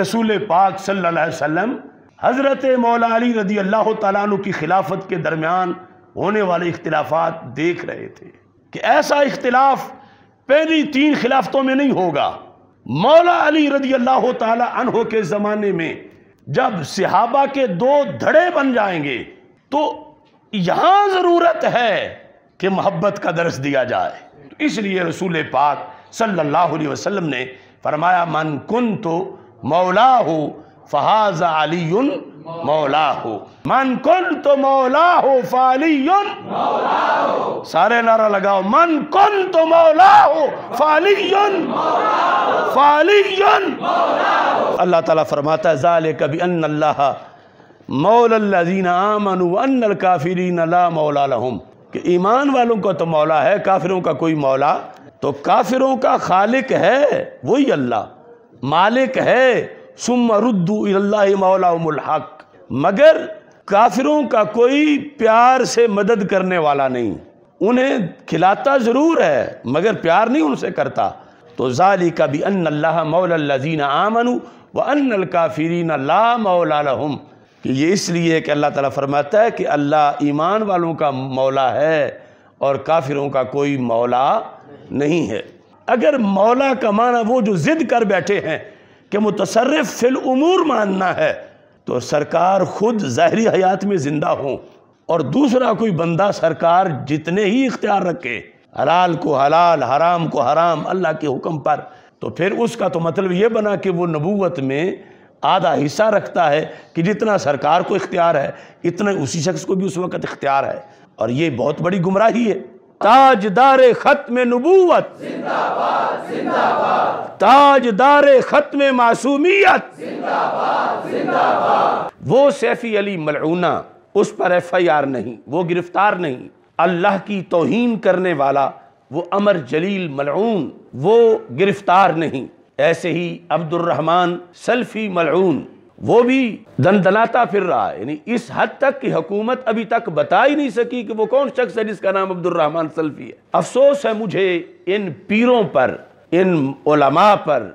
रसूल पाक सल्ला हज़रत मौला अली रदी अल्लाह तु की खिलाफत के दरमियान होने वाले इख्लाफा देख रहे थे कि ऐसा इख्तलाफ पहली तीन खिलाफतों में नहीं होगा मौला अली रदी अल्लाह तहों के ज़माने में जब सिहाबा के दो धड़े बन जाएंगे तो यहाँ ज़रूरत है कि मोहब्बत का दर्स दिया जाए तो इसलिए रसूल पाक सल्लल्लाहु अलैहि ने फरमाया मन कुन तो मौलाहु फहाजा अली मौलाहु मन कुल तो मौलाहु फाली सारे नारा लगाओ मन कुल तो मौलाहु फाली फाली अल्लाह ताला फरमाता है जाले कभी अन अल्लाह मौलजीन आमन अन काफिरीन ला मौला लहम कि ईमान वालों का तो मौला है काफिरों का कोई मौला तो काफिरों का खालिक है वही अल्लाह मालिक है सुम रुद्दू मौलाउल हक मगर काफिरों का कोई प्यार से मदद करने वाला नहीं उन्हें खिलाता ज़रूर है मगर प्यार नहीं उनसे करता तो ज़ाली का भी अन अल्लाह मौलजीन आमनु व अन काफिरीन ला मौलाम कि ये इसलिए कि अल्लाह ताला फरमाता है कि अल्लाह ईमान वालों का मौला है और काफिरों का कोई मौला नहीं है अगर मौला का माना वो जो ज़िद कर बैठे हैं कि मुतसरफ़ फिल उमूर मानना है तो सरकार खुद ज़ाहरी हयात में ज़िंदा हो और दूसरा कोई बंदा सरकार जितने ही इख्तियार रखे हलाल को हलाल हराम को हराम अल्लाह के हुक्म पर तो फिर उसका तो मतलब ये बना कि वो नबूवत में आधा हिस्सा रखता है कि जितना सरकार को इख्तियार है इतना उसी शख्स को भी उस वक़्त इख्तियार है और ये बहुत बड़ी गुमराही है ताजदार ख़त्म नबूवत ताजदार ख़त्म मासूमियत वो सैफ़ी अली मलूना उस पर एफ़ आई आर नहीं वो गिरफ्तार नहीं अल्लाह की तोहन करने वाला वो अमर जलील मलून वो गिरफ्तार नहीं ऐसे ही अब्दुलरहमान सल्फ़ी मलून वो भी दंदलाता फिर रहा है यानी इस हद तक की हुकूमत अभी तक बता ही नहीं सकी कि वो कौन शख्स है जिसका नाम अब्दुलरहमान सल्फी है अफसोस है मुझे इन पीरों पर इन ओलमा पर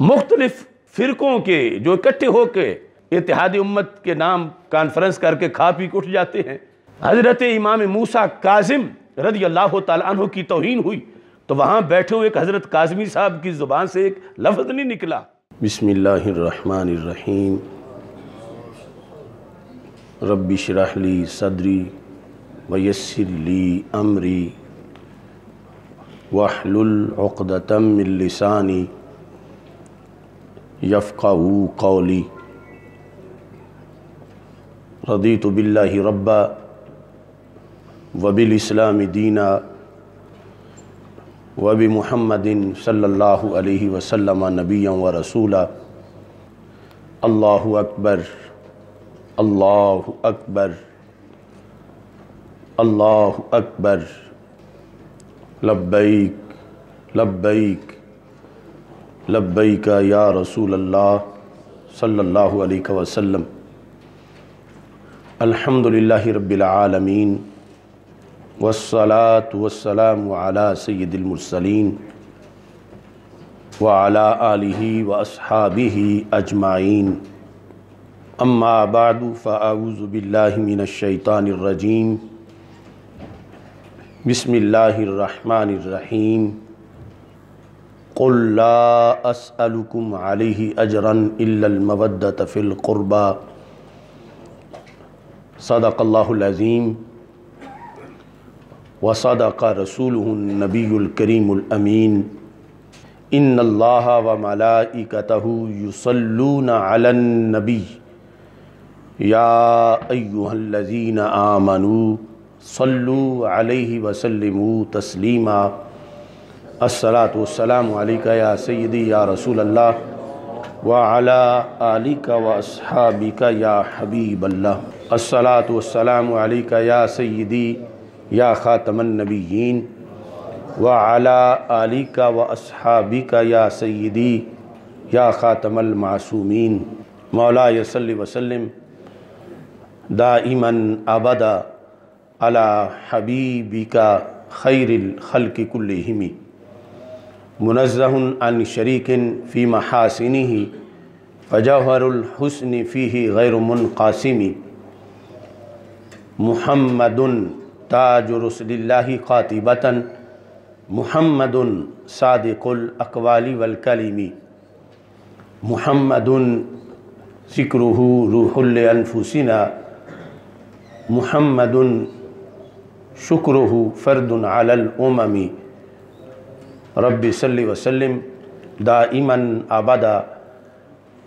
मुख्तलिफ फ़िरकों के जो इकट्ठे होके इतिहादी उम्मत के नाम कॉन्फ्रेंस करके खा पी उठ जाते हैं हज़रत इमाम मूसा काजिम रदी अल्लाह तु की तोहन हुई तो वहां बैठे हुए एक हज़रत काजमी साहब की ज़ुबान से एक लफ्ज़ नहीं निकला बसमीम रबी शराहली सदरी वयसरली अमरी वाहलतमलसानी यफ़ा कौली रदी तो बिल्ला रब्बा वबिलस्लाम दीना वबी महमदिन सल्ला वसलम नबी व रसूला अल्लाह अकबर अल्लाह अकबर अल्लाह अकबर लब्बैक लब्बैक लब्बैक या रसूल अल्लाह सल्लल्लाहु अलैहि वसल्लम अल्हम्दुलिल्लाहि रब्बिल आलमीन वसलात वसलाम वाला सैदिलमरसलिन वाला आलि व असहाबी अजमाइन अम्माबाद फ़ाऊज़बिल्लिमिनशैतानरजीम बसमीम कुल्लासलकुम आलि अजरन इल्लमवदत फ़िलक़ुरबा सदक़ल्लाज़ीम वसदा का रसूल नबीकरीमीन इन अल्लाह व मलाइकतहु युसल्लून अलन नबी याजीन आमनु सल्लु अलैहि वसल्लमु तस्लीमा अस्सलात वसलाम अलैका या सैदी या रसूल अल्लाह व अला आलिका व असहाबिका या हबीब अल्लाह अस्सलात वसलाम अलैका या सैदी या नबीन व आला अली का व असहाबी का या सैदी या ख़ातमल मासूमीन मौला यसल वसलम दाइमन आबदा अला हबीबी का खैरखल कुल्लहिमी मुनज़न शरीकिन फ़ी महासिनी ही फ़जहरहसन फ़ी कासिमी मुहमदन ताज रसल्ला ख़ातिबता महमद सादक़ुलकवाली वलकलीमी मुहमदन ज़िक्रू रूहुलफूसिना महमद शक्र फ़र्दन आलमी रब सल्ल दा इमन आबादा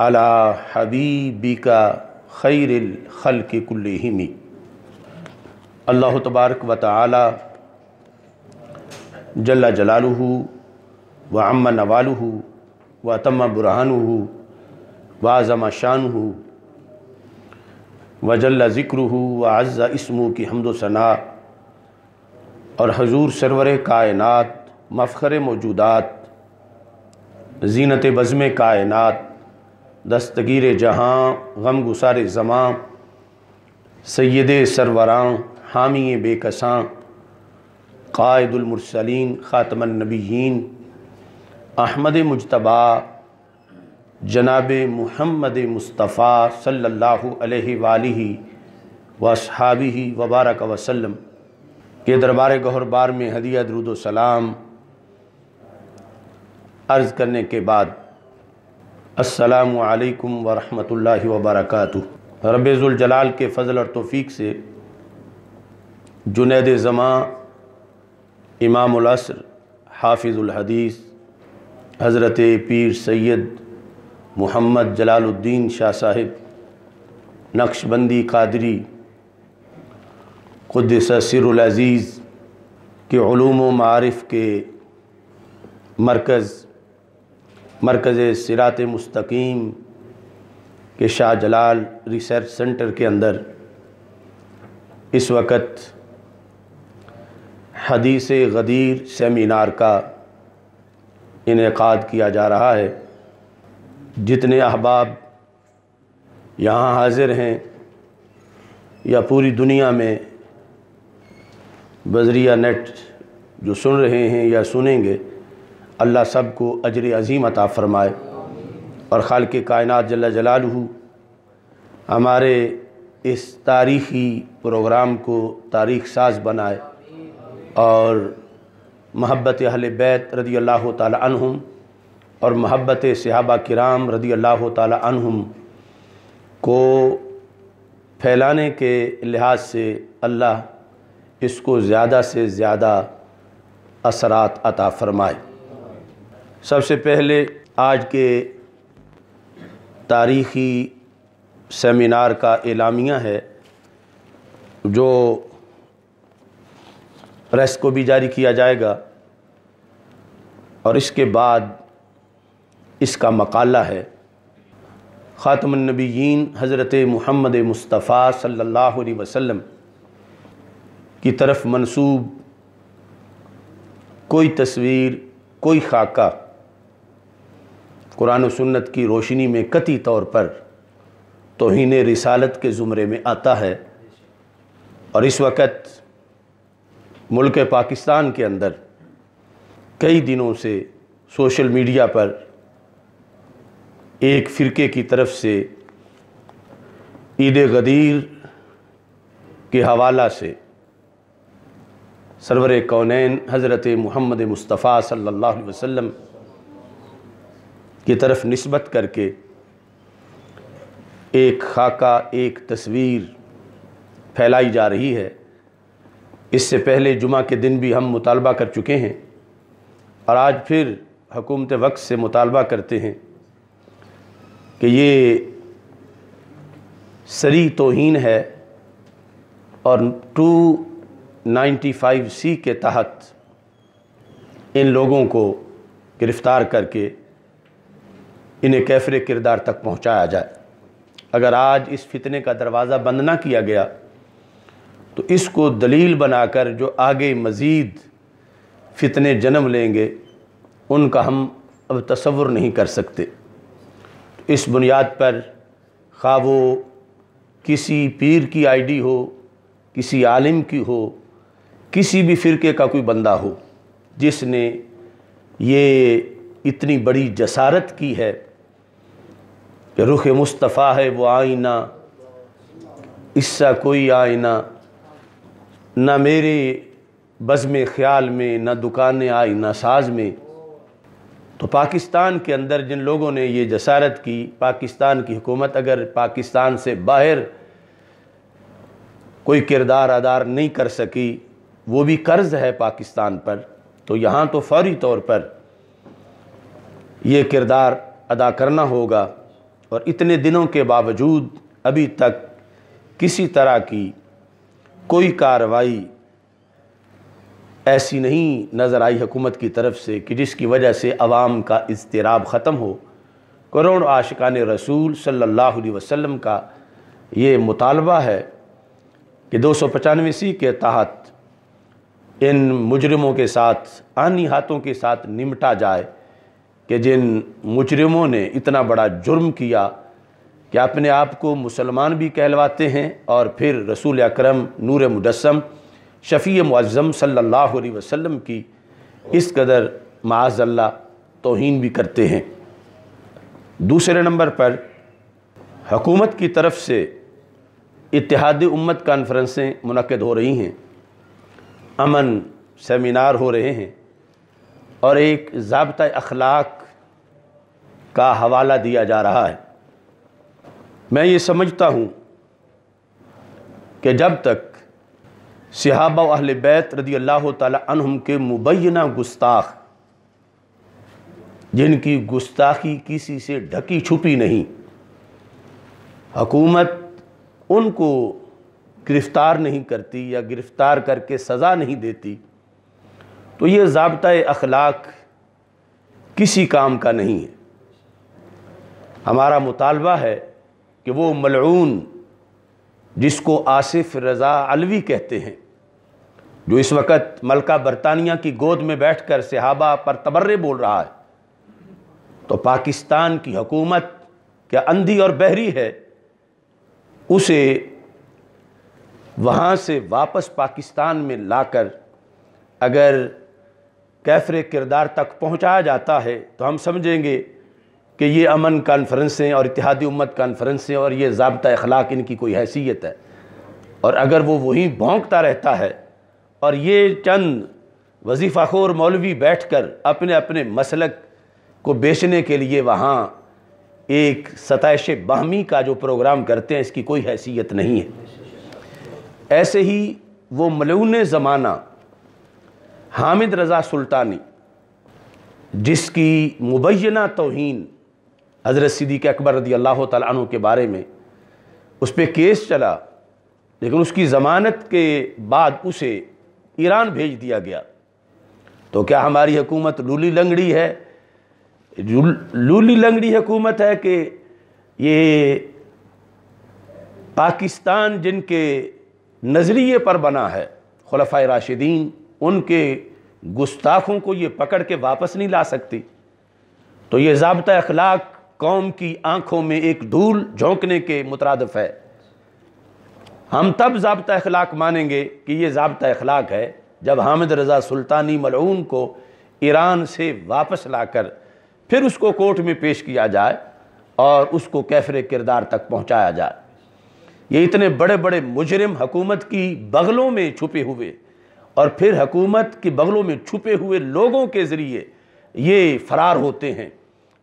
अला हबीबिका खैरल खल के कुल्लमी अल्लाह तबारक व ताली जल्ला जलालू व अम्मा नवालू व तम्मा बुरहानू व आज़मा शानू व जल्ला ज़िक्र व अज़ा इसमू की हमदोसना और हजूर सरवर कायनत मफ़र मौजूदात जीनत बज़म कायनत दस्तगीर जहाँ गम गुसार ज़मां सैद सरवरां हामी बेकसां कायदुलमरसलिन ख़ातमनबीन अहमद मुशतबा जनाब महमद मुस्तफ़ा सल्लल्लाहु अलैहि वसहाबी वबारक वसल्लम के दरबार गहरबार में हदिया सलाम अर्ज़ करने के बाद असलकम वरहमल वबरक रबीज़ुलजलाल के फ़जल और तोफ़ी से जुनेद ज़मा इमामसर हाफिज़ुलहदीस हज़रत पीर सैद मोहम्मद जलालुद्दीन शाह साहिब नक्शबंदी कादरी क़ुद्स सिरज़ीज़ के ूम मारफ़ के मरकज़ मरकज़ सिरात मस्तकीम के शाह जलाल रिसर्च सेंटर के अंदर इस वक्त हदीस गदीर सेमिनार का इनका किया जा रहा है जितने अहबाब यहाँ हाजिर हैं या पूरी दुनिया में बजरिया नेट जो सुन रहे हैं या सुनेंगे अल्लाह सब को अजर अजीम अता फ़रमाए और खाल के कायनत जला जलालू हमारे इस तारीख़ी प्रोग्राम को तारीख़ साज बनाए और महब्बत अहल बैत रदी अल्लाह तुम और महब्बत सिहाबा कराम रदी अल्लाह तुम को फैलाने के लिहाज से अल्लाह इसको ज़्यादा से ज़्यादा असरात अता फ़रमाए सबसे पहले आज के तारीख़ी सेमिनार का एलामिया है जो प्रेस को भी जारी किया जाएगा और इसके बाद इसका मकाला है ख़ातमनबीन हज़रत महमद मुस्तफ़ा सल्लल्लाहु अलैहि वसल्लम की तरफ मंसूब कोई तस्वीर कोई खाका कुरान सुन्नत की रोशनी में कति तौर पर तोहन रिसालत के ज़ुमरे में आता है और इस वक्त मुल्क पाकिस्तान के अंदर कई दिनों से सोशल मीडिया पर एक फ़िरके की तरफ से ईद गदीर के हवाला से सरवर कौनैन हज़रत मोहम्मद मुस्तफ़ा सल्लल्लाहु अलैहि वसल्लम की तरफ नस्बत करके एक खाका एक तस्वीर फैलाई जा रही है इससे पहले जुमा के दिन भी हम मुतालबा कर चुके हैं और आज फिर हकूमत वक्त से मुतालबा करते हैं कि ये सरी तोहन है और 295 सी के तहत इन लोगों को गिरफ़्तार करके इन्हें कैफरे किरदार तक पहुंचाया जाए अगर आज इस फितने का दरवाज़ा बंद ना किया गया तो इसको दलील बनाकर जो आगे मज़ीद फितने जन्म लेंगे उनका हम अब तस्वुर नहीं कर सकते तो इस बुनियाद पर खा वो किसी पीर की आईडी हो किसी आलिम की हो किसी भी फ़िरके का कोई बंदा हो जिसने ये इतनी बड़ी जसारत की है कि रुख मुस्तफ़ा है वो आईना इससा कोई आईना न मेरे बज़ में ख़्याल में न दुकानें आई ना साज में तो पाकिस्तान के अंदर जिन लोगों ने ये जसारत की पाकिस्तान की हुकूमत अगर पाकिस्तान से बाहर कोई किरदार अदार नहीं कर सकी वो भी कर्ज़ है पाकिस्तान पर तो यहाँ तो फौरी तौर पर ये किरदार अदा करना होगा और इतने दिनों के बावजूद अभी तक किसी तरह की कोई कार्रवाई ऐसी नहीं नज़र आई हुकूमत की तरफ से कि जिसकी वजह से आवाम का इजतराब ख़त्म हो करोड़ आशिकान रसूल सल्लल्लाहु अलैहि वसल्लम का ये मुतालबा है कि दो सौ पचानवे सी के तहत इन मुजरमों के साथ आनी हाथों के साथ निमटा जाए कि जिन मुजरमों ने इतना बड़ा जुर्म किया कि अपने आप को मुसलमान भी कहलवाते हैं और फिर रसूल अक्रम नूर मुदसम शफ़ी मज़म सल्ला वसम की इस कदर माजल्ला तोहन भी करते हैं दूसरे नंबर पर हकूमत की तरफ से इतिहाद उम्मत कॉन्फ्रेंसें मनद हो रही हैं अमन सेमिनार हो रहे हैं और एक जबता अखलाक का हवाला दिया जा रहा है मैं ये समझता हूँ कि जब तक सिहाबा अहल बैत रदी अल्लाह तहम के मुबैना गुस्ताख जिनकी गुस्ताखी किसी से ढकी छुपी नहीं हकूमत उनको गिरफ़्तार नहीं करती या गिरफ़्तार करके सज़ा नहीं देती तो ये जबता अखलाक किसी काम का नहीं है हमारा मुतालबा है कि वो मलून जिसको आसिफ रज़ा अलवी कहते हैं जो इस वक्त मलका बरतानिया की गोद में बैठ कर सहाबा पर तबर्रे बोल रहा है तो पाकिस्तान की हकूमत क्या अंधी और बहरी है उसे वहाँ से वापस पाकिस्तान में लाकर अगर कैफरे किरदार तक पहुँचाया जाता है तो हम समझेंगे कि ये अमन कॉन्फ्रेंसें और इतिहादी उम्मत कॉन्फ्रेंसें और ये जबता अखलाक इनकी कोई हैसियत है और अगर वो वहीं भोंकता रहता है और ये चंद वजीफ़ा खोर मौलवी बैठ कर अपने अपने मसलक को बेचने के लिए वहाँ एक सतश बाहमी का जो प्रोग्राम करते हैं इसकी कोई हैसियत नहीं है ऐसे ही वो मलून ज़माना हामिद रज़ा सुल्तानी जिसकी मुबैना तोहन हज़रत सिद्दीक अकबर रदी अल्लाह तु के बारे में उस पर केस चला लेकिन उसकी ज़मानत के बाद उसे ईरान भेज दिया गया तो क्या हमारी हुकूमत लूली लंगड़ी है लूली लंगड़ी हुकूमत है कि ये पाकिस्तान जिनके नज़रिए पर बना है खलफ़ा राशिदीन उनके गुस्ताखों को ये पकड़ के वापस नहीं ला सकती तो ये जबता अखलाक कौम की आंखों में एक धूल झोंकने के मुतरदफ है हम तब जबता अखलाक मानेंगे कि ये जबता अखलाक है जब हामिद रज़ा सुल्तानी मलून को ईरान से वापस लाकर फिर उसको कोर्ट में पेश किया जाए और उसको कैफरे किरदार तक पहुँचाया जाए ये इतने बड़े बड़े मुजरम हकूमत की बगलों में छुपे हुए और फिर हकूमत की बगलों में छुपे हुए लोगों के ज़रिए ये फ़रार होते हैं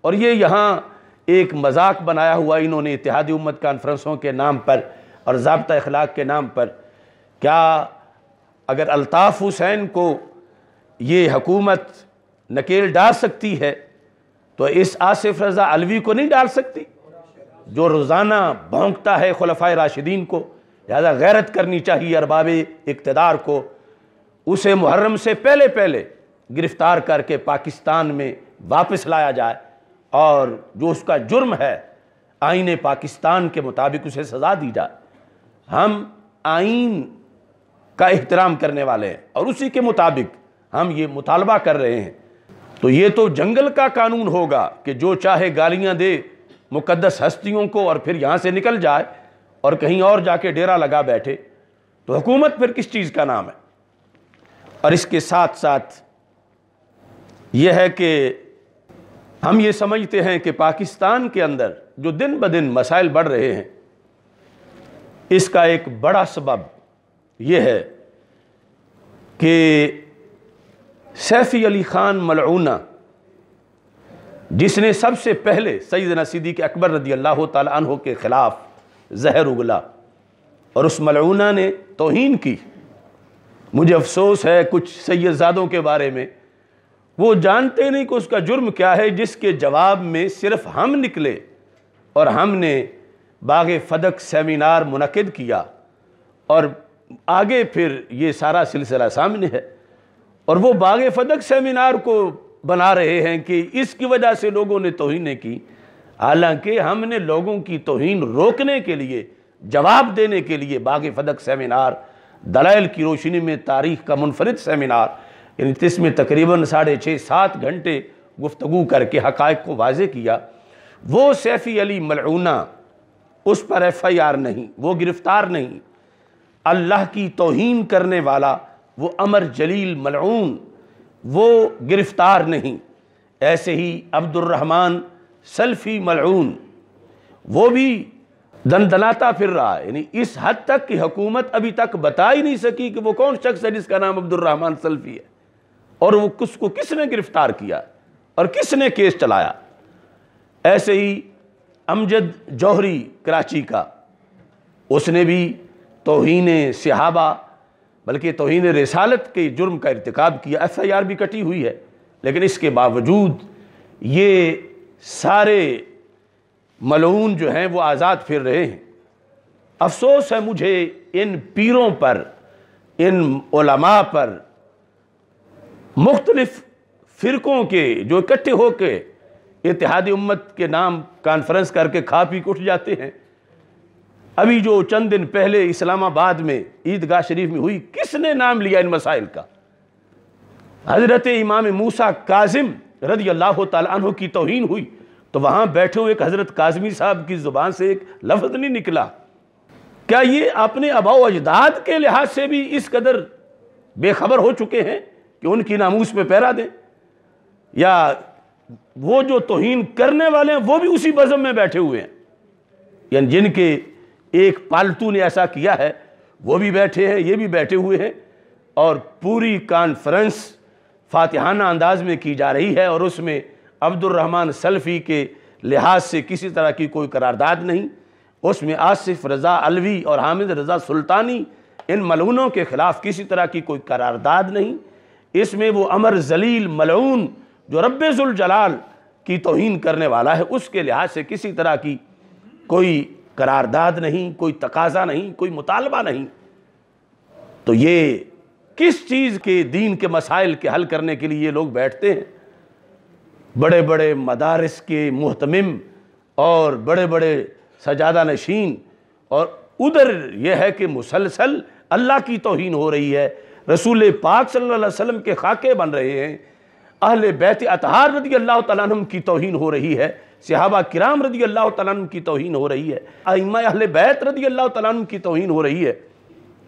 और ये यहाँ एक मजाक बनाया हुआ इन्होंने इतिहादी उम्मत कॉन्फ्रेंसों के नाम पर और जबता अखलाक के नाम पर क्या अगर अल्ताफ़ हुसैन को ये हकूमत नकेल डाल सकती है तो इस आसिफ रज़ा अलवी को नहीं डाल सकती जो रोज़ाना भोंकता है खलफा राशिदीन को लिहाजा गैरत करनी चाहिए अरबाब इकतदार को उसे मुहर्रम से पहले पहले गिरफ़्तार करके पाकिस्तान में वापस लाया जाए और जो उसका जुर्म है आइन पाकिस्तान के मुताबिक उसे सज़ा दी जाए हम आइन का एहतराम करने वाले हैं और उसी के मुताबिक हम ये मुतालबा कर रहे हैं तो ये तो जंगल का कानून होगा कि जो चाहे गालियाँ दे मुकदस हस्तियों को और फिर यहाँ से निकल जाए और कहीं और जाके डेरा लगा बैठे तो हुकूमत फिर किस चीज़ का नाम है और इसके साथ साथ यह है कि हम ये समझते हैं कि पाकिस्तान के अंदर जो दिन ब दिन मसाइल बढ़ रहे हैं इसका एक बड़ा सबब यह है कि सैफ़ी अली ख़ान मलूना जिसने सबसे पहले नसीदी के अकबर रदी अल्लाह तहों के ख़िलाफ़ जहर उगला और उस मलूना ने तोहन की मुझे अफसोस है कुछ सैदजादों के बारे में वो जानते नहीं कि उसका जुर्म क्या है जिसके जवाब में सिर्फ हम निकले और हमने बाग फदक सेमिनार मुनद किया और आगे फिर ये सारा सिलसिला सामने है और वो बाग फदक सेमिनार को बना रहे हैं कि इसकी वजह से लोगों ने तोहने की हालांकि हमने लोगों की तोहन रोकने के लिए जवाब देने के लिए बाग फदक सेमिनार दलाइल की रोशनी में तारीख का मुनफरद सेमिनार तिस में तकरीबन साढ़े छः सात घंटे गुफ्तु करके हक़ को वाजे किया वो सैफ़ी अली मलूना उस पर एफ़ आई आर नहीं वो गिरफ़्तार नहीं अल्लाह की तोहन करने वाला वो अमर जलील मलून वो गिरफ़्तार नहीं ऐसे ही अब्दुलरहमान सल्फ़ी मलून वो भी दंदलाता फिर रहा है यानी इस हद तक की हुकूमत अभी तक बता ही नहीं सकी कि वो कौन शख्स है जिसका नाम अब्दुलरहमान सल्फ़ी है और वो कुछ को किसने गिरफ्तार किया और किसने केस चलाया ऐसे ही अमजद जौहरी कराची का उसने भी तोहन सिहाबा बल्कि तोहन रसालत के जुर्म का इरतकब किया एफ आई आर भी कटी हुई है लेकिन इसके बावजूद ये सारे मलून जो हैं वो आज़ाद फिर रहे हैं अफसोस है मुझे इन पीरों पर इन पर मुख्तलिफ फ़िरक़ों के जो इकट्ठे होकर इतिहादी उम्मत के नाम कॉन्फ्रेंस करके खा पी उठ जाते हैं अभी जो चंद दिन पहले इस्लामाबाद में ईदगाह शरीफ में हुई किसने नाम लिया इन मसाइल का हज़रत इमाम मूसा काजिम रदी अल्लाह तह की तोहन हुई तो वहाँ बैठे हुए एक हज़रत काजमी साहब की ज़ुबान से एक लफ्ज़ नहीं निकला क्या ये अपने अबाव अजदाद के लिहाज से भी इस कदर बेखबर हो चुके हैं कि उनकी नामूस पे पैरा दें या वो जो तोहन करने वाले हैं वो भी उसी बज़म में बैठे हुए हैं यानी जिनके एक पालतू ने ऐसा किया है वो भी बैठे हैं ये भी बैठे हुए हैं और पूरी कॉन्फ्रेंस फातिहाना अंदाज में की जा रही है और उसमें अब्दुलरहमान सल्फ़ी के लिहाज से किसी तरह की कोई करारदाद नहीं उसमें आसिफ रज़ा अलवी और हामिद रज़ा सुल्तानी इन मलूनों के ख़िलाफ़ किसी तरह की कोई करारदाद नहीं इसमें वो अमर जलील मलून जो रबाल की तोहन करने वाला है उसके लिहाज से किसी तरह की कोई करारदाद नहीं कोई तकाजा नहीं कोई मुतालबा नहीं तो ये किस चीज़ के दीन के मसाइल के हल करने के लिए ये लोग बैठते हैं बड़े बड़े मदारस के महतम और बड़े बड़े सजादा नशीन और उधर यह है कि मुसलसल अल्लाह की तोहन हो रही है रसूल पाक सल्लल्लाहु अलैहि वसल्लम के खाके बन रहे हैं अहल बैत अतहार रदी अल्लाह तम की तोहन हो रही है सिहाबा किराम रदी अल्लाह तम की तोहन हो रही है आइमा अहल बैत रदी अल्लाह तम की तोहन हो रही है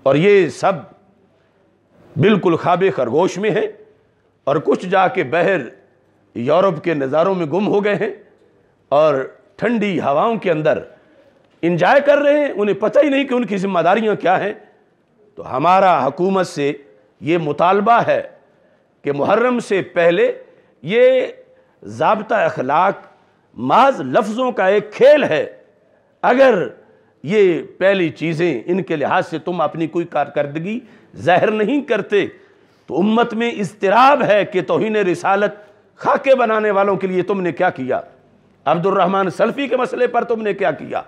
और ये सब बिल्कुल ख्वाब खरगोश में है और कुछ जाके बहर यूरोप के नज़ारों में गुम हो गए हैं और ठंडी हवाओं के अंदर इंजॉय कर रहे हैं उन्हें पता ही नहीं कि उनकी जिम्मेदारियाँ क्या हैं तो हमारा हकूमत से ये मुतालबा है कि मुहर्रम से पहले ये जबता अखलाक महज लफ्ज़ों का एक खेल है अगर ये पहली चीज़ें इनके लिहाज से तुम अपनी कोई कारकर्दगी जहर नहीं करते तो उम्मत में इजतराब है कि तोहन रिसालत खाके बनाने वालों के लिए तुमने क्या किया अब्दुलरहमान सल्फ़ी के मसले पर तुमने क्या किया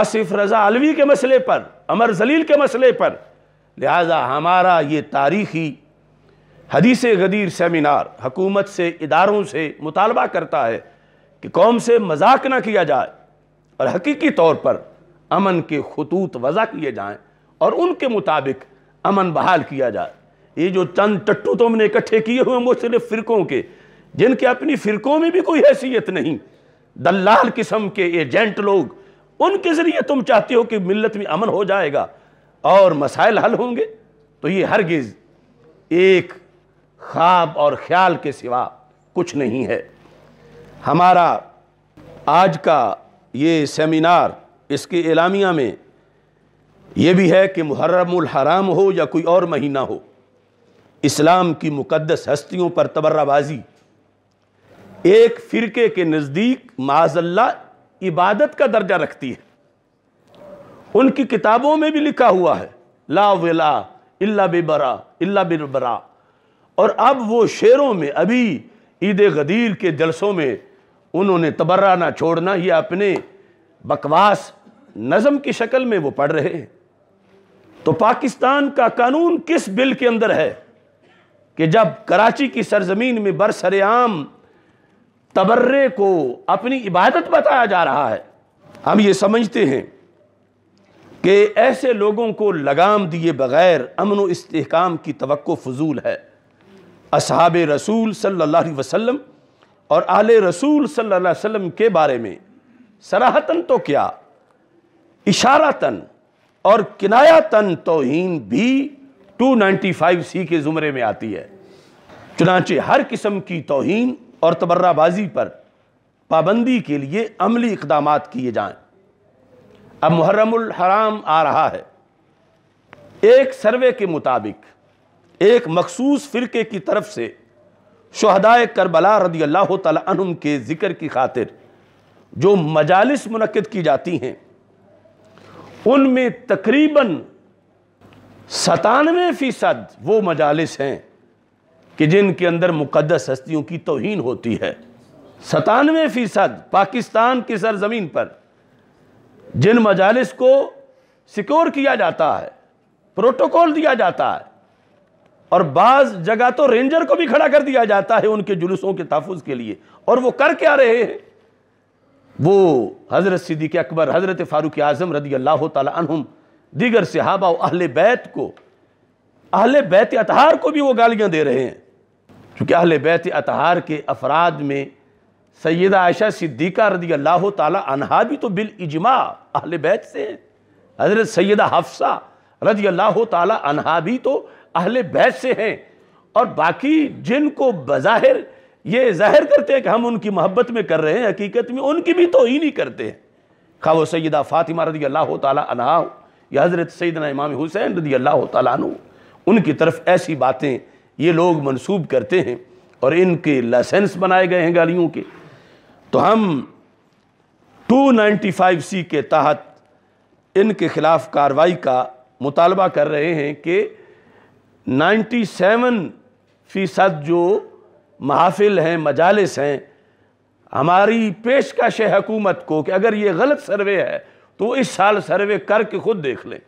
आसिफ रज़ा अलवी के मसले पर अमर जलील के मसले पर लिहाजा हमारा ये तारीख़ी हदीस गदीर सेमिनार हकूमत से इदारों से मुतालबा करता है कि कौम से मजाक ना किया जाए और हकीकी तौर पर अमन के खतूत वज़ा किए जाएँ और उनके मुताबिक अमन बहाल किया जाए ये जो चंद टट्टू तो हमने इकट्ठे किए हुए मुख्तलिफ़ फ़िरक़ों के जिनके अपनी फ़िरक़ों में भी कोई हैसियत नहीं दलाल किस्म के एजेंट लोग उनके ज़रिए तुम चाहते हो कि मिल्लत में अमन हो जाएगा और मसाइल हल होंगे तो ये हरगिज़ एक ख्वाब और ख्याल के सिवा कुछ नहीं है हमारा आज का ये सेमिनार इसके एलामिया में ये भी है कि मुहर्रमुल हराम हो या कोई और महीना हो इस्लाम की मुकदस हस्तियों पर तबर्राबाजी एक फ़िरके के नज़दीक माजल्ला इबादत का दर्जा रखती है उनकी किताबों में भी लिखा हुआ है ला विला इल्ला बेबरा इल्ला बिरबरा और अब वो शेरों में अभी ईद गदीर के जलसों में उन्होंने तबर्रा ना छोड़ना ही अपने बकवास नज़म की शक्ल में वो पढ़ रहे हैं तो पाकिस्तान का कानून किस बिल के अंदर है कि जब कराची की सरजमीन में बरसरेआम तबर्रे को अपनी इबादत बताया जा रहा है हम ये समझते हैं कि ऐसे लोगों को लगाम दिए बग़ैर अमन व की तो फजूल है असहाब रसूल अलैहि वसल्लम और आल रसूल अलैहि वसल्लम के बारे में सराहतन तो क्या इशारातन और किनायातन तोहन भी 295 सी के ज़ुमरे में आती है चुनाचे हर किस्म की तोहन और तबर्राबाजी पर पाबंदी के लिए अमली इकदाम किए जाए अब मुहर्रमुल हराम आ रहा है एक सर्वे के मुताबिक एक मखसूस फ़िरके की तरफ से शहदाय करबला रदी अल्लाह तुम के ज़िक्र की खातिर जो मजालस मनद की जाती हैं उनमें तकरीबन सतानवे फ़ीसद वो मजालस हैं कि जिनके अंदर मुकदस हस्तियों की तोहन होती है सतानवे फ़ीसद पाकिस्तान की सरजमीन पर जिन मजालस को सिक्योर किया जाता है प्रोटोकॉल दिया जाता है और बाज़ जगह तो रेंजर को भी खड़ा कर दिया जाता है उनके जुलूसों के तहफ़ के लिए और वो कर क्या रहे हैं वो हज़रत सिद्दीक अकबर हज़रत फ़ारूक आज़म रदी अल्लाह तुम दीगर सिहाबा अहल बैत को अहल बैत अतहार को भी वो गालियाँ दे रहे हैं चूँकि अहल बैत अतहार के अफराद में सैद आयशा सिद्दीक़ा रदी अल्लाह तहा भी तो बिल इजमा अहल बैत से हैं हज़रत सैद हफ्सा रदी अल्लाह तहा भी तो अहल बैत से हैं और बाकी जिनको बज़ाहिर ये जाहिर करते हैं कि हम उनकी मोहब्बत में कर रहे हैं हकीकत में उनकी भी तो ही नहीं करते हैं खा वो सैदा फ़ातिमा रदी अल्लाह तहा या हज़रत सैदना इमाम हुसैन रदी अल्लाह तु उनकी तरफ ऐसी बातें ये लोग मनसूब करते हैं और इनके लाइसेंस बनाए गए हैं गाड़ियों के तो हम 295 सी के तहत इनके ख़िलाफ़ कार्रवाई का मुतालबा कर रहे हैं कि 97 फ़ीसद जो महाफिल हैं मजालस हैं हमारी पेशकश है हकूमत को कि अगर ये गलत सर्वे है तो इस साल सर्वे करके ख़ुद देख लें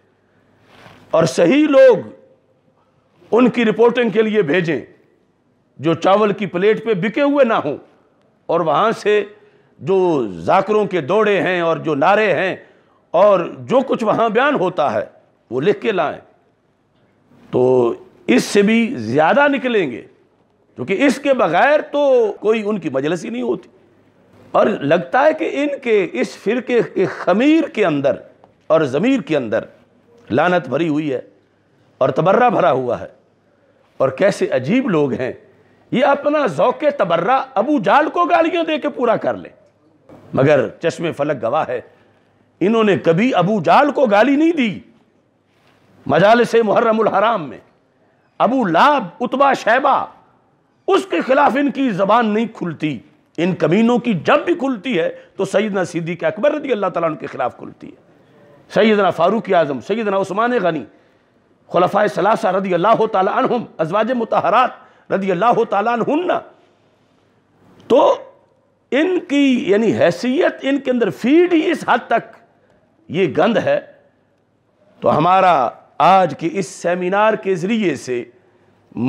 और सही लोग उनकी रिपोर्टिंग के लिए भेजें जो चावल की प्लेट पे बिके हुए ना हों और वहाँ से जो जाकरों के दौड़े हैं और जो नारे हैं और जो कुछ वहाँ बयान होता है वो लिख के लाएं तो इससे भी ज़्यादा निकलेंगे क्योंकि इसके बगैर तो कोई उनकी मजलस ही नहीं होती और लगता है कि इनके इस फिरके के खमीर के अंदर और ज़मीर के अंदर लानत भरी हुई है और तबर्रा भरा हुआ है और कैसे अजीब लोग हैं ये अपना जौक तबर्रा अबू जाल को गालियां देके पूरा कर ले मगर चश्मे फलक गवाह है इन्होंने कभी अबू जाल को गाली नहीं दी से मुहर्रमुल हराम में अबू लाब उतबा शैबा उसके खिलाफ इनकी जबान नहीं खुलती इन कमीनों की जब भी खुलती है तो सईदना सिद्दीक अकबर रदी अल्लाह तला के खिलाफ खुलती है सईदना फारूक आजम सईदना उस्मान गनी खलफा सलासा रदी अल्लाह तुम अजवाज मतहरात रदी अल्लाह तुन्ना तो इनकी यानी हैसियत इनके अंदर फीड ही इस हद तक ये गंद है तो हमारा आज के इस सेमिनार के ज़रिए से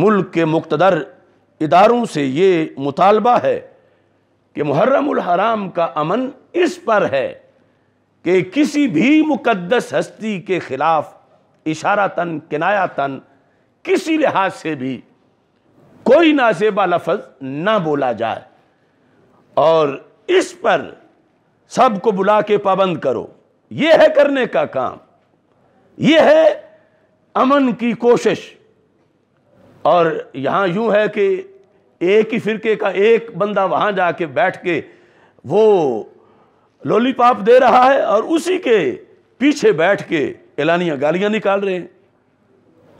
मुल्क के मुख्तर इदारों से ये मुतालबा है कि मुहर्रम का अमन इस पर है कि किसी भी मुकदस हस्ती के ख़िलाफ़ इशारा तन किनाया तन किसी लिहाज से भी कोई नाजेबा लफज ना बोला जाए और इस पर सबको बुला के पाबंद करो यह है करने का काम यह है अमन की कोशिश और यहां यूं है कि एक ही फिरके का एक बंदा वहां जाके बैठ के वो लॉलीपॉप दे रहा है और उसी के पीछे बैठ के एलानिया गालियाँ निकाल रहे हैं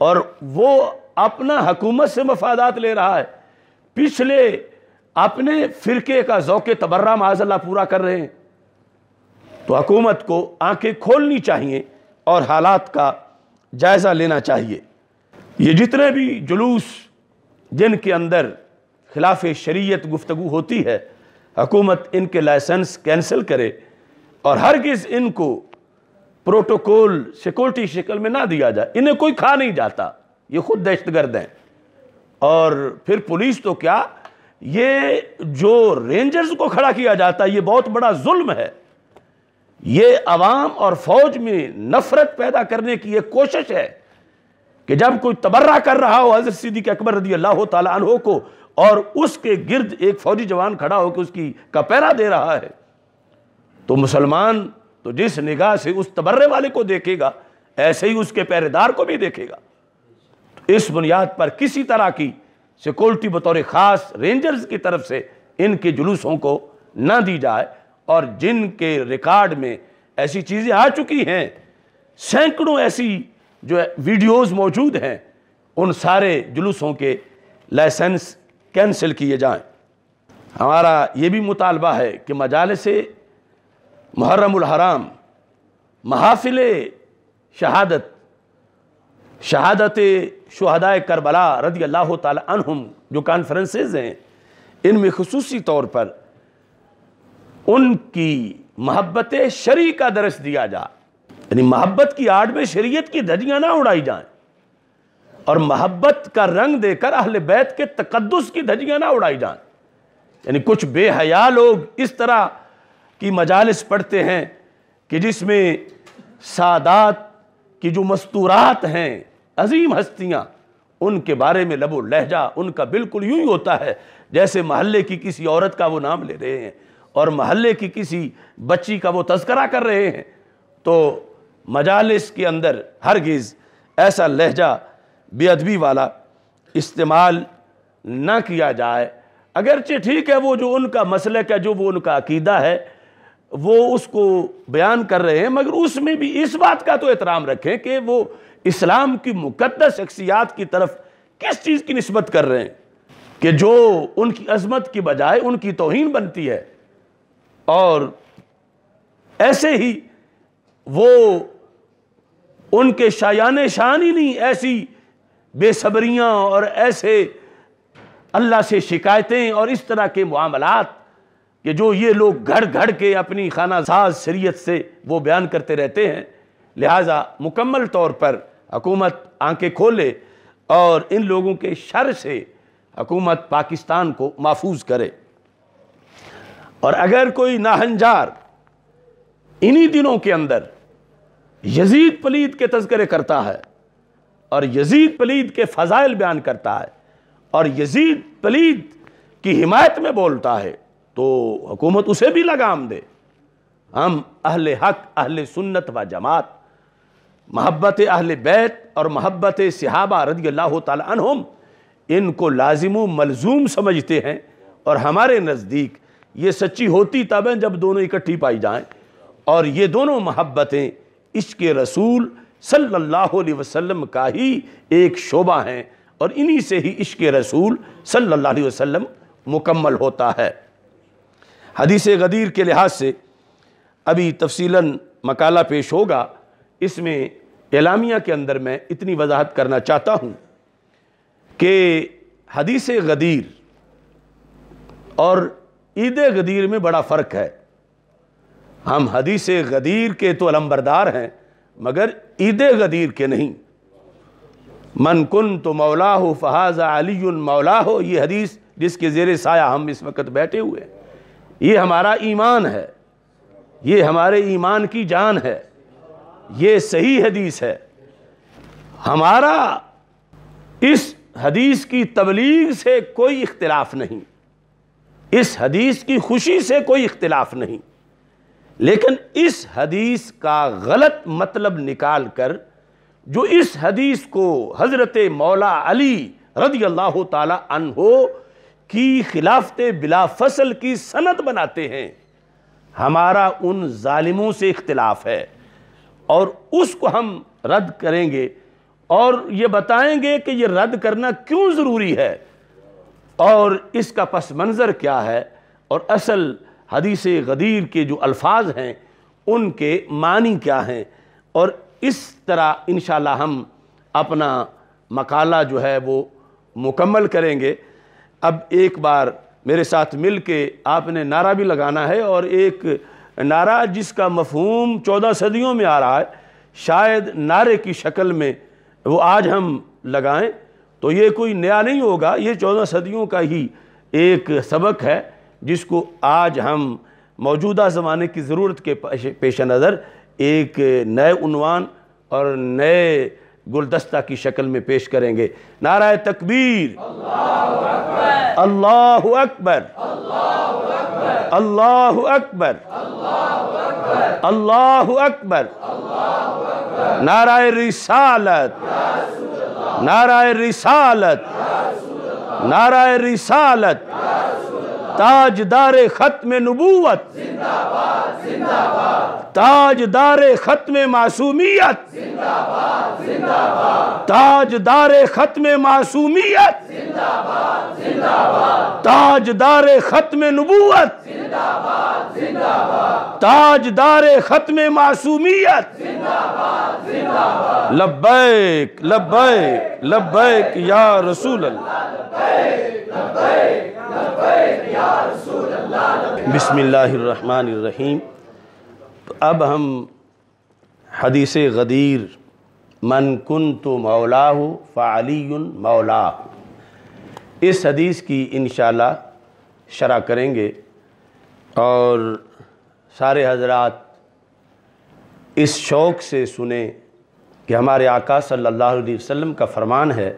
और वो अपना हकूमत से मफादात ले रहा है पिछले अपने फ़िरके का जौके तबर्रा माजल्ला पूरा कर रहे हैं तो हकूमत को आंखें खोलनी चाहिए और हालात का जायज़ा लेना चाहिए ये जितने भी जुलूस जिनके अंदर खिलाफ शरीयत गुफ्तु होती है हकूमत इनके लाइसेंस कैंसिल करे और किस इनको प्रोटोकॉल सिक्योरिटी शिकल में ना दिया जाए इन्हें कोई खा नहीं जाता ये खुद दहशत गर्द हैं और फिर पुलिस तो क्या ये जो रेंजर्स को खड़ा किया जाता है ये बहुत बड़ा जुल्म है ये अवाम और फौज में नफरत पैदा करने की एक कोशिश है कि जब कोई तबर्रा कर रहा हो हजरत सिद्दीक अकबर रदी अल्लाह तहो को और उसके गिर्द एक फौजी जवान खड़ा होकर उसकी का दे रहा है तो मुसलमान तो जिस निगाह से उस तबर्रे वाले को देखेगा ऐसे ही उसके पहरेदार को भी देखेगा तो इस बुनियाद पर किसी तरह की सिक्योरिटी बतौर ख़ास रेंजर्स की तरफ से इनके जुलूसों को ना दी जाए और जिनके रिकॉर्ड में ऐसी चीज़ें आ चुकी हैं सैकड़ों ऐसी जो वीडियोस मौजूद हैं उन सारे जुलूसों के लाइसेंस कैंसिल किए जाएं। हमारा ये भी मुतालबा है कि मजालसे से मुहर्रम हराम महाफिल शहादत शहादत शहदाय करबला रदी अल्लाह तहम जो कॉन्फ्रेंसेज हैं इनमें खसूसी तौर पर उनकी महब्बत शरी का दरस दिया जाए यानी महब्बत की आड़ में शरीयत की धजियाँ ना उड़ाई जाए और महब्बत का रंग देकर अहल बैत के तकदस की धजियाँ ना उड़ाई जाए यानी कुछ बेहया लोग इस तरह की मजालस पढ़ते हैं कि जिसमें सादात की जो मस्तूरात हैं अजीम हस्तियाँ उनके बारे में लबो लहजा उनका बिल्कुल यूं ही होता है जैसे महल्ले की किसी औरत का वो नाम ले रहे हैं और महल्ले की किसी बच्ची का वो तस्करा कर रहे हैं तो मजालस के अंदर हरगिज़ ऐसा लहजा बेअदबी वाला इस्तेमाल ना किया जाए अगरचे ठीक है वो जो उनका मसलक है जो वो उनका अकीदा है वो उसको बयान कर रहे हैं मगर उसमें भी इस बात का तो एहतराम रखें कि वो इस्लाम की मुकदस शख्सियात की तरफ किस चीज़ की नस्बत कर रहे हैं कि जो उनकी अजमत की बजाय उनकी तोहन बनती है और ऐसे ही वो उनके शायान शान ही नहीं ऐसी बेसब्रियाँ और ऐसे अल्लाह से शिकायतें और इस तरह के मामलात कि जो ये लोग घड़ घड़ के अपनी खाना साज शरीत से वो बयान करते रहते हैं लिहाजा मुकम्मल तौर पर हकूमत आंखें खोले और इन लोगों के शर से हकूमत पाकिस्तान को महफूज करे और अगर कोई नाहंजार इन्हीं दिनों के अंदर यजीद पलीद के तस्करे करता है और यजीद पलीद के फ़जाइल बयान करता है और यजीद पलीद की हिमायत में बोलता है तो हुकूमत उसे भी लगाम दे हम अहल हक अहल सुन्नत व जमात महब्बत अहल बैत और महब्बत सिहाबा रदी अल्लाह तुम इनको लाजिम मलजूम समझते हैं और हमारे नज़दीक ये सच्ची होती तब हैं जब दोनों इकट्ठी पाई जाएं और ये दोनों महब्बतें इश्क रसूल सल्लल्लाहु अलैहि वसल्लम का ही एक शोबा हैं और इन्हीं से ही इश्क रसूल सल्लल्लाहु अलैहि वसल्लम मुकम्मल होता है हदीस गदीर के लिहाज से अभी तफसीला मकाला पेश होगा इसमें एलामिया के अंदर मैं इतनी वजाहत करना चाहता हूँ कि हदीस गदीर और ईद गदीर में बड़ा फ़र्क है हम हदीस गदीर के तो अलम्बरदार हैं मगर ईद गदीर के नहीं मन कन तो मौला हो फहाज़ा अली मौला हो ये हदीस जिसके ज़ेर साया हम इस वक्त बैठे हुए हैं ये हमारा ईमान है ये हमारे ईमान की जान है ये सही हदीस है हमारा इस हदीस की तबलीग से कोई इख्तलाफ नहीं इस हदीस की खुशी से कोई इख्तलाफ नहीं लेकिन इस हदीस का गलत मतलब निकाल कर जो इस हदीस को हज़रत मौला अली रदी अल्लाह तन हो की खिलाफत बिला फसल की सनत बनाते हैं हमारा उन ालिमों से इख्तलाफ है और उसको हम रद्द करेंगे और ये बताएंगे कि ये रद्द करना क्यों ज़रूरी है और इसका पस मंज़र क्या है और असल हदीस गदीर के जो अल्फाज हैं उनके मानी क्या हैं और इस तरह इन हम अपना मकाला जो है वो मुकम्मल करेंगे अब एक बार मेरे साथ मिल के आपने नारा भी लगाना है और एक नारा जिसका मफहूम चौदह सदियों में आ रहा है शायद नारे की शक्ल में वो आज हम लगाएं तो ये कोई नया नहीं होगा ये चौदह सदियों का ही एक सबक है जिसको आज हम मौजूदा ज़माने की ज़रूरत के पेश नज़र एक नए उनवान और नए गुलदस्ता की शक्ल में पेश करेंगे नारा तकबीर अल्लाह अकबर अल्लाह अकबर अल्लाह अकबर नाराय रिसालत नाराय रिसालत नाराय रिसालत ताजदार ख़त्म नबूवत ताजदार ख़त्म मासूमियत ताजदार ख़त्म मासूमियत ताजदार ख़त्म नबूवत ताजदार ख़त्म मासूमियत लब्बैक लब्बैक लब्बैक या रसूल अल्लाह लब्बैक लब्बैक लब्बैक या बसमीम अब हम हदीस गदीर मन कन तो मौला हो फ़ाली मौला इस हदीस की इन शरह करेंगे और सारे हजरात इस शौक़ से सुने कि हमारे आका सल्लल्लाहु अलैहि वसल्लम का फ़रमान है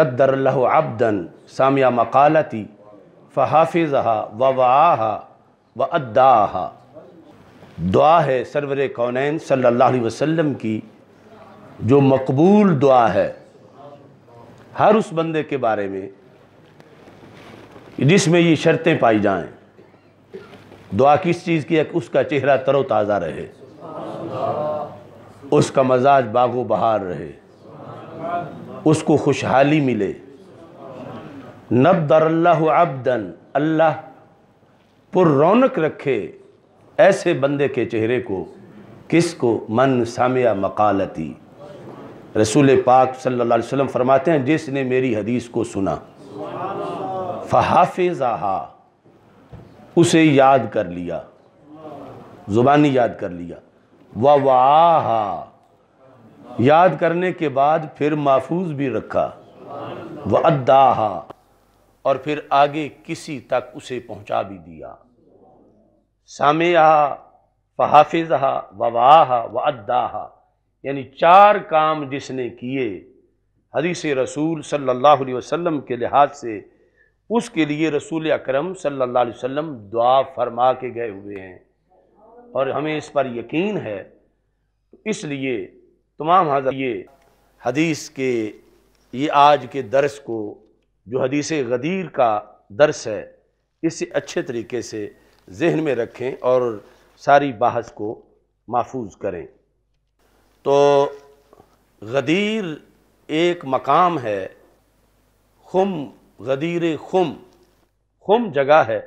नदरल्ला अब्दन सामिया मकालती फ़हाफ़ व व अद्दाहा दुआ है सरवर कौन सल्ला वसम की जो मकबूल दुआ है हर उस बंदे के बारे में जिसमें ये शर्तें पाई जाएं दुआ किस चीज़ की है उसका चेहरा तरोताज़ा रहे उसका मजाज बागो बहार रहे उसको खुशहाली मिले अल्लाह अब्दन अल्लाह पुर रौनक रखे ऐसे बंदे के चेहरे को किसको मन सामिया मकालती रसूल पाक सल्लल्लाहु अलैहि वसल्लम फरमाते हैं जिसने मेरी हदीस को सुना फ़हाफ़ाहा उसे याद कर लिया ज़ुबानी याद कर लिया व वाहा याद करने के बाद फिर महफूज भी रखा व अद्दाहा और फिर आगे किसी तक उसे पहुंचा भी दिया सामया फ़हाफ़ा वाह व अद्दाहा यानी चार काम जिसने किए हदीस रसूल सल्लल्लाहु अलैहि वसल्लम के लिहाज से उसके लिए रसूल अकरम सल्लल्लाहु अलैहि वसल्लम दुआ फरमा के गए हुए हैं और हमें इस पर यकीन है इसलिए तमाम हजार ये हदीस के ये आज के दर्स को जो हदीस गदीर का दर्स है इसे अच्छे तरीके से जहन में रखें और सारी बहस को महफूज करें तो गदीर एक मकाम है खुम गदीर खुम खुम जगह है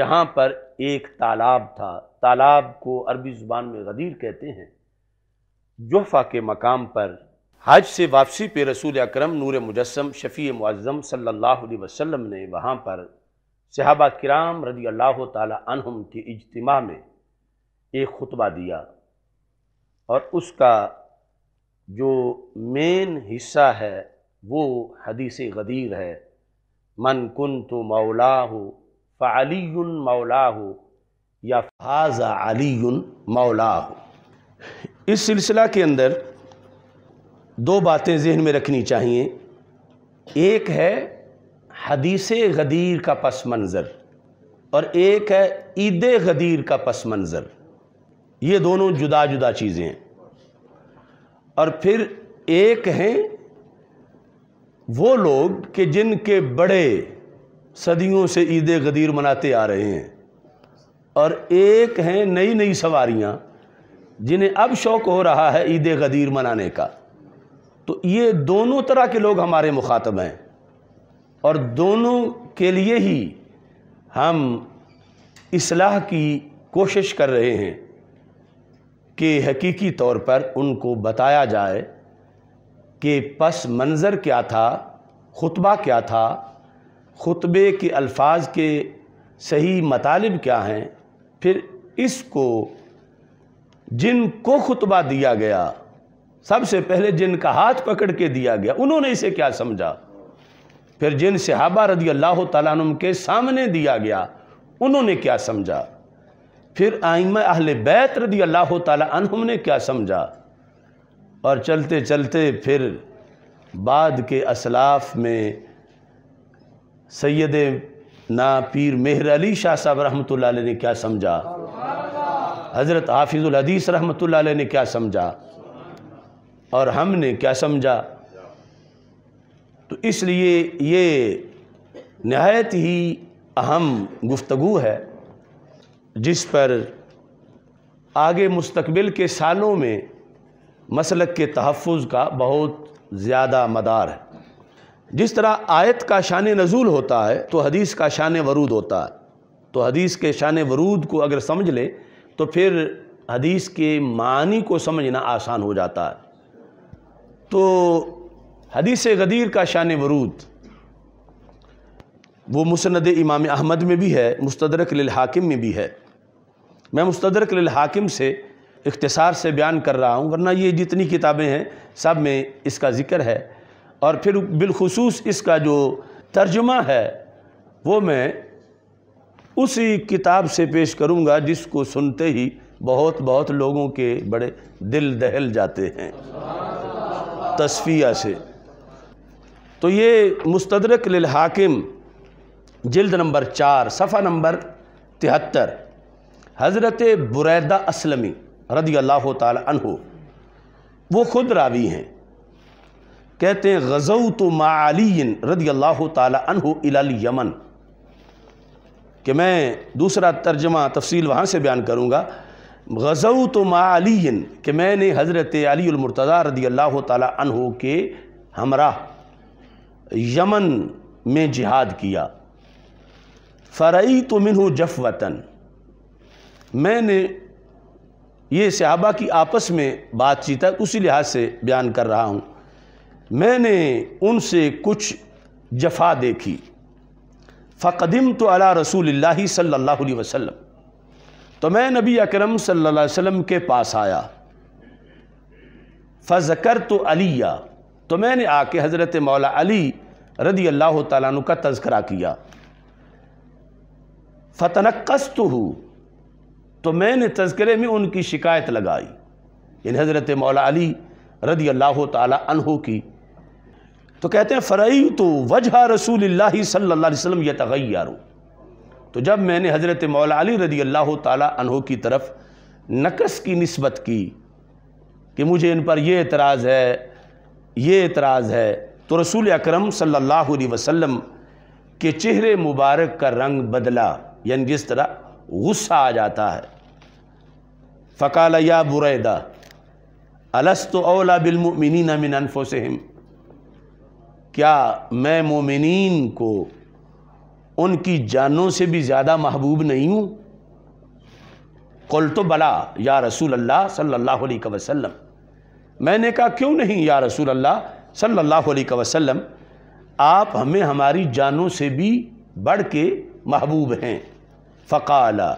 जहाँ पर एक तालाब था तालाब को अरबी ज़ुबान में गदीर कहते हैं जोहफा के मकाम पर हज से वापसी पे रसूल अक्रम नूर मुजस्म शफ़ी मुआज़म सल्लल्लाहु अलैहि वसल्लम ने वहाँ पर सहाबा किराम रजी अल्लाह तहम के इजतमा में एक खुतबा दिया और उसका जो मेन हिस्सा है वो हदीस गदीर है मन कुन तो मौला हो फली मौला हो या फाजा अली मौला हो इस सिलसिला के अंदर दो बातें जहन में रखनी चाहिए एक है हदीस गदीर का पस मंज़र और एक है ईद गदीर का पस मंज़र ये दोनों जुदा जुदा चीज़ें हैं और फिर एक हैं वो लोग कि जिनके बड़े सदियों से ईद गदीर मनाते आ रहे हैं और एक हैं नई नई सवारियाँ जिन्हें अब शौक़ हो रहा है ईद गदीर मनाने का तो ये दोनों तरह के लोग हमारे मुखातब हैं और दोनों के लिए ही हम इसलाह की कोशिश कर रहे हैं कि हकीकी तौर पर उनको बताया जाए कि पस मंज़र क्या था खुतबा क्या था खुतबे के अल्फाज के सही मतालब क्या हैं फिर इसको जिनको खुतबा दिया गया सबसे पहले जिनका हाथ पकड़ के दिया गया उन्होंने इसे क्या समझा फिर जिन सिहाबा रदी अल्लाह तुम के सामने दिया गया उन्होंने क्या समझा फिर आइम अहल बैत रदी अल्लाह तुम ने क्या समझा और चलते चलते फिर बाद के असलाफ में सैद ना पीर मेहर अली शाह साहब रहमत ने क्या समझा हज़रत हाफिज़ुल हदीस रहमत ने क्या समझा और हमने क्या समझा तो इसलिए ये नहायत ही अहम गुफ्तगु है जिस पर आगे मुस्तबिल के सालों में मसलक के तहफ़ का बहुत ज़्यादा मदार है जिस तरह आयत का शान नज़ूल होता है तो हदीस का शान वरूद होता है तो हदीस के शान वरूद को अगर समझ लें तो फिर हदीस के मानी को समझना आसान हो जाता है तो हदीस गदीर का शान वरूद वो मुसंद इमाम अहमद में भी है मुस्तरक हाकिम में भी है मैं मुस्तरक हाकिम से इख्तसार से बयान कर रहा हूँ वरना ये जितनी किताबें हैं सब में इसका ज़िक्र है और फिर बिलखसूस इसका जो तर्जुमा है वो मैं उसी किताब से पेश करूँगा जिसको सुनते ही बहुत बहुत लोगों के बड़े दिल दहल जाते हैं तस्फिया से तो ये मुस्तरक हाकिम जल्द नंबर चार सफ़ा नंबर तिहत्तर हज़रत बुरैदा असलमी रदी अल्लाह तहो वो ख़ुद रावी हैं कहते हैं गज़व तो मालीन रदी अल्लाह तहो यमन कि मैं दूसरा तर्जमा तफसील वहाँ से बयान करूँगा गज़ऊ तो मालिन कि मैंने हज़रत अलीमरतज़ा रदी अल्लाह तहों के हमरा यमन में जिहाद किया फ़रई तो मिनह जफ वतन मैंने ये सहाबा की आपस में बातचीत है उसी लिहाज से बयान कर रहा हूँ मैंने उनसे कुछ जफा देखी फ़कदम तो अला रसूल सल्ला वसम तो मैं नबी अकरम सल्लल्लाहु अलैहि वसल्लम के पास आया फ़ज़कर तो अलिया तो मैंने आके हज़रत मौला अली रदी अल्लाह तु का तस्करा किया तो हूँ तो मैंने तस्करे में उनकी शिकायत लगाई इन हज़रत मौला अली रदी अल्लाह तहु की तो कहते हैं फ़रई तो वजह रसूल सल्ला वसम यह तगैर तो जब मैंने हज़रत मौला अली रदी अल्लाह तहों की तरफ नकस की नस्बत की कि मुझे इन पर यह एतराज़ है ये एतराज़ है तो रसूल अक्रम सल्लल्लाहु के चेहरे मुबारक का रंग बदला यानि जिस तरह गुस्सा आ जाता है फ़काल या बुरैदा अलस्त अवला बिलमिन मिन अनफोसम क्या मैं मोमिन को उनकी जानों से भी ज़्यादा महबूब नहीं हूँ कल तो बला या रसूल अल्लाह सल्लल्लाहु अलैहि वसल्लम मैंने कहा क्यों नहीं या रसूल अल्लाह सल्लल्लाहु अलैहि वसल्लम आप हमें हमारी जानों से भी बढ़ के महबूब हैं फ़काला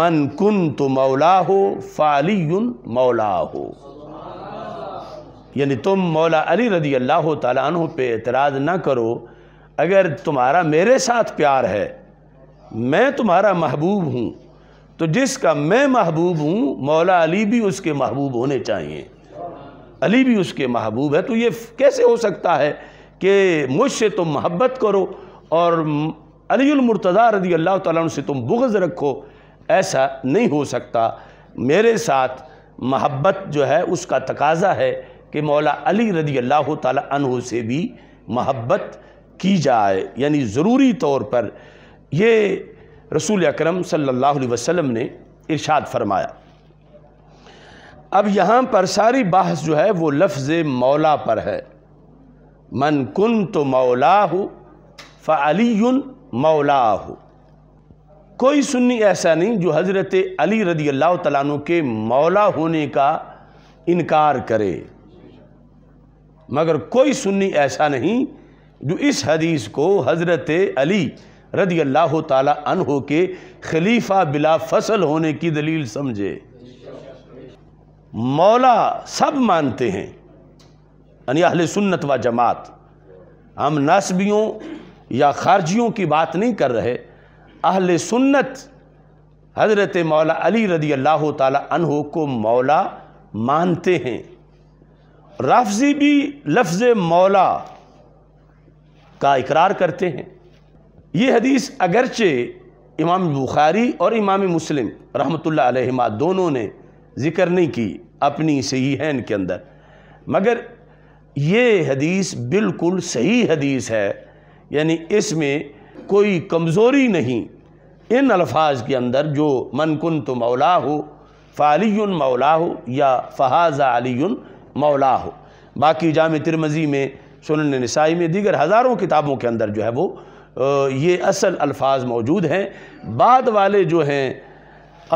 मन कुन तो मौला हो फ़ाली मौला हो यानी तुम मौला अली रदी अल्लाह तन पे एतराज़ ना करो अगर तुम्हारा मेरे साथ प्यार है मैं तुम्हारा महबूब हूँ तो जिसका मैं महबूब हूँ मौला अली भी उसके महबूब होने चाहिए अली भी उसके महबूब है तो ये कैसे हो सकता है कि मुझसे तुम महब्बत करो और अलीमरतदा रदी अल्लाह तुम से तुम बुगज़ रखो ऐसा नहीं हो सकता मेरे साथ महब्बत जो है उसका तकाजा है कि मौला अली रदी अल्लाह तु से भी महब्बत की जाए यानी ज़रूरी तौर पर ये रसूल अकरम सल्लल्लाहु अलैहि वसल्लम ने इरशाद फरमाया अब यहाँ पर सारी बहस जो है वो लफ्ज़ मौला पर है मन कुन तो मौला हो फ़ली मौला हो कोई सुन्नी ऐसा नहीं जो हज़रत अली रदी अल्लाह तु के मौला होने का इनकार करे मगर कोई सुन्नी ऐसा नहीं जो इस हदीस को हज़रत अली रदी अल्लाह हो के खलीफा बिला फसल होने की दलील समझे मौला सब मानते हैं यानी सुन्नत व जमात हम नस्बियों या खारजियों की बात नहीं कर रहे अहल सुन्नत हज़रत मौला अली रदी अल्लाह तहो को मौला मानते हैं राफजी भी लफ्ज़ मौला का इकरार करते हैं ये हदीस अगरचे इमाम बुखारी और इमाम मुस्लिम रहमतुल्लाह अलैहिमा दोनों ने ज़िक्र नहीं की अपनी सही हैन के अंदर मगर ये हदीस बिल्कुल सही हदीस है यानी इसमें कोई कमज़ोरी नहीं इन अल्फाज के अंदर जो मनकुन तो मौला हो फ़ाली मौला हो या फ़हाज़ा अली मौला हो बाकी जाम तिरमज़ी में सुन नसाई में दीगर हज़ारों किताबों के अंदर जो है वो ये असल अल्फाज मौजूद हैं बाद वाले जो हैं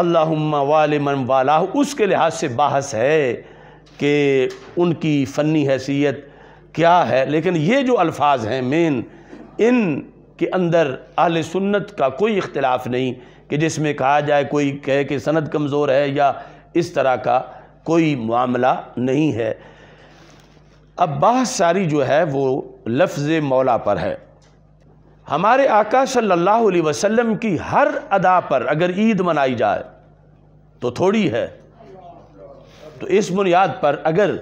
अल्लाहुम्मा मन वाला उसके लिहाज से बाहस है कि उनकी फ़नी हैसियत क्या है लेकिन ये जो अल्फाज हैं मेन इन के अंदर अहल सुन्नत का कोई इख्तलाफ नहीं कि जिसमें कहा जाए कोई कहे कि सनद कमज़ोर है या इस तरह का कोई मामला नहीं है अब बाह सारी जो है वो लफ्ज़ मौला पर है हमारे आका सल्लल्लाहु अलैहि वसल्लम की हर अदा पर अगर ईद मनाई जाए तो थोड़ी है तो इस बुनियाद पर अगर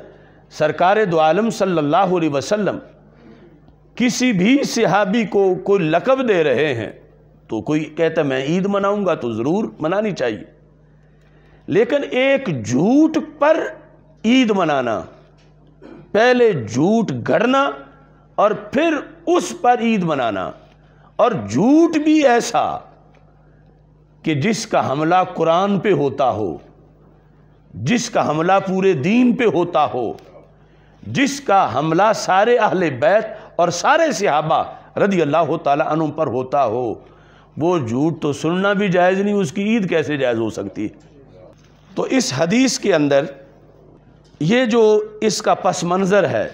सरकार दो आलम सल्लल्लाहु अलैहि वसल्लम किसी भी सिहाबी को कोई लकब दे रहे हैं तो कोई कहता मैं ईद मनाऊंगा तो ज़रूर मनानी चाहिए लेकिन एक झूठ पर ईद मनाना पहले झूठ गढ़ना और फिर उस पर ईद मनाना और झूठ भी ऐसा कि जिसका हमला कुरान पे होता हो जिसका हमला पूरे दीन पे होता हो जिसका हमला सारे अहल बैत और सारे सहाबा रदी अल्लाह तुम पर होता हो वो झूठ तो सुनना भी जायज़ नहीं उसकी ईद कैसे जायज़ हो सकती है तो इस हदीस के अंदर ये जो इसका पस मंज़र है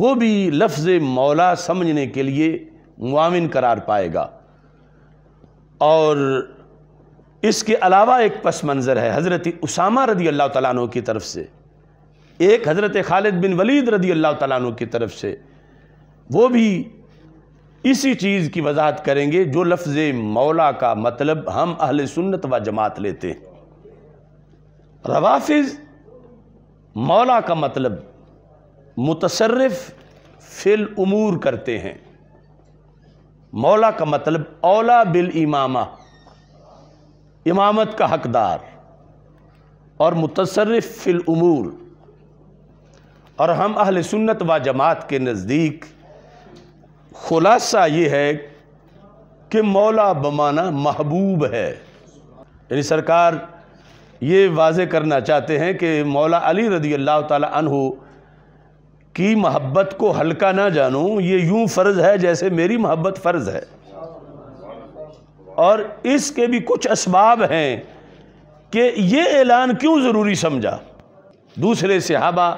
वो भी लफ्ज़ मौला समझने के लिए मुआवन करार पाएगा और इसके अलावा एक पस मंज़र है हज़रत उसामा रदी अल्लाह तु की तरफ से एक हज़रत खालिद बिन वलीद रदी अल्लाह तु की तरफ से वो भी इसी चीज़ की वजाहत करेंगे जो लफ्ज़ मौला का मतलब हम अहल सुन्नत व जमात लेते हैं रवाफिज़ मौला का मतलब मुतसरफ फिल उमूर करते हैं मौला का मतलब औला बिल इमामा इमामत का हकदार और मुतसरफ फिल उमूर और हम अहल सुन्नत व जमात के नज़दीक खुलासा ये है कि मौला बमाना महबूब है यानी सरकार ये वाज करना चाहते हैं कि मौला अली रदी अल्लाह तहु की महब्बत को हल्का ना जानूँ ये यूँ फ़र्ज़ है जैसे मेरी महब्बत फ़र्ज़ है और इसके भी कुछ इसबाब हैं कि ये ऐलान क्यों ज़रूरी समझा दूसरे सहाबा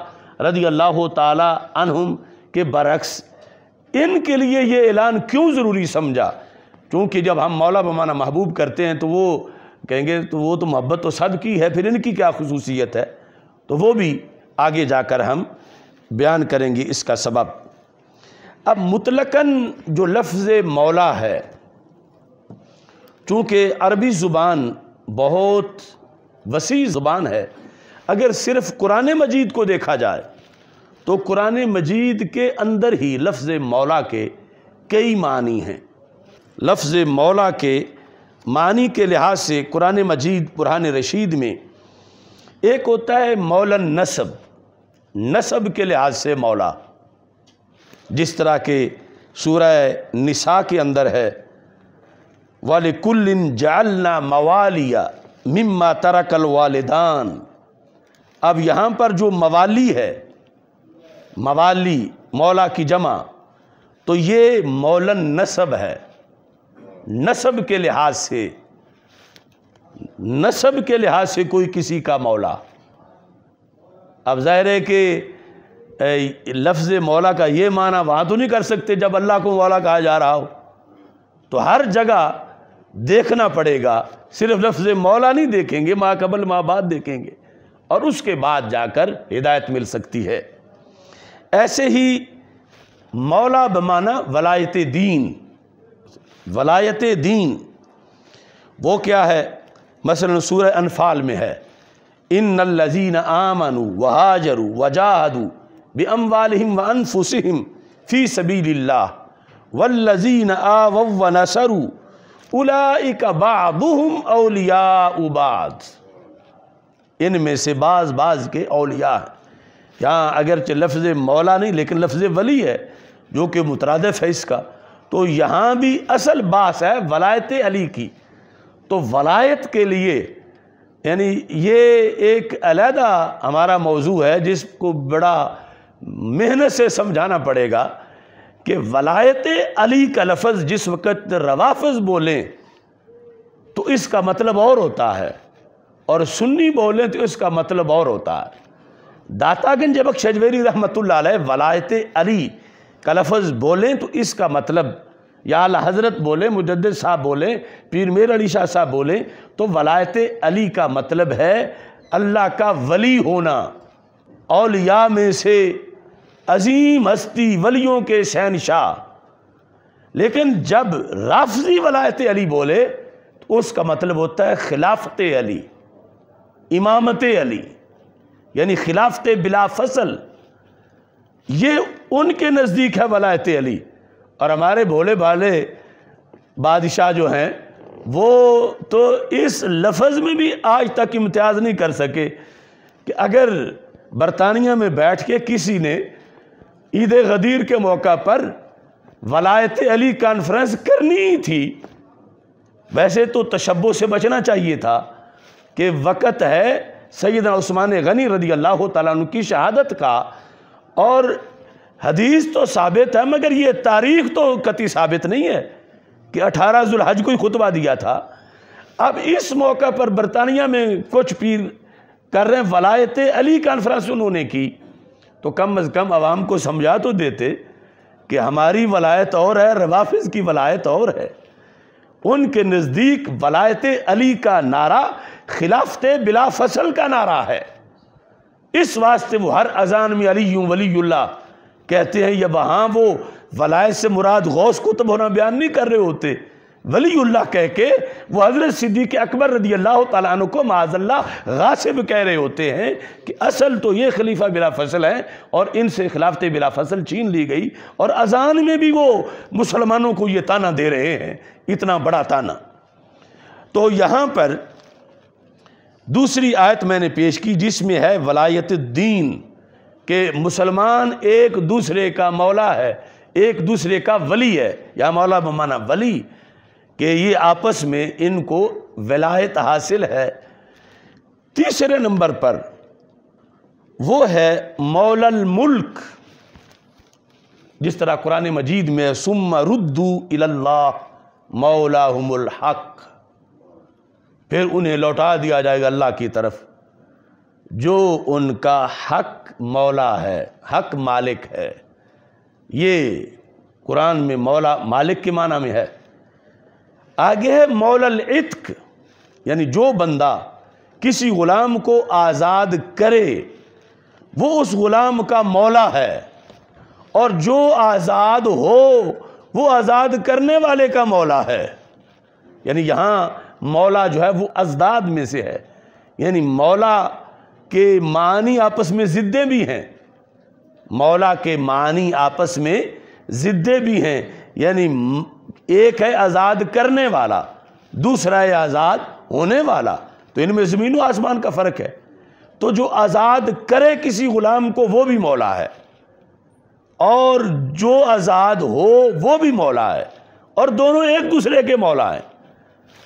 रदी अल्लाह तहम के बरक्स इनके लिए ये ऐलान क्यों ज़रूरी समझा क्योंकि जब हम मौला बमाना महबूब करते हैं तो वो कहेंगे तो वो तो मोहब्बत तो सब की है फिर इनकी क्या खसूसियत है तो वो भी आगे जाकर हम बयान करेंगे इसका सबब अब मुतलकन जो लफ्ज़ मौला है चूँकि अरबी ज़ुबान बहुत वसी ज़ुबान है अगर सिर्फ़ कुरान मजीद को देखा जाए तो कुरान मजीद के अंदर ही लफ्ज़ मौला के कई मानी हैं लफ्ज़ मौला के मानी के लिहाज से कुरान मजीद पुरान रशीद में एक होता है मौलन नसब नसब के लिहाज से मौला जिस तरह के सूरह निसा के अंदर है वाले कुल्लिन जालना मवालिया मिम्मा तरकल वालदान अब यहाँ पर जो मवाली है मवाली मौला की जमा तो ये मौलन नसब है नसब के लिहाज से नसब के लिहाज से कोई किसी का मौला अब जाहिर है कि लफ्ज़ मौला का ये माना वहाँ तो नहीं कर सकते जब अल्लाह को मौला कहा जा रहा हो तो हर जगह देखना पड़ेगा सिर्फ लफ्ज़ मौला नहीं देखेंगे माँ कबल माँ बाद देखेंगे और उसके बाद जाकर हिदायत मिल सकती है ऐसे ही मौला बमाना वलायत दीन वलायत दीन वो क्या है मसलन सूर अनफाल में है इन लजीन आमनु वहाजरु वजाहदु बेअम वालम व अनफुसम फ़ी सबील्ला वल्लजीन आव व नसरु उलाबाबुम अलिया उबाद इन में से बाज बाज के अलिया हैं यहाँ अगरचे लफ्ज़ मौला नहीं लेकिन लफ्ज़ वली है जो कि मुतरदफ़ है इसका तो यहाँ भी असल बात है वलायत अली की तो वलायत के लिए यानी ये एक अलहदा हमारा मौजू है जिसको बड़ा मेहनत से समझाना पड़ेगा कि वलायत अली का लफज जिस वक़्त रवाफज बोलें तो इसका मतलब और होता है और सुन्नी बोलें तो इसका मतलब और होता है दातागंज बख्श शजवेरी रहमत वलायत अली का लफज बोलें तो इसका मतलब या अला हज़रत बोलें मुजद साहब बोलें पीर मेर अली शाह साहब बोलें तो वलायत अली का मतलब है अल्लाह का वली होना औलिया में से अजीम हस्ती वलियों के शहनशाह लेकिन जब राफजी वलायत अली बोले तो उसका मतलब होता है खिलाफत अली इमामत अली यानी खिलाफत बिला फसल ये उनके नज़दीक है वलायत अली और हमारे भोले भाले बादशाह जो हैं वो तो इस लफ्ज़ में भी आज तक इम्तियाज़ नहीं कर सके कि अगर बरतानिया में बैठ के किसी ने ईद गदीर के मौका पर वलायत अली कॉन्फ्रेंस करनी ही थी वैसे तो तशबों से बचना चाहिए था कि वक़्त है सैदना उस्मान गनी रदी अल्लाह तु की शहादत का और हदीस तो साबित है मगर ये तारीख तो कति साबित नहीं है कि अठारह जुल्हज को ही खुतबा दिया था अब इस मौका पर बरतानिया में कुछ पीर कर रहे हैं वलायत अली कॉन्फ्रेंस उन्होंने की तो कम अज़ कम आवाम को समझा तो देते कि हमारी वलायत और है रवाफिज की वलायत और है उनके नज़दीक वलायत अली का नारा खिलाफत बिला फसल का नारा है इस वास्ते वो हर अजान में अली यूँ वली कहते हैं या वहाँ वो वलायत से मुराद गौस को कुतब तो होना बयान नहीं कर रहे होते वलील्ला कह के वो हजरत सिद्दीक अकबर रदी अल्लाह तु को माजल्ला गासिब कह रहे होते हैं कि असल तो ये खलीफा बिला फसल है और इनसे खिलाफत बिला फसल छीन ली गई और अजान में भी वो मुसलमानों को ये ताना दे रहे हैं इतना बड़ा ताना तो यहाँ पर दूसरी आयत मैंने पेश की जिसमें है वलायत दीन के मुसलमान एक दूसरे का मौला है एक दूसरे का वली है या मौला बमाना वली कि ये आपस में इनको वलायत हासिल है तीसरे नंबर पर वो है मौलल मुल्क जिस तरह कुरान मजीद में सुम रुद्दू इल्ला मौला हक फिर उन्हें लौटा दिया जाएगा अल्लाह की तरफ जो उनका हक मौला है हक मालिक है ये कुरान में मौला मालिक के माना में है आगे है मौलल इत्क यानी जो बंदा किसी ग़ुलाम को आज़ाद करे वो उस ग़ुलाम का मौला है और जो आज़ाद हो वो आज़ाद करने वाले का मौला है यानी यहाँ मौला जो है वो अजदाद में से है यानी मौला के मानी आपस में ज़िद्दें भी हैं मौला के मानी आपस में ज़िद्दें भी हैं यानी एक है आज़ाद करने वाला दूसरा है आज़ाद होने वाला तो इनमें ज़मीन व आसमान का फ़र्क है तो जो आज़ाद करे किसी ग़ुलाम को वो भी मौला है और जो आज़ाद हो वो भी मौला है और दोनों एक दूसरे के मौला हैं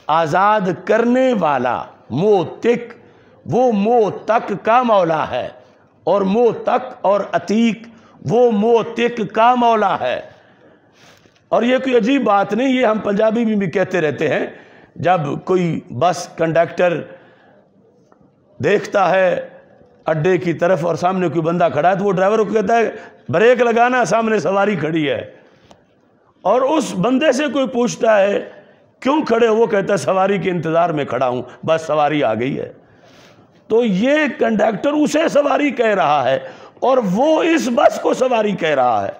आज़ाद करने वाला मोतिक वो मोतक का मौला है और मोतक और अतीक वो मोतिक का मौला है और ये कोई अजीब बात नहीं ये हम पंजाबी में भी कहते रहते हैं जब कोई बस कंडक्टर देखता है अड्डे की तरफ और सामने कोई बंदा खड़ा है तो वो ड्राइवर को कहता है ब्रेक लगाना सामने सवारी खड़ी है और उस बंदे से कोई पूछता है क्यों खड़े हो वो कहता है सवारी के इंतज़ार में खड़ा हूं बस सवारी आ गई है तो ये कंडक्टर उसे सवारी कह रहा है और वो इस बस को सवारी कह रहा है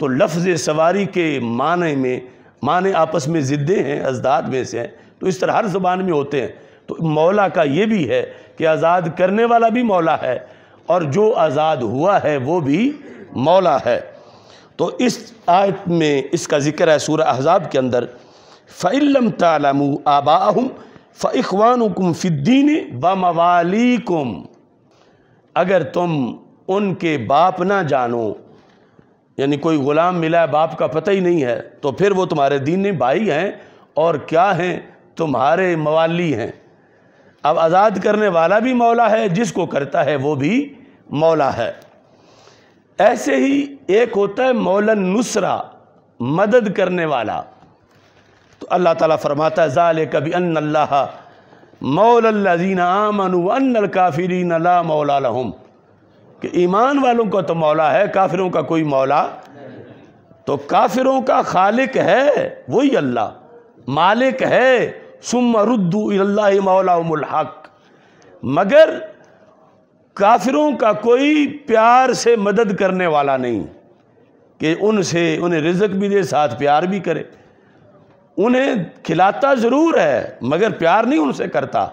तो लफ्ज़ सवारी के माने में माने आपस में ज़िद्दे हैं अजदाद में से हैं तो इस तरह हर ज़बान में होते हैं तो मौला का ये भी है कि आज़ाद करने वाला भी मौला है और जो आज़ाद हुआ है वो भी मौला है तो इस आयत में इसका ज़िक्र है सूर अहजाब के अंदर फ़िल्म तालमु आबाहम फ़वानुकुम फ़िद्दीन व मवालिकुम अगर तुम उनके बाप ना जानो यानी कोई ग़ुलाम मिला है बाप का पता ही नहीं है तो फिर वो तुम्हारे दीन भाई हैं और क्या हैं तुम्हारे मवाली हैं अब आज़ाद करने वाला भी मौला है जिसको करता है वो भी मौला है ऐसे ही एक होता है मौलन नुसरा मदद करने वाला तो अल्लाह ताला फरमाता ज़ाल कभी अल्ला मौलजीन आमन अनल काफिरीन ला मौला कि ईमान वालों का तो मौला है काफिरों का कोई मौला तो काफिरों का खालिक है वही अल्लाह मालिक है सुम रुद्दू मौलाक मगर काफिरों का कोई प्यार से मदद करने वाला नहीं कि उनसे उन्हें रिजक भी दे साथ प्यार भी करे उन्हें खिलाता ज़रूर है मगर प्यार नहीं उनसे करता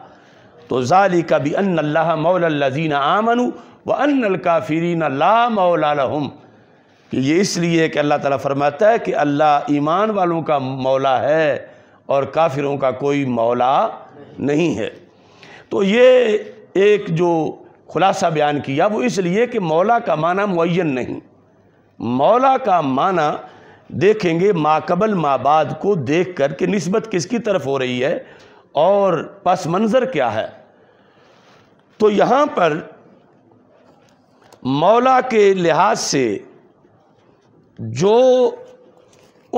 तो ज़ाली का भी अन अल्लाह मौलजीन आमनु व अन काफिरीन ला मौलाम कि ये इसलिए कि अल्लाह ताला फरमाता है कि अल्लाह ईमान वालों का मौला है और काफिरों का कोई मौला नहीं है तो ये एक जो खुलासा बयान किया वो इसलिए कि मौला का माना मुन नहीं मौला का माना देखेंगे माकबल माबाद को देख कर के नस्बत किसकी तरफ हो रही है और पस मंज़र क्या है तो यहाँ पर मौला के लिहाज से जो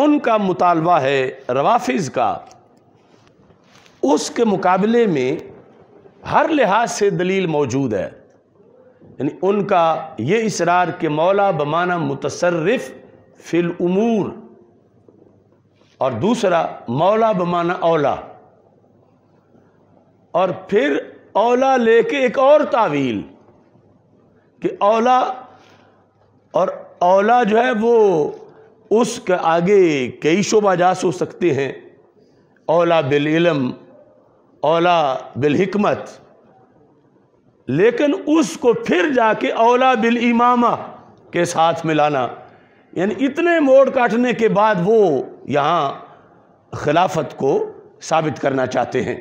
उनका मुतालबा है रवाफिज़ का उसके मुकाबले में हर लिहाज से दलील मौजूद है यानी उनका ये इसरार कि मौला बमाना मुतसरफ़ फिल उमूर और दूसरा मौला बमाना औला और फिर औला लेके एक और तावील कि औला और औला जो है वो उसके आगे कई शोबाजात हो सकते हैं औला इलम औला हिकमत लेकिन उसको फिर जाके औला बिल इमामा के साथ मिलाना यानी इतने मोड़ काटने के बाद वो यहाँ खिलाफत को साबित करना चाहते हैं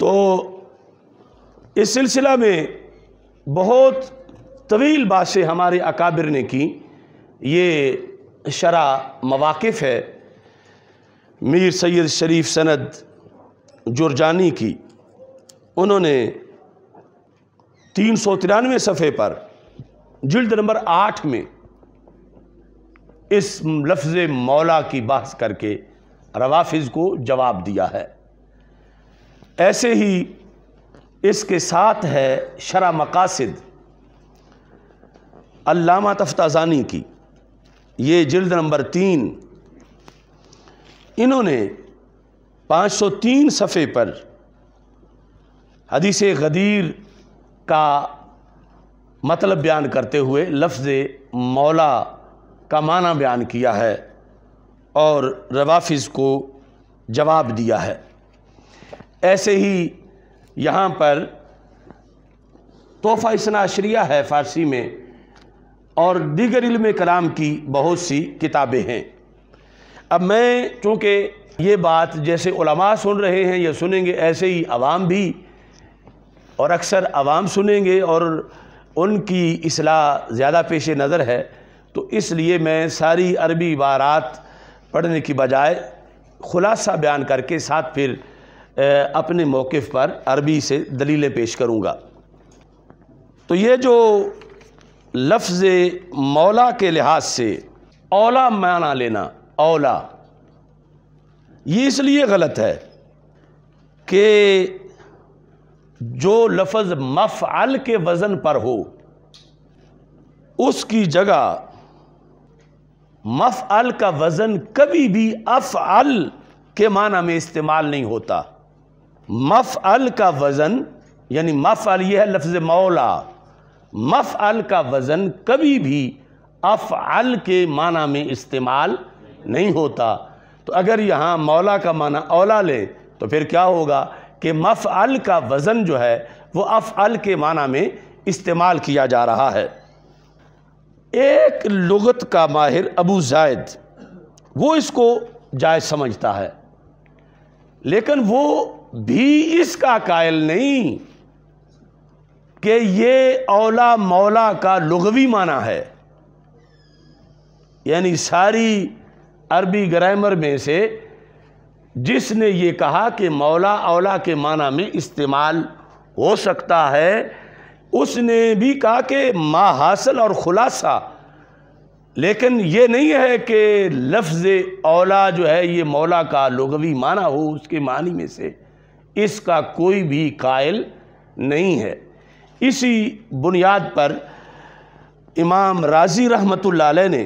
तो इस सिलसिला में बहुत तवील बातें हमारे अकाबिर ने की ये शरा मवाकफ़ है मीर सैद शरीफ सनद जुर्जानी की उन्होंने तीन सौ तिरानवे सफ़े पर जिल्द नंबर आठ में इस लफ्ज़ मौला की बात करके रवाफिज़ को जवाब दिया है ऐसे ही इसके साथ है शरा मकासद अल्लामा तफ्ताजानी की ये जल्द नंबर तीन इन्होंने 503 सफ़े पर हदीस गदीर का मतलब बयान करते हुए लफ्ज़ मौला का माना बयान किया है और रवाफिज़ को जवाब दिया है ऐसे ही यहाँ पर तोहफ़ा इसना है फ़ारसी में और दीगर इल्म कलाम की बहुत सी किताबें हैं अब मैं चूँकि ये बात जैसे उलमा सुन रहे हैं या सुनेंगे ऐसे ही आवाम भी और अक्सर आवाम सुनेंगे और उनकी असलाह ज़्यादा पेश नज़र है तो इसलिए मैं सारी अरबी इबारात पढ़ने की बजाय ख़ुलासा बयान करके साथ फिर अपने मौक़ पर अरबी से दलीलें पेश करूँगा तो ये जो लफ्ज़ मौला के लिहाज से औला माना लेना औला ये इसलिए गलत है कि जो लफज अल के वज़न पर हो उसकी जगह मफ़अल का वज़न कभी भी अफ़अल के माना में इस्तेमाल नहीं होता मफ़अल का वज़न यानी मफ़अल यह है लफ्ज़ मौला मफ़अल का वज़न कभी भी अफ़अल के माना में इस्तेमाल नहीं होता तो अगर यहाँ मौला का माना औला ले तो फिर क्या होगा कि मफ़अल का वज़न जो है वो अफ़अल के माना में इस्तेमाल किया जा रहा है एक लगत का माहिर अबू जायद वो इसको जायज़ समझता है लेकिन वो भी इसका कायल नहीं कि ये औला मौला का लगवी माना है यानी सारी अरबी ग्रामर में से जिसने ये कहा कि मौला औला के माना में इस्तेमाल हो सकता है उसने भी कहा कि मा हासिल और ख़ुलासा लेकिन ये नहीं है कि लफ्ज़ औला जो है ये मौला का लगवी माना हो उसके मानी में से इसका कोई भी कायल नहीं है इसी बुनियाद पर इमाम राजी रहमत ने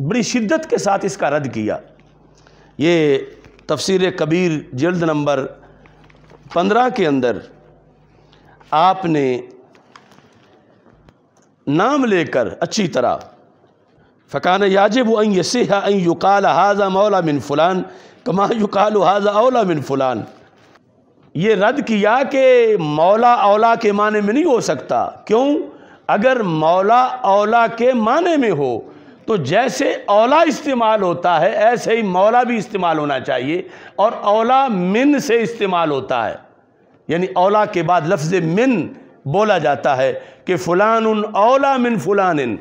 बड़ी शिद्दत के साथ इसका रद्द किया ये तफसीर कबीर जल्द नंबर पंद्रह के अंदर आपने नाम लेकर अच्छी तरह फ़कान याजिब अन यसीहा अन युकाल हाजा मौला मिन फ़ुलान कमा युकाल हाजा औला मिन फ़ुलान ये रद्द किया कि मौला औला के माने में नहीं हो सकता क्यों अगर मौला औला के माने में हो तो जैसे औला इस्तेमाल होता है ऐसे ही मौला भी इस्तेमाल होना चाहिए और औला मिन से इस्तेमाल होता है यानी औला के बाद लफ्ज़ मिन बोला जाता है कि फ़लान औला मिन फ़लान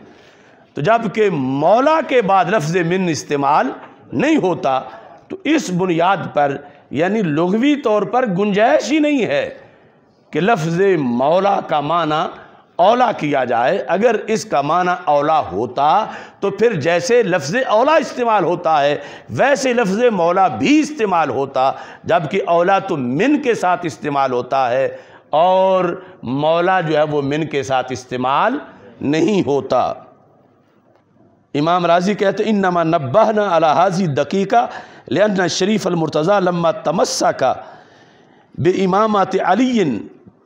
तो जबकि मौला के बाद लफ्ज़ मिन इस्तेमाल नहीं होता तो इस बुनियाद पर यानी लघवी तौर पर गुंजाइश ही नहीं है कि लफ्ज़ मौला का माना औला किया जाए अगर इसका माना औला होता तो फिर जैसे लफ्ज़ औला इस्तेमाल होता है वैसे लफ्ज़ मौला भी इस्तेमाल होता जबकि औला तो मिन के साथ इस्तेमाल होता है और मौला जो है वो मिन के साथ इस्तेमाल नहीं होता इमाम राजी कहते इन नमा नब्बा न अलाहाजी दकीका लियन शरीफ अलमरतज़ा लम्मा तमस्सा का बे इमामत अलिन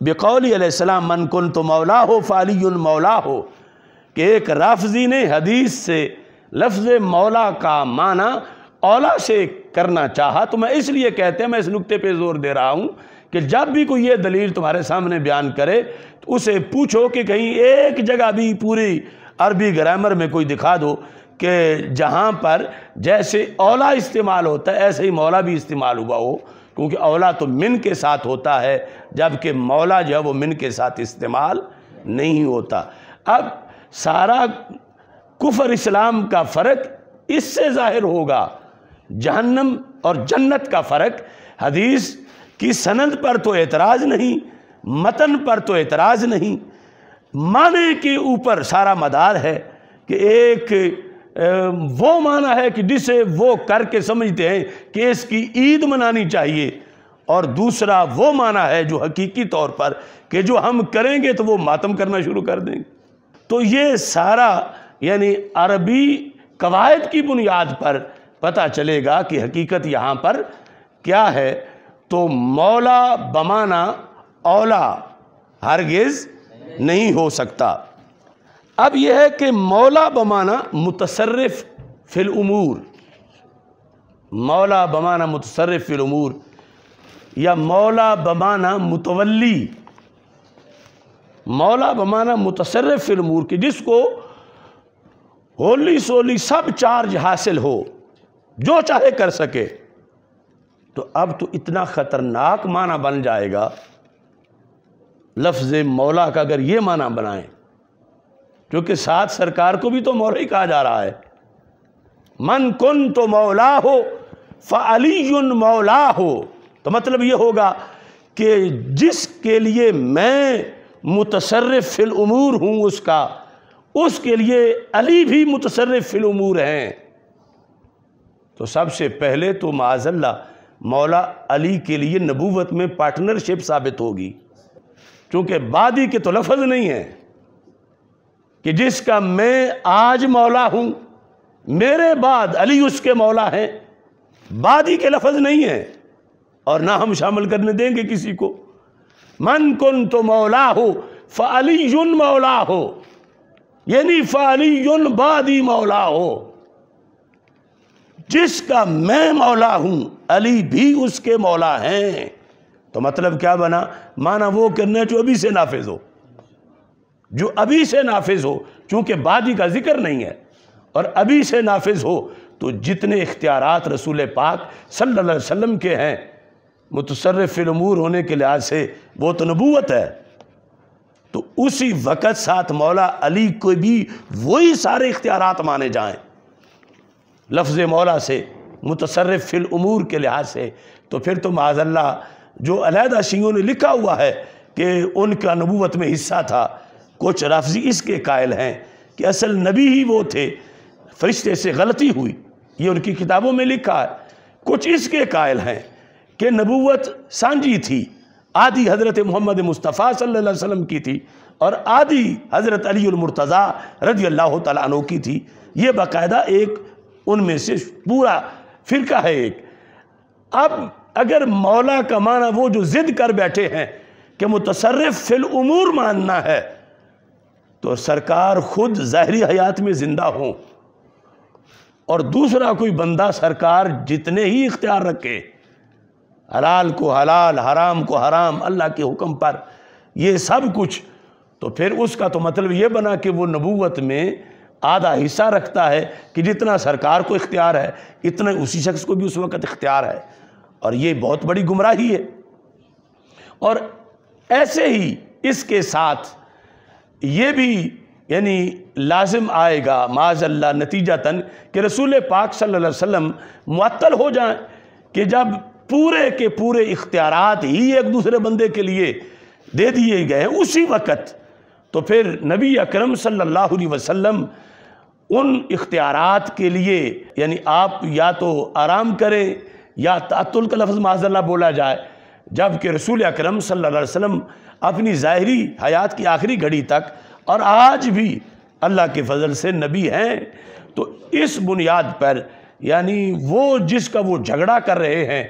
बेकौलीसम मन कन तो मौला हो फ़ाली मौला हो कि एक राफजी ने हदीस से लफ्ज़ मौला का माना औला से करना चाहा तो मैं इसलिए कहते हैं मैं इस नुकते पे ज़ोर दे रहा हूँ कि जब भी कोई ये दलील तुम्हारे सामने बयान करे तो उसे पूछो कि कहीं एक जगह भी पूरी अरबी ग्रामर में कोई दिखा दो कि जहाँ पर जैसे औला इस्तेमाल होता है ऐसे ही मौला भी इस्तेमाल हुआ हो क्योंकि औला तो मिन के साथ होता है जबकि मौला जो है वो मिन के साथ इस्तेमाल नहीं होता अब सारा कुफर इस्लाम का फ़र्क इससे ज़ाहिर होगा जहन्नम और जन्नत का फ़र्क हदीस कि सनद पर तो एतराज़ नहीं मतन पर तो एतराज़ नहीं माने के ऊपर सारा मदार है कि एक वो माना है कि जिसे वो करके समझते हैं कि इसकी ईद मनानी चाहिए और दूसरा वो माना है जो हकीकी तौर पर कि जो हम करेंगे तो वो मातम करना शुरू कर देंगे तो ये सारा यानी अरबी कवायद की बुनियाद पर पता चलेगा कि हकीकत यहाँ पर क्या है तो मौला बमाना औला हरगिज़ नहीं हो सकता अब यह है कि मौला बमाना मुतसरफ फिल उमूर मौला बमाना मुतसरफ फिल उमूर या मौला बमाना मुतवली मौला बमाना मुतसरफ फिल उमूर की जिसको होली सोली सब चार्ज हासिल हो जो चाहे कर सके तो अब तो इतना ख़तरनाक माना बन जाएगा लफ्ज़ मौला का अगर ये माना बनाएं क्योंकि साथ सरकार को भी तो मौला ही कहा जा रहा है मन कुन तो मौला हो फ़ली मौला हो तो मतलब ये होगा कि जिसके लिए मैं मुतसरफिल फिलमूर हूँ उसका उसके लिए अली भी मुतसरफिल फिलमूर हैं तो सबसे पहले तो माजल्ला मौला अली के लिए नबूवत में पार्टनरशिप साबित होगी क्योंकि बादी के तो लफज नहीं है कि जिसका मैं आज मौला हूं मेरे बाद अली उसके मौला हैं बादी के लफज नहीं है और ना हम शामिल करने देंगे किसी को मन कुन तो मौला हो फ़ली मौला हो यानी अली बादी मौला हो जिसका मैं मौला हूं अली भी उसके मौला हैं तो मतलब क्या बना माना वो करना जो अभी से नाफिज हो जो अभी से नाफिज हो चूंकि बादी का जिक्र नहीं है और अभी से नाफिज हो तो जितने इख्तियार रसूल पाक सल्लल्लाहु अलैहि वसल्लम के हैं मुतसरफ़िलमूर होने के लिहाज से वो तो नबूत है तो उसी वक़्त साथ मौला अली को भी वही सारे इख्तियार माने जाएँ लफ्ज़ मौला से मुतसरफ़ फिल उमूर के लिहाज से तो फिर तो माजल्ला जो अलहदा शियों ने लिखा हुआ है कि उनका नबूत में हिस्सा था कुछ राफजी इसके कायल हैं कि असल नबी ही वो थे फरिश्ते से गलती हुई ये उनकी किताबों में लिखा है कुछ इसके कायल हैं कि नबूत सांझी थी आदि हज़रत मोहम्मद मुस्तफ़ा सल्लल्लाहु अलैहि वसल्लम की थी और आदि हज़रत अलीमरतज़ा रदी अल्लाह तु की थी ये बाकायदा एक उनमें से पूरा फिरका है एक अब अगर मौला का माना वो जो जिद कर बैठे हैं कि मुतसरफ फिल उमूर मानना है तो सरकार खुद जहरी हयात में ज़िंदा हो और दूसरा कोई बंदा सरकार जितने ही इख्तियार रखे हलाल को हलाल हराम को हराम अल्लाह के हुक्म पर ये सब कुछ तो फिर उसका तो मतलब ये बना कि वो नबूवत में आधा हिस्सा रखता है कि जितना सरकार को इख्तियार है इतना उसी शख्स को भी उस वक़्त इख्तियार है और ये बहुत बड़ी गुमराही है और ऐसे ही इसके साथ ये भी यानी लाजिम आएगा माजल्ला तन कि रसूल पाक सल्लल्लाहु अलैहि वसल्लम हो जाएं कि जब पूरे के पूरे इख्तियार ही एक दूसरे बंदे के लिए दे दिए गए उसी वक़्त तो फिर नबी अकरम सल्लल्लाहु अलैहि वसल्लम उन इख्तियारत के लिए यानी आप या तो आराम करें या तातुल का लफ्ज़ माजल्ला बोला जाए जबकि रसूल अक्रम वसम अपनी ज़ाहरी हयात की आखिरी घड़ी तक और आज भी अल्लाह के फजल से नबी हैं तो इस बुनियाद पर यानी वो जिसका वो झगड़ा कर रहे हैं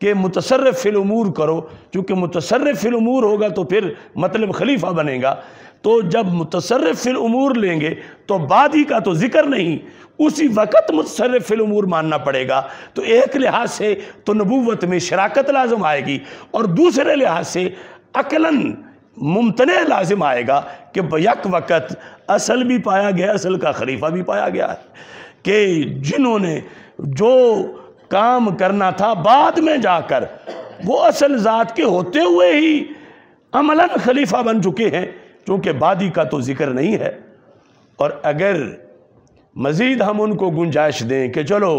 कि मुतसरफ़िलमूर करो चूँकि मुतसरफ़िलमूर होगा तो फिर मतलब खलीफा बनेगा तो जब मुतसरफ़िल उमूर लेंगे तो बाद ही का तो ज़िक्र नहीं उसी वक़्त मुतसरफ़िल उमूर मानना पड़ेगा तो एक लिहाज से तो नबूवत में शराकत लाजम आएगी और दूसरे लिहाज से अकलन मुमतने लाजिम आएगा कि यक वक़्त असल भी पाया गया असल का खलीफा भी पाया गया है कि जिन्होंने जो काम करना था बाद में जाकर वो असल ज़ात के होते हुए ही अमलन खलीफा बन चुके हैं चूँकि बादी का तो ज़िक्र नहीं है और अगर मज़ीद हम उनको गुंजाइश दें कि चलो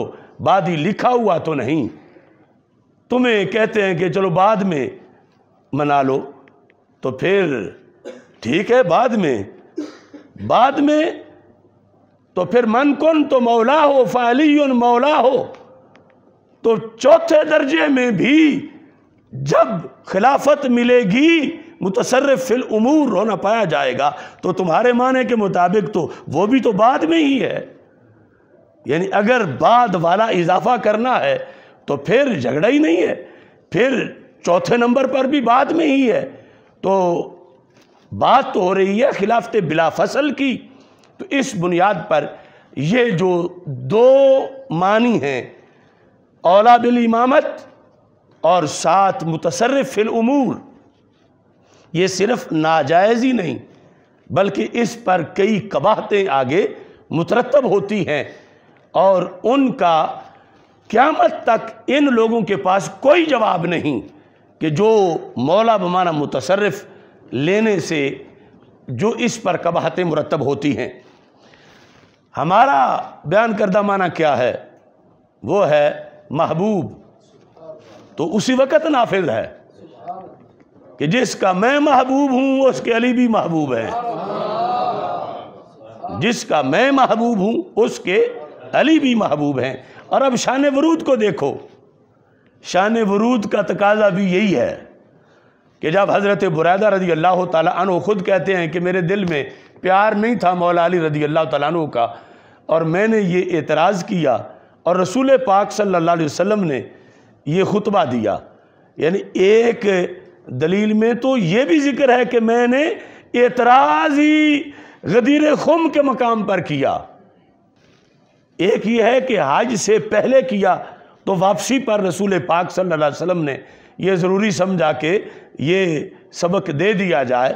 बादी लिखा हुआ तो नहीं तुम्हें कहते हैं कि चलो बाद में मना लो तो फिर ठीक है बाद में बाद में तो फिर मन कौन तो मौला हो फाली मौला हो तो चौथे दर्जे में भी जब खिलाफत मिलेगी मुतसरफ़ फिल उमूर रोना पाया जाएगा तो तुम्हारे माने के मुताबिक तो वो भी तो बाद में ही है यानी अगर बाद वाला इजाफा करना है तो फिर झगड़ा ही नहीं है फिर चौथे नंबर पर भी बाद में ही है तो बात तो हो रही है खिलाफत बिला फसल की तो इस बुनियाद पर ये जो दो मानी हैं औला बिल इमामत और साथ मुतसरफ़ फिल उमूर ये सिर्फ नाजायज़ ही नहीं बल्कि इस पर कई कबाहतें आगे मुतरतब होती हैं और उनका क़्यामत तक इन लोगों के पास कोई जवाब नहीं कि जो मौला बमाना मुतसरफ़ लेने से जो इस पर कबाहतें मुरतब होती हैं हमारा बयान करदा माना क्या है वो है महबूब तो उसी वक़्त नाफिज है कि जिसका मैं महबूब हूँ उसके अली भी महबूब हैं जिसका मैं महबूब हूँ उसके अली भी महबूब हैं और अब शान वरूद को देखो शान वरूद का तकाजा भी यही है कि जब हज़रत बुरादा रजी अल्लाह तु ख़ुद कहते हैं कि मेरे दिल में प्यार नहीं था मौला अली रजी अल्लाह तु का और मैंने ये एतराज़ किया और रसूल पाक सल्ला वसम ने यह खुतबा दिया यानी एक दलील में तो ये भी जिक्र है कि मैंने एतराज़ ही गदीर खुम के मकाम पर किया एक ही है कि हज से पहले किया तो वापसी पर रसूल पाक सल्लल्लाहु अलैहि वसल्लम ने यह ज़रूरी समझा के ये सबक दे दिया जाए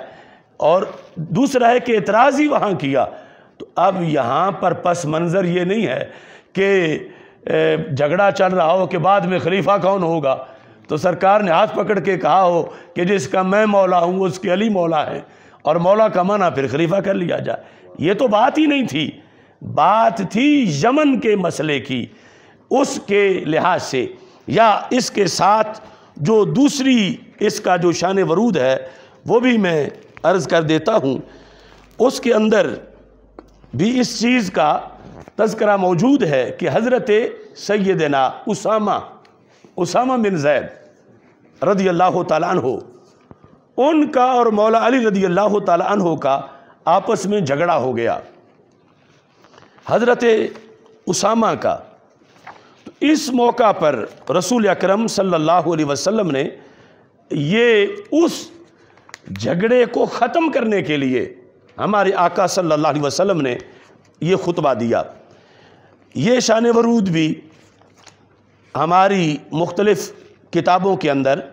और दूसरा है कि एतराज़ ही वहाँ किया तो अब यहाँ पर पस मंज़र ये नहीं है कि झगड़ा चल रहा हो कि बाद में खलीफा कौन होगा तो सरकार ने हाथ पकड़ के कहा हो कि जिसका मैं मौला हूँ उसके अली मौला है और मौला का माना फिर खलीफा कर लिया जाए ये तो बात ही नहीं थी बात थी यमन के मसले की उसके लिहाज से या इसके साथ जो दूसरी इसका जो शान वरूद है वो भी मैं अर्ज़ कर देता हूँ उसके अंदर भी इस चीज़ का तस्करा मौजूद है कि हज़रत सैदना उसामा उसामा बिन जैद रदी अल्लाह तह हो उनका और मौला अली रदी अल्लाह तन हो का आपस में झगड़ा हो गया हज़रत उसामा का तो इस मौका पर रसूल अक्रम सल्लल्लाहु अलैहि वसल्लम ने ये उस झगड़े को ख़त्म करने के लिए हमारे आका सल्लल्लाहु अलैहि वसल्लम ने यह खुतबा दिया ये शान वरूद भी हमारी मुख्तलफ़ किताबों के अंदर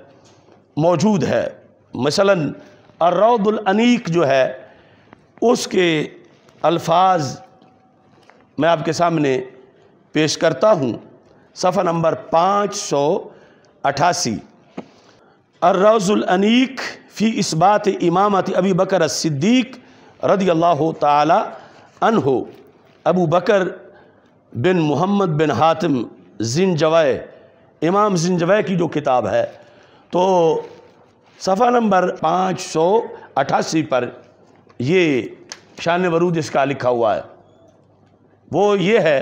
मौजूद है मसला अनीक जो है उसके अल्फाज मैं आपके सामने पेश करता हूँ सफ़ा नंबर पाँच सौ अठासी अर्रौज़ुलनीक फ़ी इस बात इमामत अबी बकर सिद्दीक रदी अल्लाह तन हो अबू बकर बिन मोहम्मद बिन हातिम जिन जवाए इमाम जिन जवाए की जो किताब है तो सफ़ा नंबर पाँच सौ अट्ठासी पर ये शान वरूद इसका लिखा हुआ है वो ये है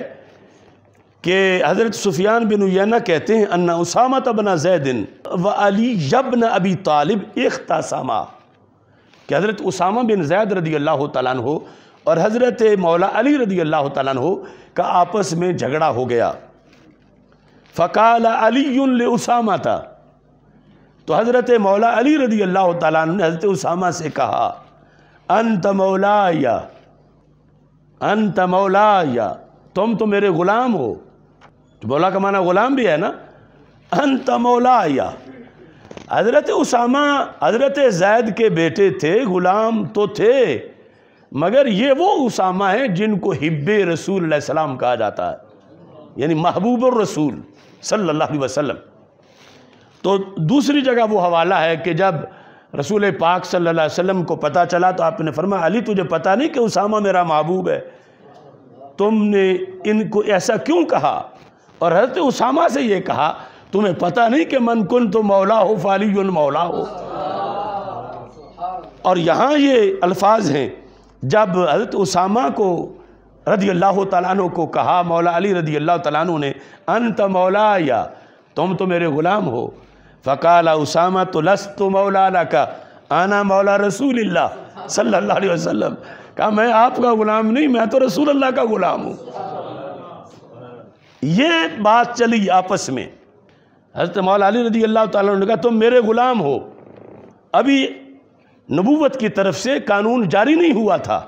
कि हज़रत सुफियान बिन उना कहते हैं अन्ना उसामा तबना जैदिन व अली यबन अबी तालिब सामा कि हज़रत उसामा बिन जैद रदी अल्लाह तन हो और हज़रत मौला अली रदी अल्लाह तन हो का आपस में झगड़ा हो गया फ़काल अली उसामा था तो हज़रत मौला अली रदी अल्लाह तजरत उसामा से कहा अंत मौलाया अंत मौलाया तुम तो मेरे ग़ुलाम हो तो मौला का माना ग़ुलाम भी है ना अंत मौलाया हज़रत उसामा हज़रत जैद के बेटे थे ग़ुलाम तो थे मगर ये वो उसामा हैं जिनको हिब्ब रसूल सलाम कहा जाता है यानी महबूब रसूल सल्लल्लाहु अलैहि वसल्लम तो दूसरी जगह वो हवाला है कि जब रसूल पाक सल्लल्लाहु अलैहि वसल्लम को पता चला तो आपने फरमाया अली तुझे पता नहीं कि उसामा मेरा महबूब है तुमने इनको ऐसा क्यों कहा और हजरत उसामा से ये कहा तुम्हें पता नहीं कि मन कुन तो मौला हो फाली मौला हो और यहाँ ये अल्फाज हैं जब हजरत उसामा को रदी अल्लाह तु को कहा मौला अली रदी अल्लाह तु ने अंत मौला या तुम तो मेरे ग़ुलाम हो फ़काल उसामा तो लस तो मौला का आना मौला रसूल सल्ला वसम कहा मैं आपका ग़ुलाम नहीं मैं तो रसूल अल्लाह का ग़ुलाम हूँ ये बात चली आपस में हज़रत मौला अली रदी अल्लाह तु ने कहा तुम मेरे ग़ुलाम हो अभी नबूवत की तरफ से कानून जारी नहीं हुआ था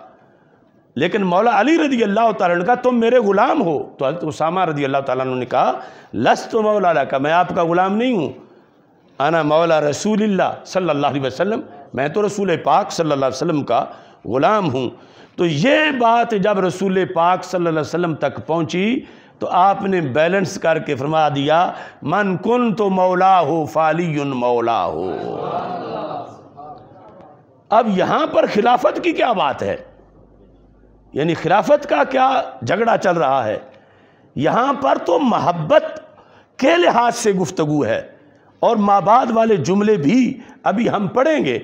लेकिन मौला अली रदी अल्लाह तुम का तुम मेरे ग़ुलाम हो तो उसामा रदी अल्लाह तु ने कहा लस तो मौला का मैं आपका ग़ुलाम नहीं हूँ आना मौला रसूल सल्ला वसलम मैं तो रसूल पाक सल्ला वसलम का ग़ुलाम हूँ तो ये बात जब रसूल पाक सल्ला वसलम तक पहुँची तो आपने बैलेंस करके फरमा दिया मन कुन तो मौला हो फाली मौला हो अब यहाँ पर खिलाफत की क्या बात है यानी खिलाफत का क्या झगड़ा चल रहा है यहाँ पर तो महब्बत के लिहाज से गुफ्तगु है और माबाद वाले जुमले भी अभी हम पढ़ेंगे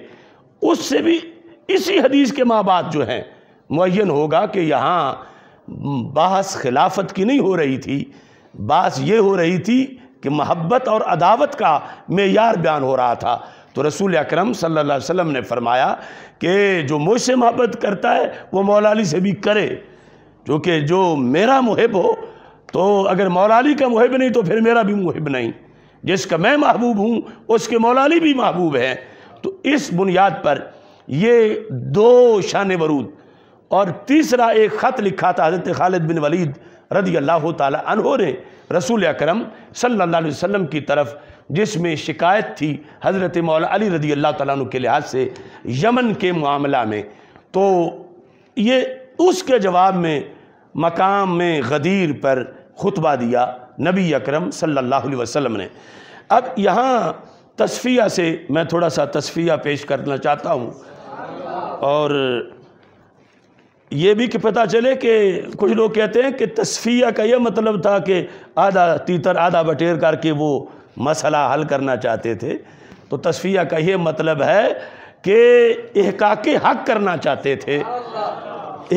उससे भी इसी हदीस के माबाद जो हैं मुन होगा कि यहाँ बहस खिलाफत की नहीं हो रही थी बहस ये हो रही थी कि महब्बत और अदावत का मैार बयान हो रहा था तो रसूल अक्रम सल्लल्लाहु ने फरमाया कि जो मुझसे मोहब्बत करता है वो मौलानी से भी करे क्योंकि जो मेरा मुहब हो तो अगर मौलानी का मुहब नहीं तो फिर मेरा भी मुहब नहीं जिसका मैं महबूब हूँ उसके मौलानी भी महबूब हैं तो इस बुनियाद पर ये दो शान वरूद और तीसरा एक ख़त लिखा था हज़रत खालिद बिन वलीद रदी अल्लाह तहों ने रसूल अक्रम सल्ला वसम की तरफ जिसमें शिकायत थी हज़रत मौला अली रदी अल्लाह तु के लिहाज से यमन के मामला में तो ये उसके जवाब में मकाम में गदीर पर खुतबा दिया नबी अक्रम सल्लल्लाहु अलैहि ने अब यहाँ तस्फिया से मैं थोड़ा सा तस्फिया पेश करना चाहता हूँ और ये भी कि पता चले कि कुछ लोग कहते हैं कि तस्फिया का यह मतलब था कि आधा तीतर आधा बटेर करके वो मसला हल करना चाहते थे तो तस्फिया का ये मतलब है कि एहका के हक करना चाहते थे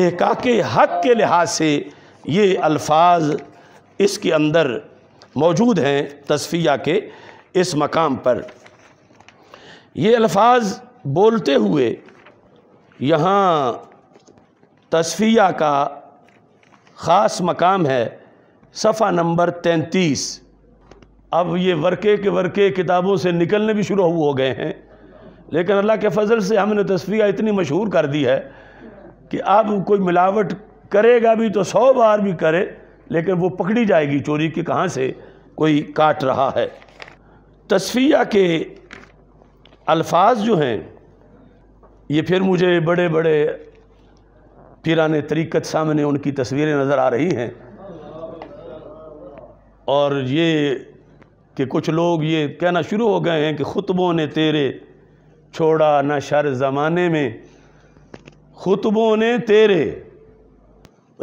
एहका के हक के लिहाज से ये अल्फाज इसके अंदर मौजूद हैं तस्फिया के इस मकाम पर ये अल्फाज बोलते हुए यहाँ तस्फिया का ख़ास मकाम है सफ़ा नंबर तैंतीस अब ये वर्के के वर्के किताबों से निकलने भी शुरू हो गए हैं लेकिन अल्लाह के फजल से हमने तस्वीर इतनी मशहूर कर दी है कि अब कोई मिलावट करेगा भी तो सौ बार भी करे लेकिन वो पकड़ी जाएगी चोरी की कहाँ से कोई काट रहा है तस्फिया के अल्फाज जो हैं ये फिर मुझे बड़े बड़े पिराने तरीक़त सामने उनकी तस्वीरें नज़र आ रही हैं और ये कि कुछ लोग ये कहना शुरू हो गए हैं कि ख़ुतबों ने तेरे छोड़ा ना शर ज़माने में ख़ुतबों ने तेरे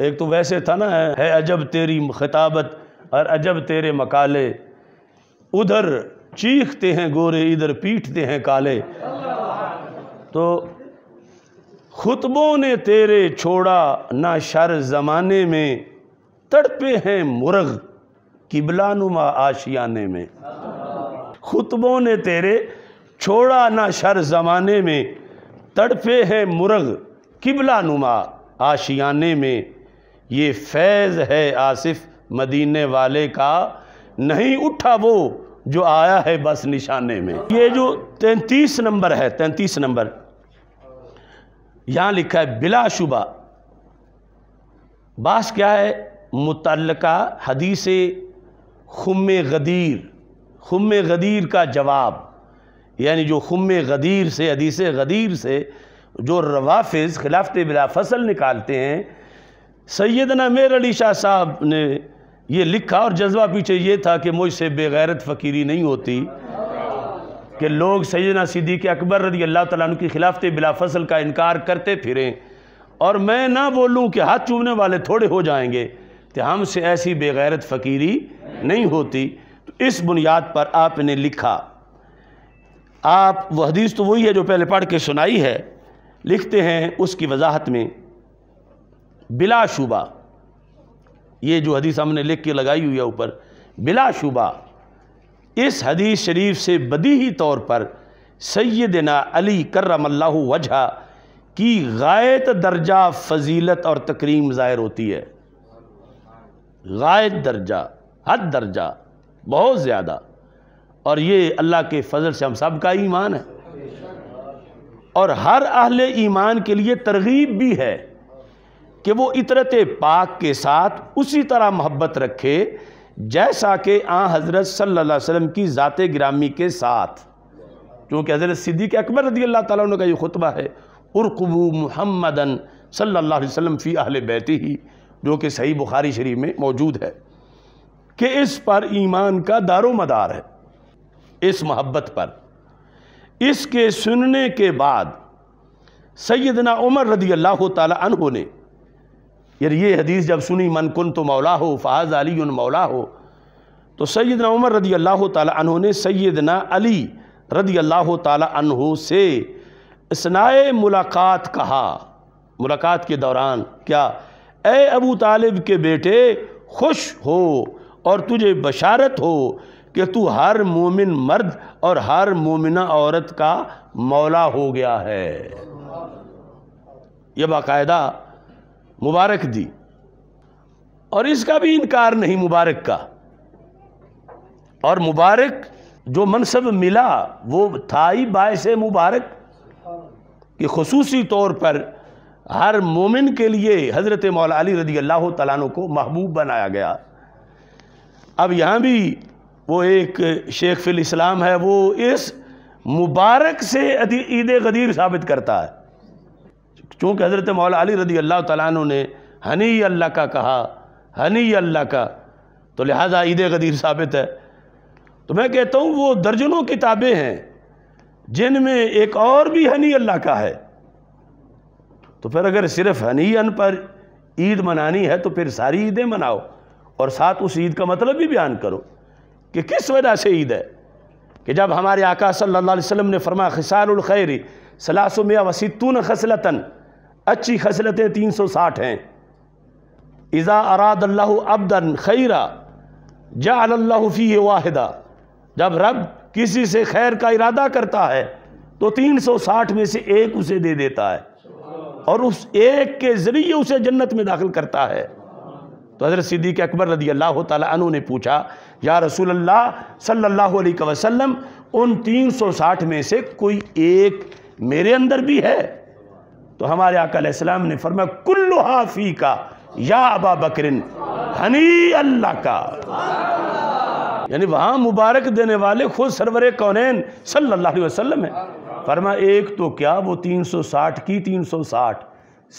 एक तो वैसे था ना है अजब तेरी खिताबत और अजब तेरे मकाले उधर चीखते हैं गोरे इधर पीटते हैं काले तो खुतबों ने तेरे छोड़ा ना शर ज़माने में तड़पे हैं मुर्ग किबला नुमा आशियाने में खुतबों ने तेरे छोड़ा ना शर ज़माने में तड़फे हैं मुरग किबला नुमा आशियाने में ये फैज़ है आसिफ मदीने वाले का नहीं उठा वो जो आया है बस निशाने में ये जो तैतीस नंबर है तैतीस नंबर यहाँ लिखा है बिलाशुबा बास क्या है मुतल हदीसे खुम गदीर खुम गदीर का जवाब यानी जो खुम गदीर से हदीस गदीर से जो रवाफ़ खिलाफत बिला फसल निकालते हैं सैदना मेर अली शाह साहब ने ये लिखा और जज्बा पीछे ये था कि मुझसे बेगैरत फ़कीरी नहीं होती कि लोग सैदना सिद्दीक अकबर रदी अल्लाह तु की खिलाफत बिला फसल का इनकार करते फिरें और मैं ना बोलूँ कि हाथ चूमने वाले थोड़े हो जाएंगे तो हमसे ऐसी बेगैरत फ़कीरी नहीं होती तो इस बुनियाद पर आपने लिखा आप वह हदीस तो वही है जो पहले पढ़ के सुनाई है लिखते हैं उसकी वजाहत में बिलाशुबा ये जो हदीस हमने लिख के लगाई हुई है ऊपर बिलाशुबा इस हदीस शरीफ से बदी ही तौर पर सैदना अली करमल्ला वजह की गायत दर्जा फजीलत और तकरीम ज़ाहिर होती है गायद दर्जा हद दर्जा बहुत ज़्यादा और ये अल्लाह के फजल से हम सब का ईमान है और हर अहल ईमान के लिए तरगीब भी है कि वो इतरत पाक के साथ उसी तरह मोहब्बत रखे जैसा कि आ हज़रत सल्लल्लाहु अलैहि वसल्लम की ज़ात ग्रामी के साथ क्योंकि हज़रत सिद्दीक अकबर रदी अल्लाह ताली का ये खुतबा है उर्कबू मुहम्मदन सल्ला वसम फ़ी अहल बैती ही जो कि सही बुखारी शरीफ में मौजूद है कि इस पर ईमान का दारो मदार है इस मोहब्बत पर इसके सुनने के बाद सैदना उमर रदी अल्लाह तला ने यार ये हदीस जब सुनी मनकुन तो मौला हो फ़ाज अली उन मौला हो तो सैदना उमर रदी अल्लाह तहों ने सैदना अली रदी अल्लाह तहों से स्नाए मुलाकात कहा मुलाकात के दौरान क्या ए अबू तालिब के बेटे खुश हो और तुझे बशारत हो कि तू हर मोमिन मर्द और हर मोमिना औरत का मौला हो गया है यह बाकायदा मुबारक दी और इसका भी इनकार नहीं मुबारक का और मुबारक जो मनसब मिला वो था ही बायस मुबारक कि खसूसी तौर पर हर मोमिन के लिए हज़रत मौला अली रदी अल्लाह तला को महबूब बनाया गया अब यहाँ भी वो एक शेख फिल इस्लाम है वो इस मुबारक से ईद गदीर साबित करता है चूँकि हज़रत मौला अली रदी अल्लाह तु ने हनी अल्लाह का कहा हनी अल्लाह का तो लिहाजा ईद गदीर साबित है तो मैं कहता हूँ वो दर्जनों किताबें हैं जिनमें एक और भी हनी अल्लाह का है तो फिर अगर सिर्फ हनीन पर ईद मनानी है तो फिर सारी ईदें मनाओ और साथ उस ईद का मतलब भी बयान करो कि किस वजह से ईद है कि जब हमारे आका सल्लल्लाहु अलैहि वसल्लम ने फरमा खिसालखैरी मिया वसीतून खसलतन अच्छी खसलतें तीन सौ साठ हैं इज़ा अराद अल्लाह अब्दन खैरा जा वाहिदा जब रब किसी से खैर का इरादा करता है तो तीन सौ साठ में से एक उसे दे देता है और उस एक के ज़रिए उसे जन्नत में दाखिल करता है तो हज़रत सिद्दीक अकबर रदी अल्लाह तु ने पूछा या रसूल अल्लाह सल्लल्लाहु अलैहि वसल्लम उन 360 में से कोई एक मेरे अंदर भी है तो हमारे आकलम ने फरमा कुल्लु हाफी का या अबा बकरिन हनी अल्लाह का यानी वहां मुबारक देने वाले खुद सरवर कौन सल्लाम है फरमा एक तो क्या वो 360 की 360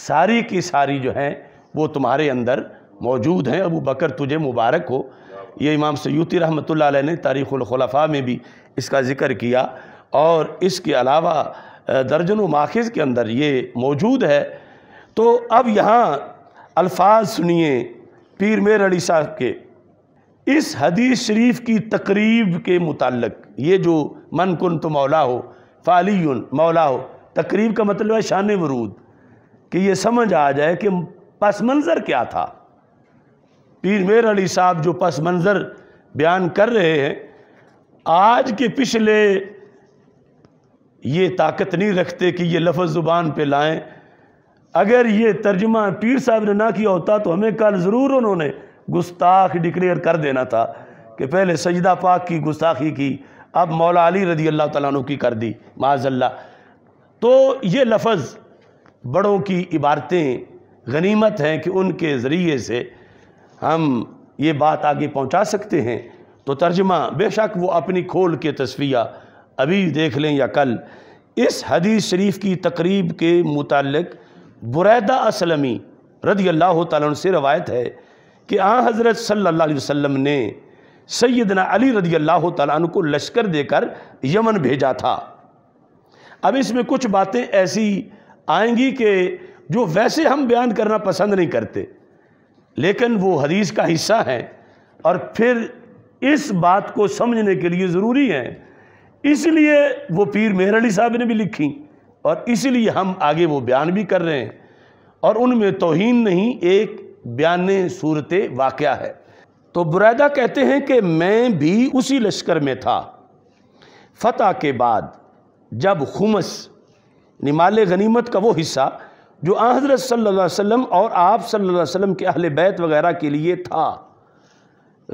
सारी की सारी जो हैं वो तुम्हारे अंदर मौजूद हैं अबू बकर तुझे मुबारक हो ये इमाम सयूती रहमत ने तारीख़लखलफा में भी इसका ज़िक्र किया और इसके अलावा दर्जनों माखज़ के अंदर ये मौजूद है तो अब यहाँ अल्फाज सुनिए पीर मेर अली साहब के इस हदीस शरीफ की तकरीब के मुतल ये जो मन कन तो मौला हो फ़ाली मौला हो तकरीब का मतलब है शान वरूद कि ये समझ आ जाए कि पस मंज़र क्या था पीर मेर अली साहब जो पस मंज़र बयान कर रहे हैं आज के पिछले ये ताकत नहीं रखते कि ये लफ्ज़ ज़ुबान पे लाएं अगर ये तर्जमा पीर साहब ने ना किया होता तो हमें कल ज़रूर उन्होंने गुस्ताख डिक्लेयर कर देना था कि पहले सजदा पाक की गुस्ताखी की अब मौला अली रदी अल्लाह तु की कर दी माजल्ला तो ये लफज बड़ों की इबारतें गनीमत हैं कि उनके ज़रिए से हम ये बात आगे पहुँचा सकते हैं तो तर्जमा बेशक वो अपनी खोल के तस्वीर अभी देख लें या कल इस हदीस शरीफ की तकरीब के मुतलक बुरैदा असलमी रदी अल्लाह तन से रवायत है कि आ हज़रत सल्ला वसम ने सैदना अली रजी अल्लाह तु को लश्कर देकर यमन भेजा था अब इसमें कुछ बातें ऐसी आएंगी कि जो वैसे हम बयान करना पसंद नहीं करते लेकिन वो हदीस का हिस्सा हैं और फिर इस बात को समझने के लिए ज़रूरी हैं इसलिए वो पीर मेहर अली साहब ने भी लिखी और इसलिए हम आगे वो बयान भी कर रहे हैं और उनमें तोहन नहीं एक बयान सूरत वाक़ है तो बुरैदा कहते हैं कि मैं भी उसी लश्कर में था फतह के बाद जब खुमस निमाल गनीमत का वो हिस्सा जो हज़रत सल्लम और आप सल्लम के अहल बैत वगैरह के लिए था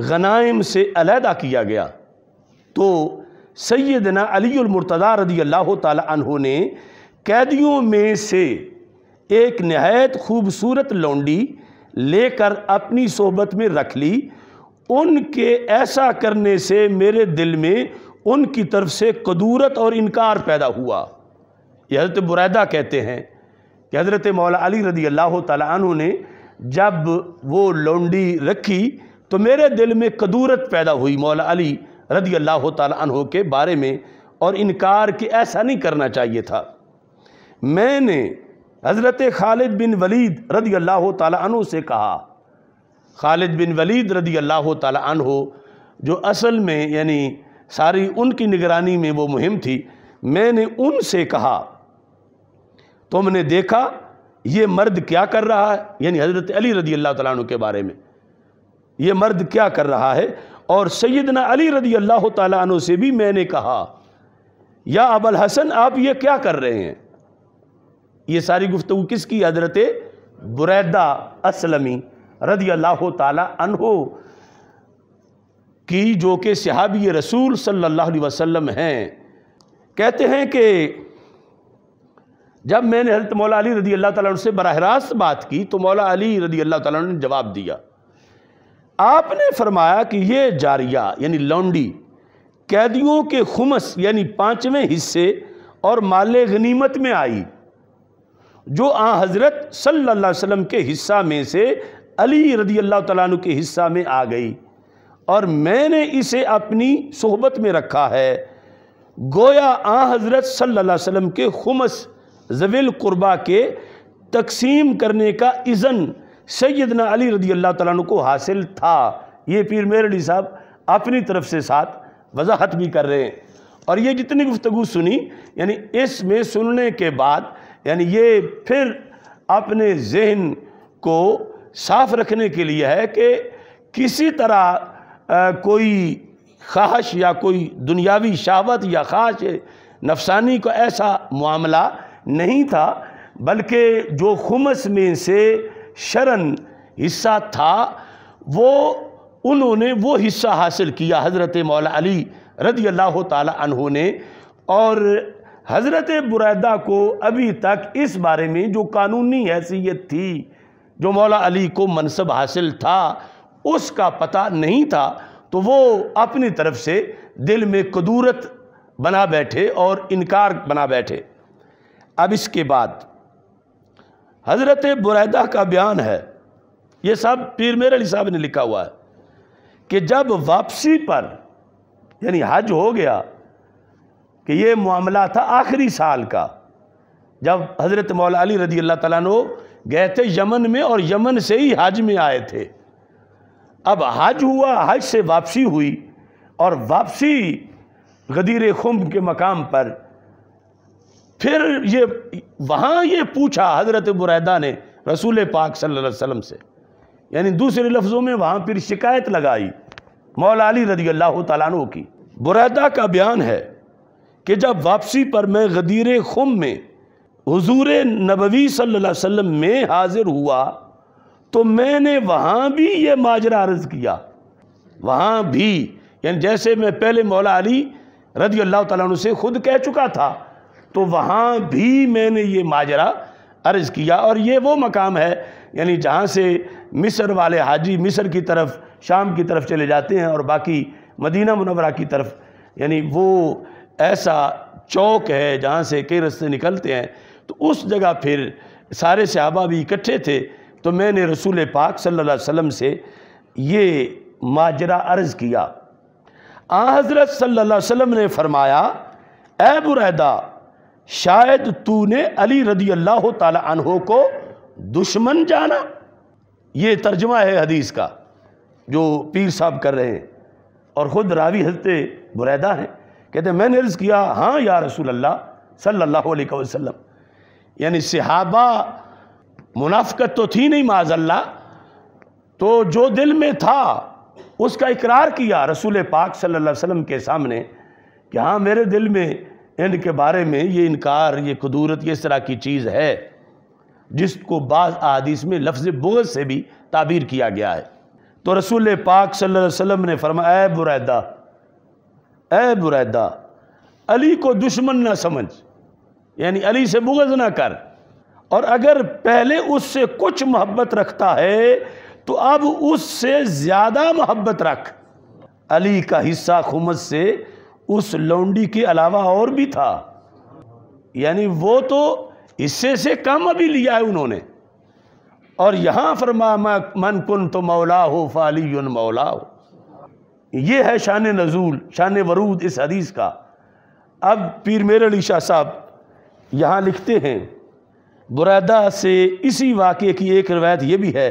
गनाइम से अलहदा किया गया तो सैदना अलीमरतदा रदी अल्लाह तहों ने कैदियों में से एक नहायत खूबसूरत लौंडी लेकर अपनी सोबत में रख ली उनके ऐसा करने से मेरे दिल में उनकी तरफ से कदूरत और इनकार पैदा हुआ यह हज़रत बुरैदा कहते हैं कि हज़रत मौला अली रदी अल्लाह तु ने जब वो लौंडी रखी तो मेरे दिल में कदूरत पैदा हुई मौला अली रदी अल्लाह तु के बारे में और इनकार कि ऐसा नहीं करना चाहिए था मैंने हज़रत खालिद बिन वलीद रदी अल्लाह तु से कहा खालिद बिन वलीद रदी अल्लाह तन हो जो असल में यानी सारी उनकी निगरानी में वो मुहिम थी मैंने उनसे कहा तुमने देखा ये मर्द क्या कर रहा है यानी हज़रत अली रदी अल्लाह तु के बारे में ये मर्द क्या कर रहा है और सैदना अली रदी अल्लाह तु से भी मैंने कहा या अबल हसन आप ये क्या कर रहे हैं ये सारी गुफ्तु किसकी हजरत बुरैदा असलमी रदी अल्लाह तहो की जो कि सहाबी रसूल सल्ला अलैहि हैं कहते हैं कि जब मैंने हजरत मौला अली रदी अल्लाह तला से बरह रास्त बात की तो मौला अली रदी अल्लाह तला ने जवाब दिया आपने फरमाया कि यह जारिया यानी लौंडी कैदियों के खुमस यानी पाँचवें हिस्से और माल गनीमत में आई जो आ हज़रत सल्ला वसम के हिस्सा में से अली रदी अल्लाह तु के हिस्सा में आ गई और मैंने इसे अपनी सोहबत में रखा है गोया आ हज़रत सल्ला वम के खुमस जवील क़ुरबा के तकसीम करने का इज़न सैदना अली रदी अल्लाह तु को हासिल था ये पीर मेरडी साहब अपनी तरफ से साथ वजाहत भी कर रहे हैं और ये जितनी गुफ्तु सुनी यानी इसमें सुनने के बाद यानी ये फिर अपने जहन को साफ रखने के लिए है कि किसी तरह आ, कोई ख्वाहिश या कोई दुनियावी शावत या ख्वाहिश नफसानी का ऐसा मामला नहीं था बल्कि जो खुमस में से शरण हिस्सा था वो उन्होंने वो हिस्सा हासिल किया हज़रत मौला अली रदी अल्लाह तहों ने और हज़रत बुरैदा को अभी तक इस बारे में जो कानूनी हैसियत थी जो मौला अली को मनसब हासिल था उसका पता नहीं था तो वो अपनी तरफ से दिल में कदूरत बना बैठे और इनकार बना बैठे अब इसके बाद हज़रत बुरैदा का बयान है ये सब पीर मेर अली साहब ने लिखा हुआ है कि जब वापसी पर यानी हज हो गया कि ये मामला था आखिरी साल का जब हज़रत मौला अली रजी अल्लाह तला गए थे यमन में और यमन से ही हज में आए थे अब हज हुआ हज से वापसी हुई और वापसी गदीर खुम्भ के मकाम पर फिर ये वहाँ ये पूछा हज़रत बुरैदा ने रसूल पाक सल्लल्लाहु अलैहि वसल्लम से यानी दूसरे लफ्ज़ों में वहाँ फिर शिकायत लगाई मौला अली रदी अल्लाह तु की बुरैदा का बयान है कि जब वापसी पर मैं गदीर खुम में हजूर नबवी सल्ला में हाजिर हुआ तो मैंने वहाँ भी ये माजरा अर्ज किया वहाँ भी यानी जैसे मैं पहले मौला अली रदी अल्लाह तु से खुद कह चुका था तो वहाँ भी मैंने ये माजरा अर्ज़ किया और ये वो मकाम है यानी जहाँ से मिस्र वाले हाजी मिस्र की तरफ शाम की तरफ चले जाते हैं और बाकी मदीना मुनवरा की तरफ यानी वो ऐसा चौक है जहाँ से कई रस्ते निकलते हैं उस जगह फिर सारे सहाबा भी इकट्ठे थे तो मैंने रसूल पाक सल्लल्लाहु अलैहि वसल्लम से ये माजरा अर्ज़ किया आ हज़रत सल्लल्लाहु अलैहि वसल्लम ने फरमाया ए बुरैदा शायद तूने अली रदी अल्लाह तहों को दुश्मन जाना ये तर्जमा है हदीस का जो पीर साहब कर रहे हैं और ख़ुद रावी हजरत बुरैदा हैं कहते मैंने अर्ज़ किया हाँ या रसूल अल्लाह सल्लल्लाहु अलैहि वसल्लम यानी सिहाबा मुनाफ़त तो थी नहीं माजल्ला तो जो दिल में था उसका इकरार किया रसूल पाक सल्लल्लाहु अलैहि वसल्लम के सामने कि हाँ मेरे दिल में इनके बारे में ये इनकार ये कुदूरत ये इस तरह की चीज़ है जिसको बाज़ आदिश में लफ्ज़ बुगज से भी ताबीर किया गया है तो रसूल पाक सल्लल्लाहु अलैहि वसल्लम ने फरमाया बुरैदा ए बुरैदा अली को दुश्मन न समझ यानी अली से बुगज ना कर और अगर पहले उससे कुछ मोहब्बत रखता है तो अब उससे ज़्यादा मोहब्बत रख अली का हिस्सा खुमस से उस लौंडी के अलावा और भी था यानी वो तो हिस्से से कम अभी लिया है उन्होंने और यहां फरमा मन कुन तो मौला हो फ़ाली मौला हो यह है शान नजूल शान वरूद इस हदीस का अब पीर मेर अली शाह साहब यहाँ लिखते हैं बुरैदा से इसी वाक़े की एक रवायत यह भी है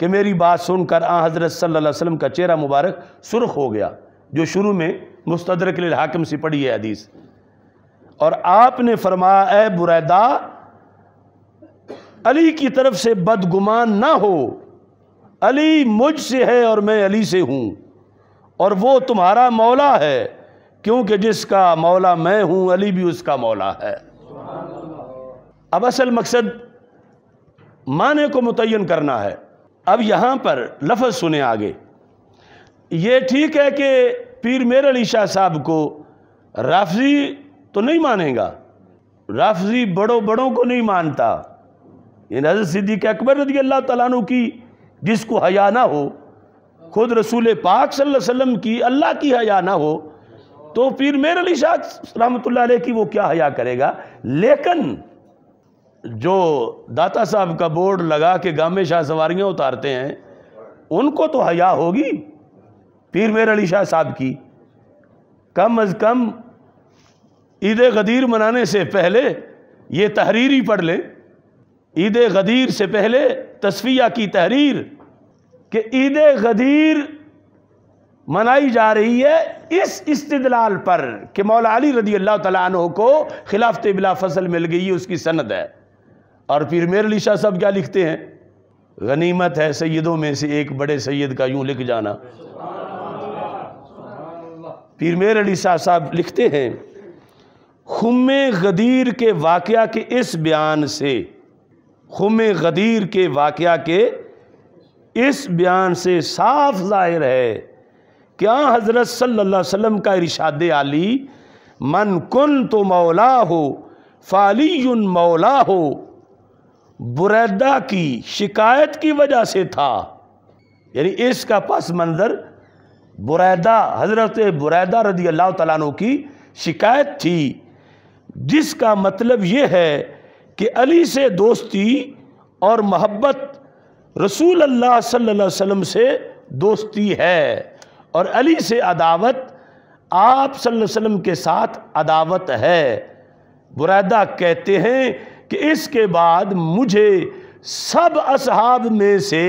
कि मेरी बात सुनकर आ हज़रत सल्लल्लाहु अलैहि वसल्लम का चेहरा मुबारक सुर्ख हो गया जो शुरू में मुस्तर के लिए हाकिम से पढ़ी है हदीस और आपने फरमाया ए बुरैदा अली की तरफ से बदगुमान ना हो अली मुझ से है और मैं अली से हूँ और वो तुम्हारा मौला है क्योंकि जिसका मौला मैं हूँ अली भी उसका मौला है अब असल मकसद माने को मुतन करना है अब यहां पर लफज सुने आगे ये ठीक है कि पीर मेर अली शाह साहब को राफजी तो नहीं मानेगा राफजी बड़ों बड़ों को नहीं मानता ये नजर सिद्दीक अकबर रदी अल्लाह तु की जिसको हया ना हो खुद रसूल पाक सल्लल्लाहु अलैहि वसल्लम की अल्लाह की हया ना हो तो फिर मेर अली शाह रहमत की वो क्या हया करेगा लेकिन जो दाता साहब का बोर्ड लगा के गामे शाह सवार उतारते हैं उनको तो हया होगी पीर मेर अली शाह साहब की कम अज़ कम ईद गदीर मनाने से पहले ये तहरीरी पढ़ लें ईद गदीर से पहले तस्फिया की तहरीर कि ईद गदीर मनाई जा रही है इस इस्तलाल पर कि मौला अली रदी अल्लाह तु को खिलाफत बिला फसल मिल गई उसकी सनद है और फिर मेर अली शाह साहब क्या लिखते हैं गनीमत है सैदों में से एक बड़े सैद का यूं लिख जाना फिर मेर अली शाह साहब लिखते हैं खुम गदीर के वाक़ के इस बयान से खुम गदीर के वाक़ के इस बयान से साफ जाहिर है क्या हज़रत सल्ला वसम का इरशाद आली मन कुन तो मौला हो फ़ाली मौला हो बुरैदा की शिकायत की वजह से था यानी इसका पस मंज़र बुरैदा हज़रत बुरैदा रदी अल्लाह तु की शिकायत थी जिसका मतलब ये है कि अली से दोस्ती और मोहब्बत रसूल अल्लाह सल्लल्लाहु अलैहि वसल्लम से दोस्ती है और अली से अदावत आप वसल्लम के साथ अदावत है बुरैदा कहते हैं कि इसके बाद मुझे सब असहाब में से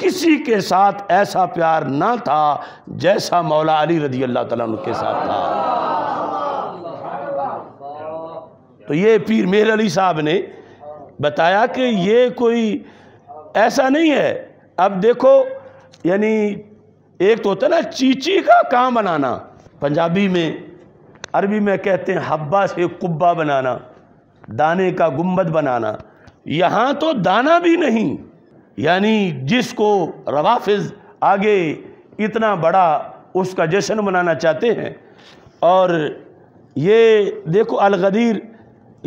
किसी के साथ ऐसा प्यार ना था जैसा मौला अली रजी अल्लाह तला के साथ था तो ये पीर मेर अली साहब ने बताया कि ये कोई ऐसा नहीं है अब देखो यानी एक तो होता है ना चीची का काम बनाना पंजाबी में अरबी में कहते हैं हब्बा से कुब्बा बनाना दाने का गुम्बद बनाना यहाँ तो दाना भी नहीं यानी जिसको रवाफिज आगे इतना बड़ा उसका जश्न मनाना चाहते हैं और ये देखो अलगदीर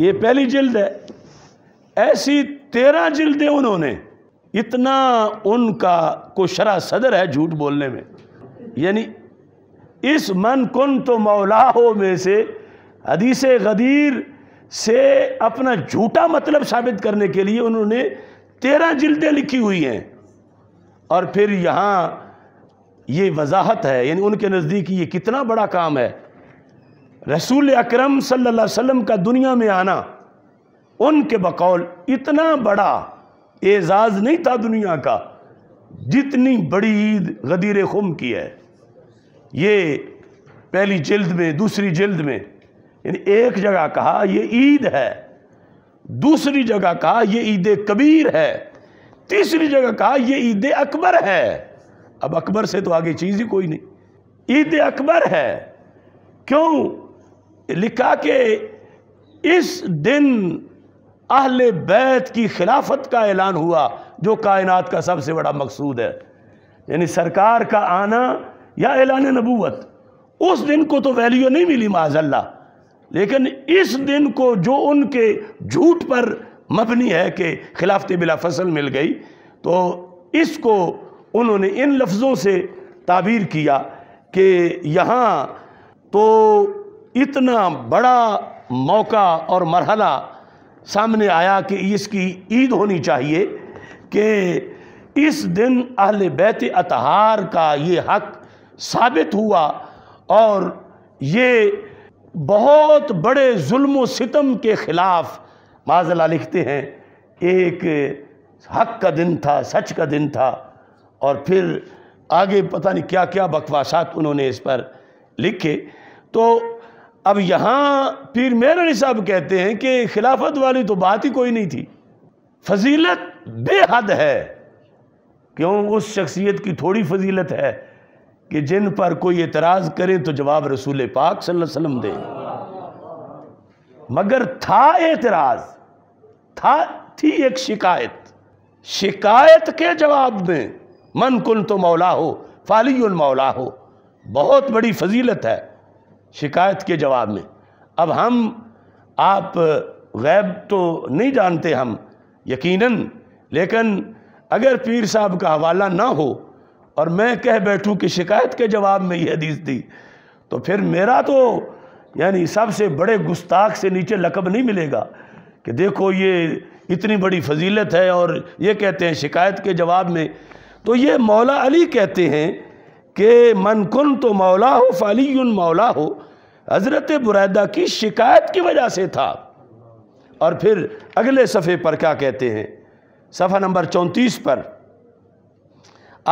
ये पहली जिल्द है ऐसी तेरह जिल्दें उन्होंने इतना उनका को शरा सदर है झूठ बोलने में यानी इस मन कुन तो मौलाहो में से हदीस गदीर से अपना झूठा मतलब साबित करने के लिए उन्होंने तेरह जिल्दें लिखी हुई हैं और फिर यहाँ ये वजाहत है यानी उनके नज़दीक ये कितना बड़ा काम है रसूल अकरम सल्लल्लाहु अलैहि वसल्लम का दुनिया में आना उनके बकौल इतना बड़ा एजाज़ नहीं था दुनिया का जितनी बड़ी ईद गदीर खुम की है ये पहली जल्द में दूसरी जल्द में एक जगह कहा ये ईद है दूसरी जगह कहा ये ईद कबीर है तीसरी जगह कहा ये ईद अकबर है अब अकबर से तो आगे चीज़ ही कोई नहीं ईद अकबर है क्यों लिखा कि इस दिन अहल बैत की खिलाफत का ऐलान हुआ जो कायनात का सबसे बड़ा मकसूद है यानी सरकार का आना या ऐलान नबूत उस दिन को तो वैल्यू नहीं मिली माजल्ला लेकिन इस दिन को जो उनके झूठ पर मबनी है कि खिलाफत बिला फसल मिल गई तो इसको उन्होंने इन लफ्ज़ों से ताबीर किया कि यहाँ तो इतना बड़ा मौका और मरहला सामने आया कि इसकी ईद होनी चाहिए कि इस दिन अहल बैत अतहार का ये हक साबित हुआ और ये बहुत बड़े जुल्म सितम के ख़िलाफ़ माजला लिखते हैं एक हक का दिन था सच का दिन था और फिर आगे पता नहीं क्या क्या बकवासात उन्होंने इस पर लिखे तो अब यहाँ पीर मेर अली साहब कहते हैं कि खिलाफत वाली तो बात ही कोई नहीं थी फजीलत बेहद है क्यों उस शख्सियत की थोड़ी फजीलत है कि जिन पर कोई एतराज़ करे तो जवाब रसूल पाक सल्लम दे मगर था एतराज़ था थी एक शिकायत शिकायत के जवाब में मन कुल तो मौला हो फाली मौला हो बहुत बड़ी फजीलत है शिकायत के जवाब में अब हम आप गैब तो नहीं जानते हम यकीनन लेकिन अगर पीर साहब का हवाला ना हो और मैं कह बैठूं कि शिकायत के जवाब में यह हदीस दी तो फिर मेरा तो यानी सबसे बड़े गुस्ताख से नीचे लकब नहीं मिलेगा कि देखो ये इतनी बड़ी फजीलत है और ये कहते हैं शिकायत के जवाब में तो ये मौला अली कहते हैं कि मनकुन तो मौला हो फ़ली मौला हो हज़रत बुरैदा की शिकायत की वजह से था और फिर अगले सफ़े पर क्या कहते हैं सफ़ा नंबर चौंतीस पर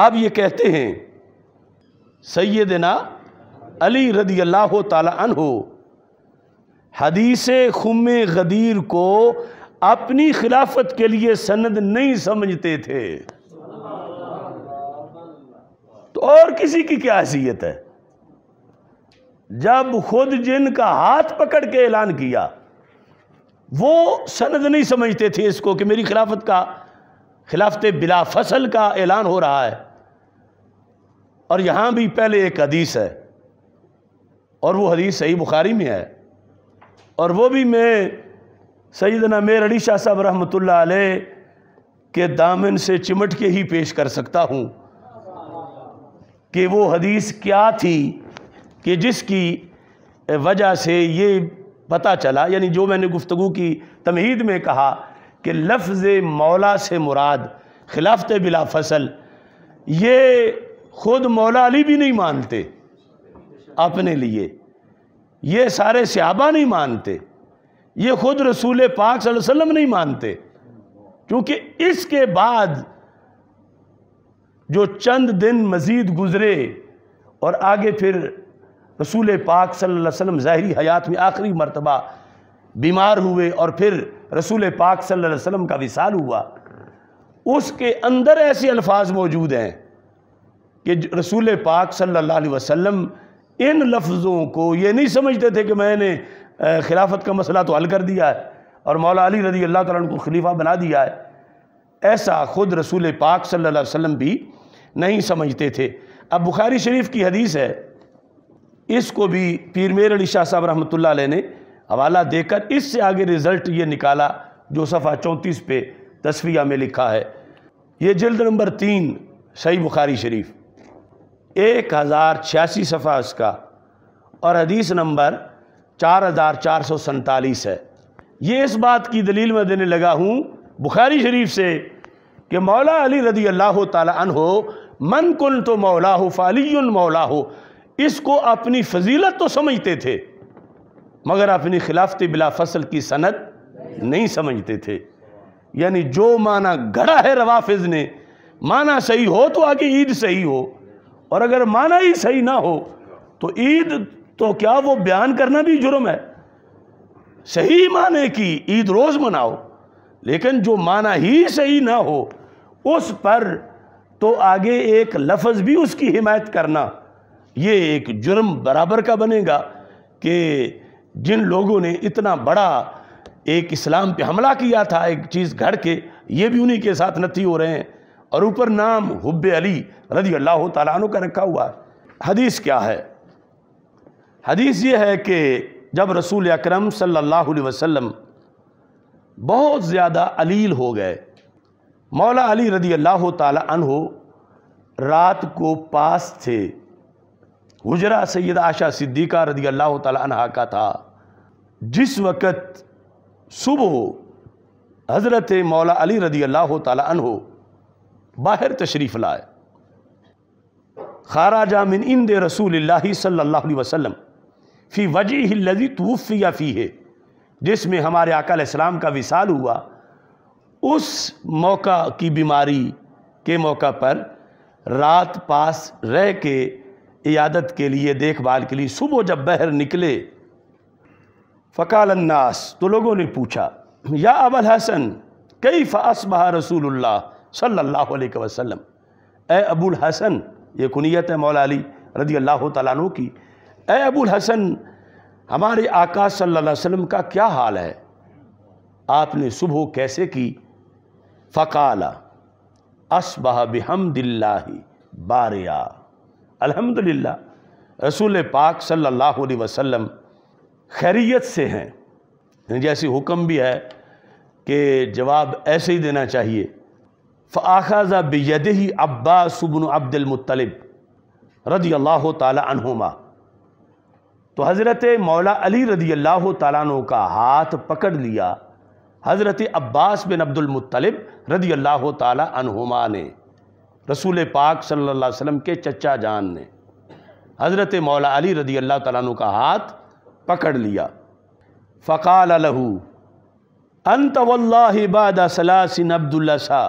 आप ये कहते हैं सैदना अली रदी अल्लाह तला हदीस खुम गदीर को अपनी खिलाफत के लिए सनद नहीं समझते थे और किसी की क्या हैसियत है जब खुद जिनका हाथ पकड़ के ऐलान किया वो सनद नहीं समझते थे इसको कि मेरी खिलाफत का खिलाफत बिला फसल का ऐलान हो रहा है और यहाँ भी पहले एक हदीस है और वो हदीस सही बुखारी में है और वो भी मैं सईदना मेर अली शाह साहब रहमत के दामन से चिमट के ही पेश कर सकता हूँ कि वो हदीस क्या थी कि जिसकी वजह से ये पता चला यानी जो मैंने गुफ्तु की तमहीद में कहा कि लफ्ज़ मौला से मुराद खिलाफत बिला फसल ये ख़ुद मौला अली भी नहीं मानते अपने लिए ये सारे सहाबा नहीं मानते ये ख़ुद रसूल पाक वसल्लम नहीं मानते क्योंकि इसके बाद जो चंद दिन मज़ीद गुज़रे और आगे फिर रसूल पाक सल्लल्लाहु अलैहि वसल्लम ज़ाहरी हयात में आखिरी मरतबा बीमार हुए और फिर रसूल पाक सल्लल्लाहु अलैहि वसल्लम का विसाल हुआ उसके अंदर ऐसे अल्फाज मौजूद हैं कि रसूल पाक सल्लल्लाहु अलैहि वसल्लम इन लफ्ज़ों को ये नहीं समझते थे कि मैंने खिलाफत का मसला तो हल कर दिया है और मौला अली रजी अल्लाह तला को खलीफा बना दिया है ऐसा ख़ुद रसूल पाक सल्लल्लाहु अलैहि वसल्लम भी नहीं समझते थे अब बुखारी शरीफ की हदीस है इसको भी पीर मेर अली शाह साहब रहमत ने हवाला देकर इससे आगे रिज़ल्ट ये निकाला जो सफ़ा चौंतीस पे तस्वीर में लिखा है ये जल्द नंबर तीन सही बुखारी शरीफ एक हज़ार छियासी सफ़ा इसका और हदीस नंबर चार हज़ार चार सौ सैतालीस है ये इस बात की दलील मैं देने लगा हूँ बुखारी शरीफ से कि मौला अली रदी अल्लाह तन हो मन कुल तो मौला हो फ़ाली मौला हो इसको अपनी फजीलत तो समझते थे मगर अपनी खिलाफत बिला फसल की सनत नहीं समझते थे यानी जो माना घड़ा है रवाफिज ने माना सही हो तो आगे ईद सही हो और अगर माना ही सही ना हो तो ईद तो क्या वो बयान करना भी जुर्म है सही माने की ईद रोज़ मनाओ लेकिन जो माना ही सही ना हो उस पर तो आगे एक लफज भी उसकी हिमायत करना ये एक जुर्म बराबर का बनेगा कि जिन लोगों ने इतना बड़ा एक इस्लाम पे हमला किया था एक चीज़ घड़ के ये भी उन्हीं के साथ नती हो रहे हैं और ऊपर नाम हुब्बे अली रजी अल्लाह तु का रखा हुआ है हदीस क्या है हदीस ये है कि जब रसूल अक्रम सल्ला अलैहि बहुत ज़्यादा अलील हो गए मौला अली रदी अल्लाह तहो रात को पास थे हुजरा सैद आशा सिद्दीका रदी अल्लाह तहा का था जिस वक़्त सुबह हज़रत मौला अली रदी अल्लाह तहो बाहर तशरीफ़ लाए खाराजा मिन इंद रसूल सल्ला वसलम फ़ी वजी लजी तूफ़िया फ़ी है जिसमें हमारे अकाल इस्लाम का विसाल हुआ उस मौका की बीमारी के मौका पर रात पास रह के इयादत के लिए देखभाल के लिए सुबह जब बहर निकले फ़काल अन्नास तो लोगों ने पूछा या अबल हसन कई फ़ासबहा रसूलुल्लाह सल्लल्लाहु अलैहि वसल्लम ए अबुल हसन ये कुनियत है मौला अली रदी अल्लाह तु की ए अबुल हसन हमारे आकाश सल्लल्लाहु अलैहि वसल्लम का क्या हाल है आपने सुबह कैसे की फ़काला असबह बिहमदिल्ला बारिया अल्हम्दुलिल्लाह रसूल पाक सल्लल्लाहु अलैहि वसल्लम खैरियत से हैं जैसी हुक्म भी है कि जवाब ऐसे ही देना चाहिए फ़ाखाजा बेद ही अब्बा सुबन अब्दुलमतलब रदी अल्लाह तुमा तो हज़रत मौला अली रदी अल्लाह तु का हाथ पकड़ लिया हज़रत अब्बास बिन अब्दुलमतलब रदी अल्लाह तुमा ने रसूल पाक सल्लल्लाहु अलैहि वसल्लम के चचा जान ने हज़रत मौला अली रदी अल्लाह तु का हाथ पकड़ लिया फ़काल लहू अनत वल्लाबादलासिन अब्दुल्ला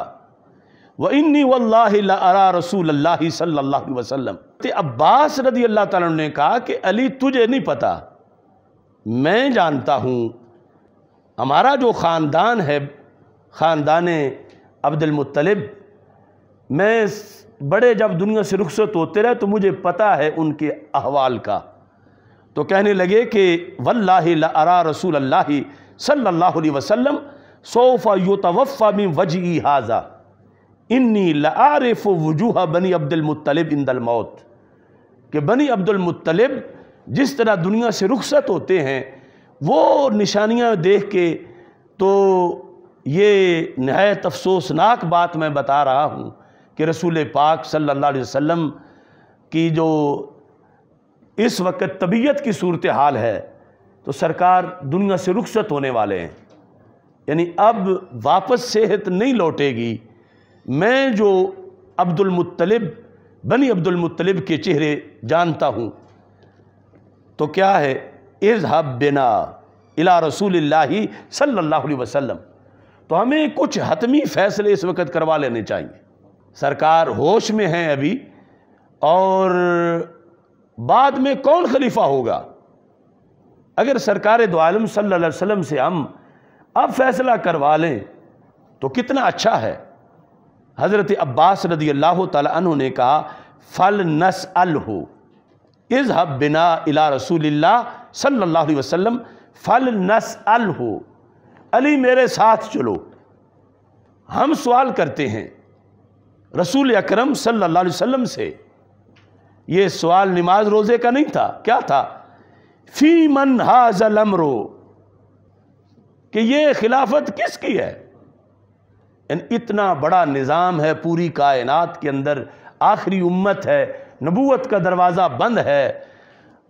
व इन्नी वल्ला रसूल अल्लाह सल्ला वसलम अब्बास रदी अल्लाह तु ने कहा कि अली तुझे नहीं पता मैं जानता हूँ हमारा जो ख़ानदान है ख़ानदान अब्दुलमतलब मैं बड़े जब दुनिया से रुखसत होते रहे तो मुझे पता है उनके अहवाल का तो कहने लगे कि वल्ला अरा रसूल अल्लाह सल्ला वसलम सोफ़ा युतवफ़ा मिन वजी हाजा इन्नी लारफ़ वजूह बनी अब्दुलमतलब इंदल मौत कि बनी अब्दुलमतलब जिस तरह दुनिया से रुखसत होते हैं वो निशानियाँ देख के तो ये नहायत अफसोसनाक बात मैं बता रहा हूँ कि रसूल पाक सल्लल्लाहु अलैहि वसल्लम की जो इस वक्त तबीयत की सूरत हाल है तो सरकार दुनिया से रुखसत होने वाले हैं यानी अब वापस सेहत नहीं लौटेगी मैं जो अब्दुलमतलब बनी अब्दुलमतलब के चेहरे जानता हूँ तो क्या है इज़ बिना इला रसूल सल्ला अलैहि तो हमें कुछ हतमी फ़ैसले इस वक्त करवा लेने चाहिए सरकार होश में है अभी और बाद में कौन खलीफा होगा अगर सरकार दोम सल्लल्लाहु अलैहि से हम अब फैसला करवा लें तो कितना अच्छा है हज़रत अब्बास रदी अल्लाह तु ने कहा फ़ल नस अल हो इज़ हब बिना इला रसूल सल्लल्लाहु अलैहि वसल्लम फल नस अल हो अली मेरे साथ चलो हम सवाल करते हैं रसूल अकरम सल्लल्लाहु अलैहि वसल्लम से ये सवाल नमाज रोज़े का नहीं था क्या था फ़ी मन हाजल अमरो कि ये खिलाफत किसकी है इतना बड़ा निज़ाम है पूरी कायनात के अंदर आखिरी उम्मत है नबूत का दरवाज़ा बंद है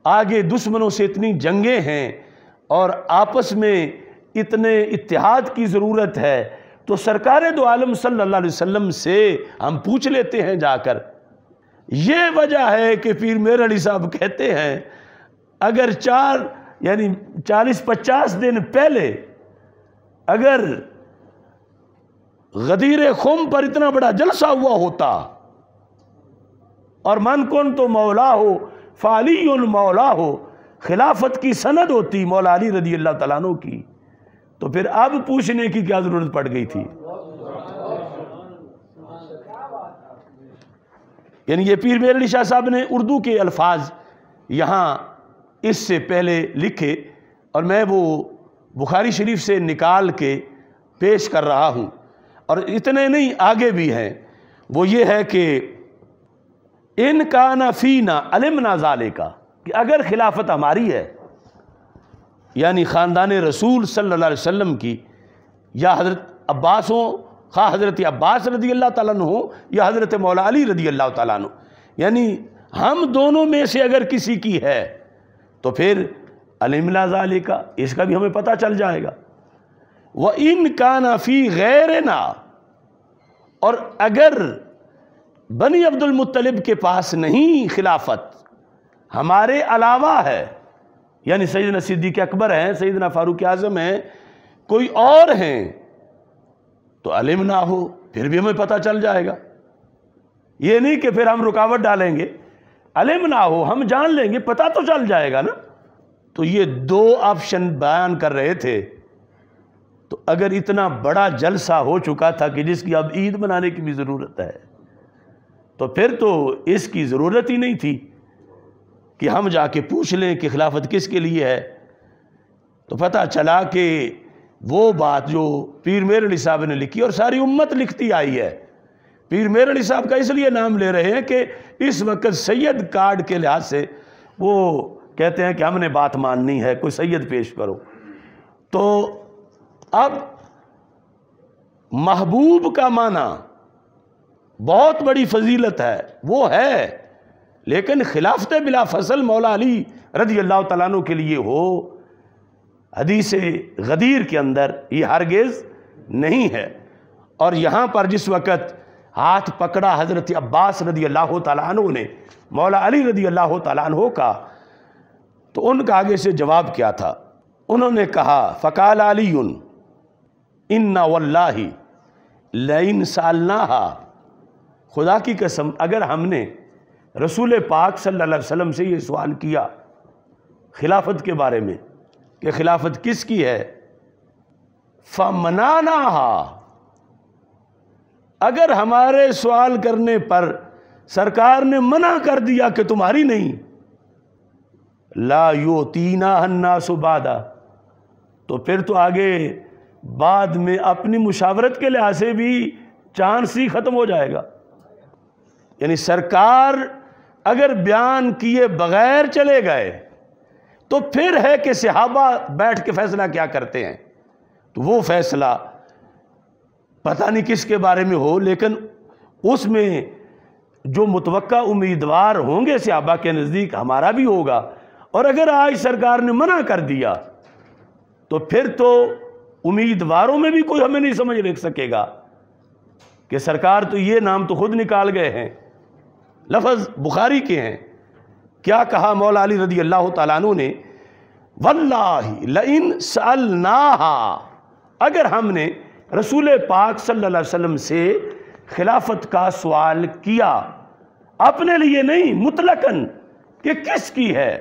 आगे दुश्मनों से इतनी जंगें हैं और आपस में इतने इतिहाद की ज़रूरत है तो सरकार दो आलम सल्ला वसल्लम से हम पूछ लेते हैं जाकर ये वजह है कि फिर मेर अली साहब कहते हैं अगर चार यानी चालीस पचास दिन पहले अगर गदीर खुम पर इतना बड़ा जलसा हुआ होता और मन कौन तो मौला हो फ़ाली मौला हो खिलाफत की सनद होती मौला अली रजी अल्लाह तु की तो फिर अब पूछने की क्या ज़रूरत पड़ गई थी यानी ये पीर मेरली शाह साहब ने उर्दू के अल्फाज यहाँ इससे पहले लिखे और मैं वो बुखारी शरीफ से निकाल के पेश कर रहा हूँ और इतने नहीं आगे भी हैं वो ये है कि इन का नफ़ीना अलमना ज़ाले का कि अगर खिलाफत हमारी है यानी ख़ानदान रसूल सल्ला वसम की या हज़रत अब्बास हो खा हज़रत अब्बास रदी अल्लाह ताला हो या हज़रत मौला अली रदी अल्लाह ताला यानी हम दोनों में से अगर किसी की है तो फिर अलमला ज़ाले का इसका भी हमें पता चल जाएगा वह इन का नफ़ी गैर ना और अगर बनी अब्दुल मुत्तलिब के पास नहीं खिलाफत हमारे अलावा है यानी सैदना सिद्दीक अकबर हैं सैदना फ़ारूक आज़म हैं कोई और हैं तो अलिम ना हो फिर भी हमें पता चल जाएगा ये नहीं कि फिर हम रुकावट डालेंगे अलिम ना हो हम जान लेंगे पता तो चल जाएगा ना तो ये दो ऑप्शन बयान कर रहे थे तो अगर इतना बड़ा जलसा हो चुका था कि जिसकी अब ईद मनाने की भी ज़रूरत है तो फिर तो इसकी ज़रूरत ही नहीं थी कि हम जाके पूछ लें कि खिलाफत किसके लिए है तो पता चला कि वो बात जो पीर मेर अली साहब ने लिखी और सारी उम्मत लिखती आई है पीर मेर अली साहब का इसलिए नाम ले रहे हैं कि इस वक्त सैयद कार्ड के लिहाज से वो कहते हैं कि हमने बात माननी है कोई सैयद पेश करो तो अब महबूब का माना बहुत बड़ी फजीलत है वो है लेकिन खिलाफत बिला फसल मौला अली रजी अल्लाह तु के लिए हो हदीस गदीर के अंदर ये हरगेज नहीं है और यहाँ पर जिस वक़्त हाथ पकड़ा हज़रत अब्बास रदी अल्लाह तु ने मौला अली रदी अल्लाह तु का तो उनका आगे से जवाब क्या था उन्होंने कहा फ़काल अली उन इन्ना वल्लाही लाइन सालना खुदा की कसम अगर हमने रसूल पाक सल्लल्लाहु अलैहि वसल्लम से ये सवाल किया खिलाफत के बारे में कि खिलाफत किसकी है फमनाना अगर हमारे सवाल करने पर सरकार ने मना कर दिया कि तुम्हारी नहीं ला यो तीना हन्ना सुबादा तो फिर तो आगे बाद में अपनी मुशावरत के लिहाज से भी चांस ही ख़त्म हो जाएगा यानी सरकार अगर बयान किए बगैर चले गए तो फिर है कि सिहाबा बैठ के फैसला क्या करते हैं तो वो फैसला पता नहीं किसके बारे में हो लेकिन उसमें जो मुतवक़ा उम्मीदवार होंगे सिहाबा के नज़दीक हमारा भी होगा और अगर आज सरकार ने मना कर दिया तो फिर तो उम्मीदवारों में भी कोई हमें नहीं समझ रख सकेगा कि सरकार तो ये नाम तो खुद निकाल गए हैं लफज बुखारी के हैं क्या कहा मौला अली रदी अल्लाह तु ने वल्लाइन सलनाहा अगर हमने रसूल पाक सल्लल्लाहु अलैहि वसल्लम से खिलाफत का सवाल किया अपने लिए नहीं मुतलकन कि किसकी है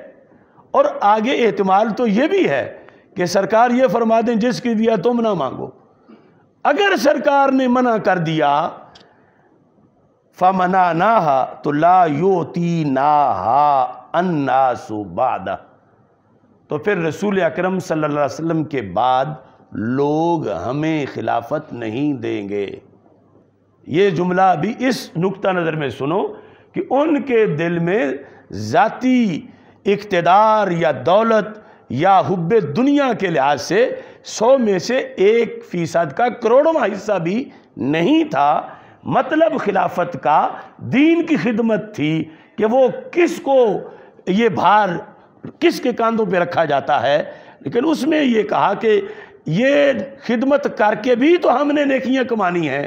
और आगे एहतमाल तो ये भी है कि सरकार ये फरमा दें जिसकी दिया तुम ना मांगो अगर सरकार ने मना कर दिया फमना नाहा तो ला योती नाहा अन्नासु बादा तो फिर रसूल अकरम सल्लल्लाहु अलैहि वसल्लम के बाद लोग हमें खिलाफत नहीं देंगे ये जुमला भी इस नुकता नज़र में सुनो कि उनके दिल में ज़ाती इकतदार या दौलत या हुब दुनिया के लिहाज से सौ में से एक फ़ीसद का करोड़ों हिस्सा भी नहीं था मतलब खिलाफत का दीन की खिदमत थी कि वो किस को ये भार किस के कांधों पे रखा जाता है लेकिन उसमें ये कहा कि ये खिदमत करके भी तो हमने नेकियां कमानी हैं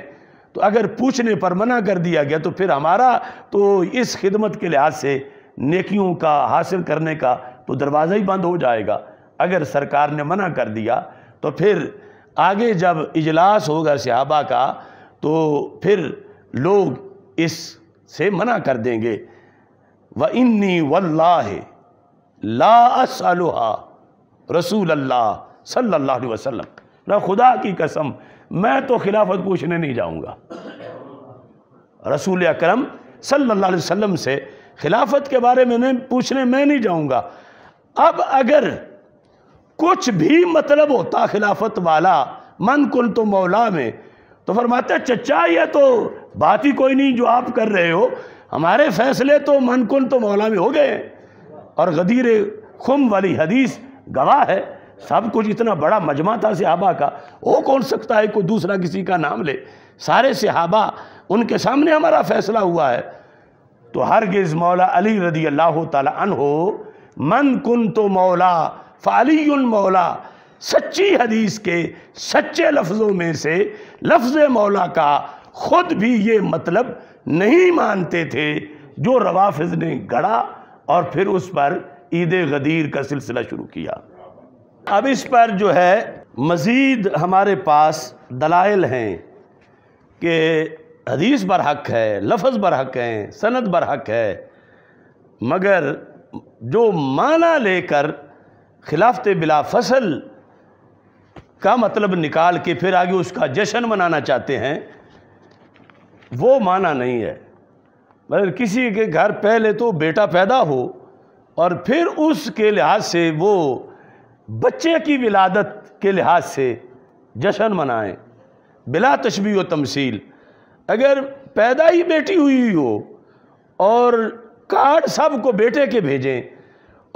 तो अगर पूछने पर मना कर दिया गया तो फिर हमारा तो इस खिदमत के लिहाज से नेकियों का हासिल करने का तो दरवाज़ा ही बंद हो जाएगा अगर सरकार ने मना कर दिया तो फिर आगे जब इजलास होगा सिहाबा का तो फिर लोग इस से मना कर देंगे व इन्नी वल्लाह ला असलहा रसूल अल्लाह सल्लल्लाहु अलैहि वसल्लम ना खुदा की कसम मैं तो खिलाफत पूछने नहीं जाऊंगा रसूल अकरम सल्लल्लाहु अलैहि वसल्लम से खिलाफत के बारे में नहीं पूछने मैं नहीं जाऊंगा अब अगर कुछ भी मतलब होता खिलाफत वाला मन कुल तो मौला में तो फरमाते चचा ये तो बात ही कोई नहीं जो आप कर रहे हो हमारे फैसले तो मनकुन तो मौला में हो गए और गदीर खुम वाली हदीस गवाह है सब कुछ इतना बड़ा मजमा था सिहाबा का वो कौन सकता है कोई दूसरा किसी का नाम ले सारे सिहाबा उनके सामने हमारा फैसला हुआ है तो गिज मौला अली रदी अल्लाह तन हो मन कुन तो मौला फ़ाली मौला सच्ची हदीस के सच्चे लफ्ज़ों में से लफ्ज़ मौला का ख़ुद भी ये मतलब नहीं मानते थे जो रवाफिज ने गढ़ा और फिर उस पर ईद गदीर का सिलसिला शुरू किया अब इस पर जो है मज़ीद हमारे पास दलाइल हैं कि हदीस बर हक है लफज बर हक हैं सनत बर हक है मगर जो माना लेकर खिलाफत बिला फसल का मतलब निकाल के फिर आगे उसका जश्न मनाना चाहते हैं वो माना नहीं है मतलब किसी के घर पहले तो बेटा पैदा हो और फिर उसके लिहाज से वो बच्चे की विलादत के लिहाज से जश्न मनाएं बिला तशबी व तमसील अगर पैदा ही बेटी हुई हो और कार्ड सब को बेटे के भेजें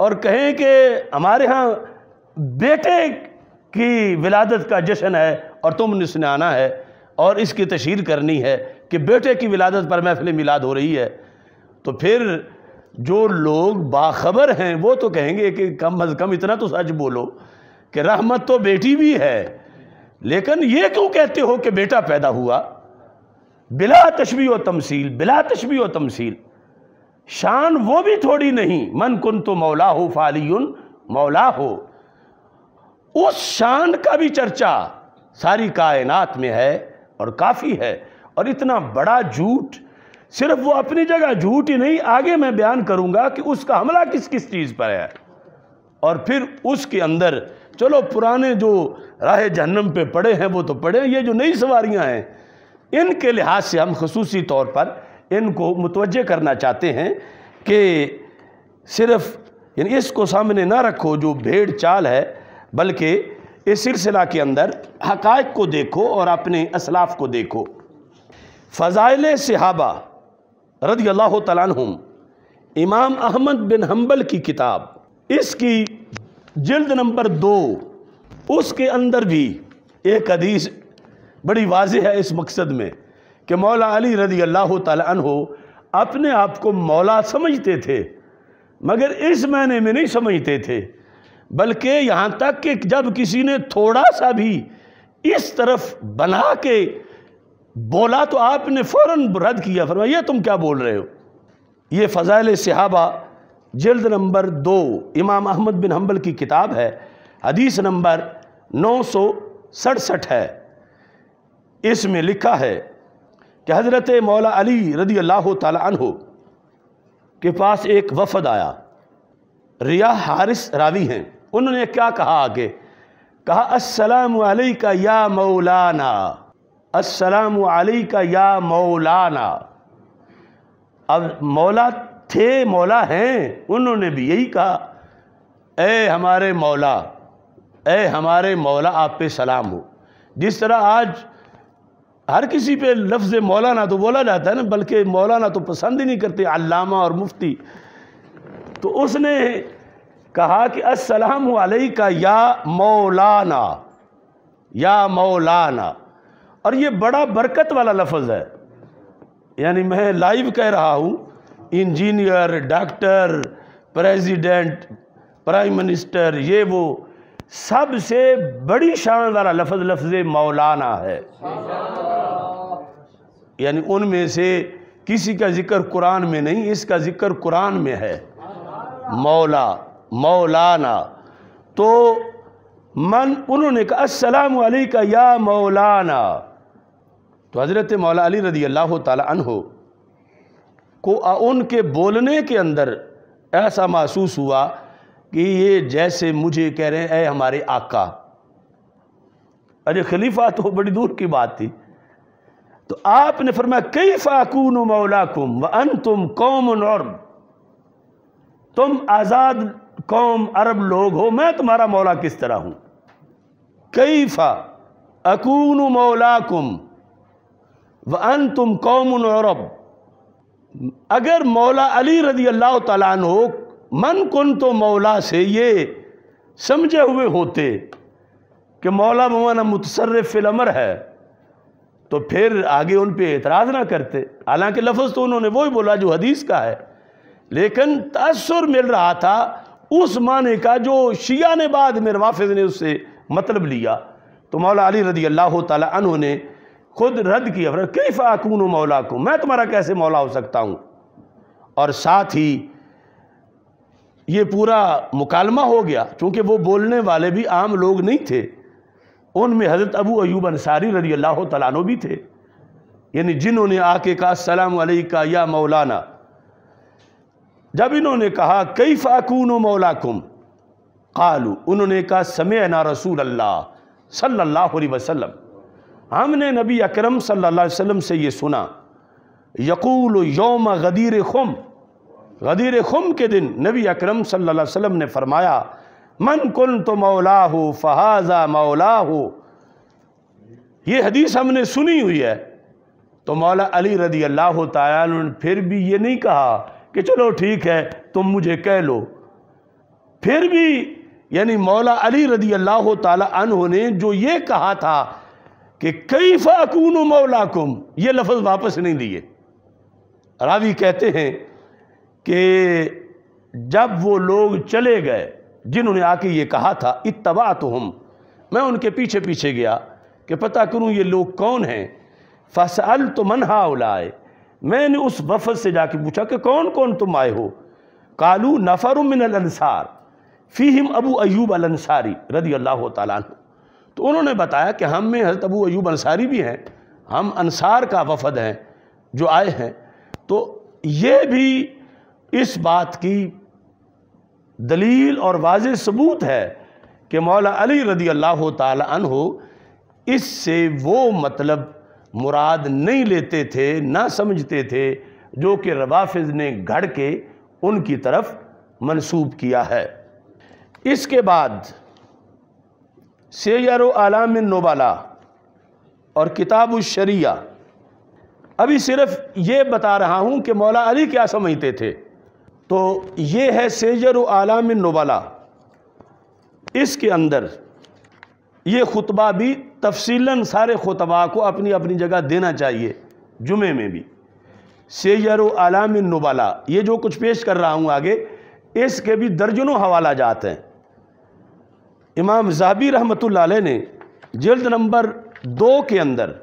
और कहें कि हमारे यहाँ बेटे कि विलादत का जश्न है और तुमने सुनाना है और इसकी तशहर करनी है कि बेटे की विलादत पर महफिल मिलाद हो रही है तो फिर जो लोग बाखबर हैं वो तो कहेंगे कि कम अज़ कम इतना तो सच बोलो कि रहमत तो बेटी भी है लेकिन ये क्यों कहते हो कि बेटा पैदा हुआ बिला तशबी व तमसील बिला तशबी व तमसील शान वो भी थोड़ी नहीं मन कुन तो मौला हो फालियन मौला हो उस शान का भी चर्चा सारी कायनात में है और काफ़ी है और इतना बड़ा झूठ सिर्फ वो अपनी जगह झूठ ही नहीं आगे मैं बयान करूंगा कि उसका हमला किस किस चीज़ पर है और फिर उसके अंदर चलो पुराने जो राह जहन्नम पे पड़े हैं वो तो पड़े ये जो नई सवारियां हैं इनके लिहाज से हम खसूसी तौर पर इनको मुतवजह करना चाहते हैं कि सिर्फ यानी इसको सामने ना रखो जो भेड़ चाल है बल्कि इस सिलसिला के अंदर हकायक को देखो और अपने असलाफ को देखो फ़ज़ाइल सहाबा रदी अल्लाह तुम इमाम अहमद बिन हम्बल की किताब इसकी जल्द नंबर दो उसके अंदर भी एक अदीस बड़ी वाज है इस मकसद में कि मौला अली रदी अल्लाह हो अपने आप को मौला समझते थे मगर इस महीने में नहीं समझते थे बल्कि यहाँ तक कि जब किसी ने थोड़ा सा भी इस तरफ बना के बोला तो आपने फ़ौर रद्द किया फरमाइए तुम क्या बोल रहे हो ये फ़जाइल सहाबा जल्द नंबर दो इमाम अहमद बिन हम्बल की किताब है हदीस नंबर नौ सौ सड़सठ है इसमें लिखा है कि हज़रत मौला अली रदी अल्लाह तहो के पास एक वफद आया रिया हारिस रावी हैं उन्होंने क्या कहा आगे कहा अस्सलाम का या मौलाना अस्सलाम का या मौलाना अब मौला थे मौला हैं उन्होंने भी यही कहा ए हमारे मौला ए हमारे मौला आप पे सलाम हो जिस तरह आज हर किसी पे लफ्ज़ मौलाना तो बोला जाता है ना बल्कि मौलाना तो पसंद ही नहीं करते अल्लामा और मुफ्ती तो उसने कहा कि असलम का या मौलाना या मौलाना और ये बड़ा बरकत वाला लफ्ज़ है यानी मैं लाइव कह रहा हूँ engineer doctor president prime minister ये वो सबसे बड़ी शान वाला लफ्ज़ लफ्ज़ मौलाना है यानी उनमें से किसी का जिक्र कुरान में नहीं इसका जिक्र कुरान में है मौला मौलाना तो मन उन्होंने कहा अस्सलाम का या मौलाना तो हज़रत मौला अली रदी अल्लाह तहो को उनके बोलने के अंदर ऐसा महसूस हुआ कि ये जैसे मुझे कह रहे हैं ए हमारे आका अरे खलीफा तो बड़ी दूर की बात थी तो आपने फरमाया कई फ़ाकून मौलाकुम व अन तुम कौम और तुम आज़ाद कौम अरब लोग हो मैं तुम्हारा मौला किस तरह हूँ कईफा अकून मौलाकुम व अन तुम कौम अरब अगर मौला अली रजी अल्लाह तन हो मन कन तो मौला से ये समझे हुए होते कि मौला मवाना मुतसर फिलमर है तो फिर आगे उन पर एतराज़ ना करते हालांकि लफ्ज़ तो उन्होंने वो ही बोला जो हदीस का है लेकिन तसर मिल रहा था उस माने का जो शिया ने बाद में रवाफिज ने उससे मतलब लिया तो मौला अली रदी अल्लाह तु ने खुद रद्द किया कई फ़ाकून मौला को मैं तुम्हारा कैसे मौला हो सकता हूँ और साथ ही ये पूरा मुकालमा हो गया क्योंकि वो बोलने वाले भी आम लोग नहीं थे उनमें हज़रत अबू अयूब अंसारी रजी अल्लाह तु भी थे यानी जिन्होंने आके कहा सलाम का या मौलाना जब इन्होंने कहा कई फ़ाकून मौलाकुम कालू उन्होंने कहा समय ना रसूल अल्लाह सल्लल्लाहु अलैहि वसल्लम हमने नबी अकरम सल्लल्लाहु अलैहि वसल्लम से ये सुना यकूल योम गदीर खुम गदीर खुम के दिन नबी अकरम सल्लल्लाहु अलैहि वसल्लम ने फरमाया मन कुन तो मौला हो फहाजा मौला हो ये हदीस हमने सुनी हुई है तो मौला अली रदी अल्लाह तुमने फिर भी ये नहीं कहा कि चलो ठीक है तुम मुझे कह लो फिर भी यानी मौला अली रदी अल्लाह तन ने जो ये कहा था कि कई फ़ाकून मौला कुम ये लफज वापस नहीं लिए रावी कहते हैं कि जब वो लोग चले गए जिन्होंने आके ये कहा था इतबा तो हम मैं उनके पीछे पीछे गया कि पता करूं ये लोग कौन हैं फसल तो मनहा उलाए मैंने उस वफद से जाके पूछा कि कौन कौन तुम आए हो कालू नफर मिनसार फ़ीम अबू अयूब अलंसारी रदी अल्लाह तन तो उन्होंने बताया कि हम में हजरत अबू अयूब अंसारी भी हैं हम अनसार का वफद हैं जो आए हैं तो ये भी इस बात की दलील और वाज सबूत है कि मौला अली रदी अल्लाह तन इससे वो मतलब मुराद नहीं लेते थे ना समझते थे जो कि रवाफिज ने गढ़ के उनकी तरफ मनसूब किया है इसके बाद सैर आलाम नोबाला और किताब शरिया अभी सिर्फ ये बता रहा हूँ कि मौला अली क्या समझते थे तो ये है सैर आलाम नोबाला इसके अंदर ये खुतबा भी तफसीला सारे खुतबा को अपनी अपनी जगह देना चाहिए जुमे में भी सैर आलाम नबाला ये जो कुछ पेश कर रहा हूँ आगे इसके भी दर्जनों हवाला जात हैं इमाम जहाबी रहमत ने जल्द नंबर दो के अंदर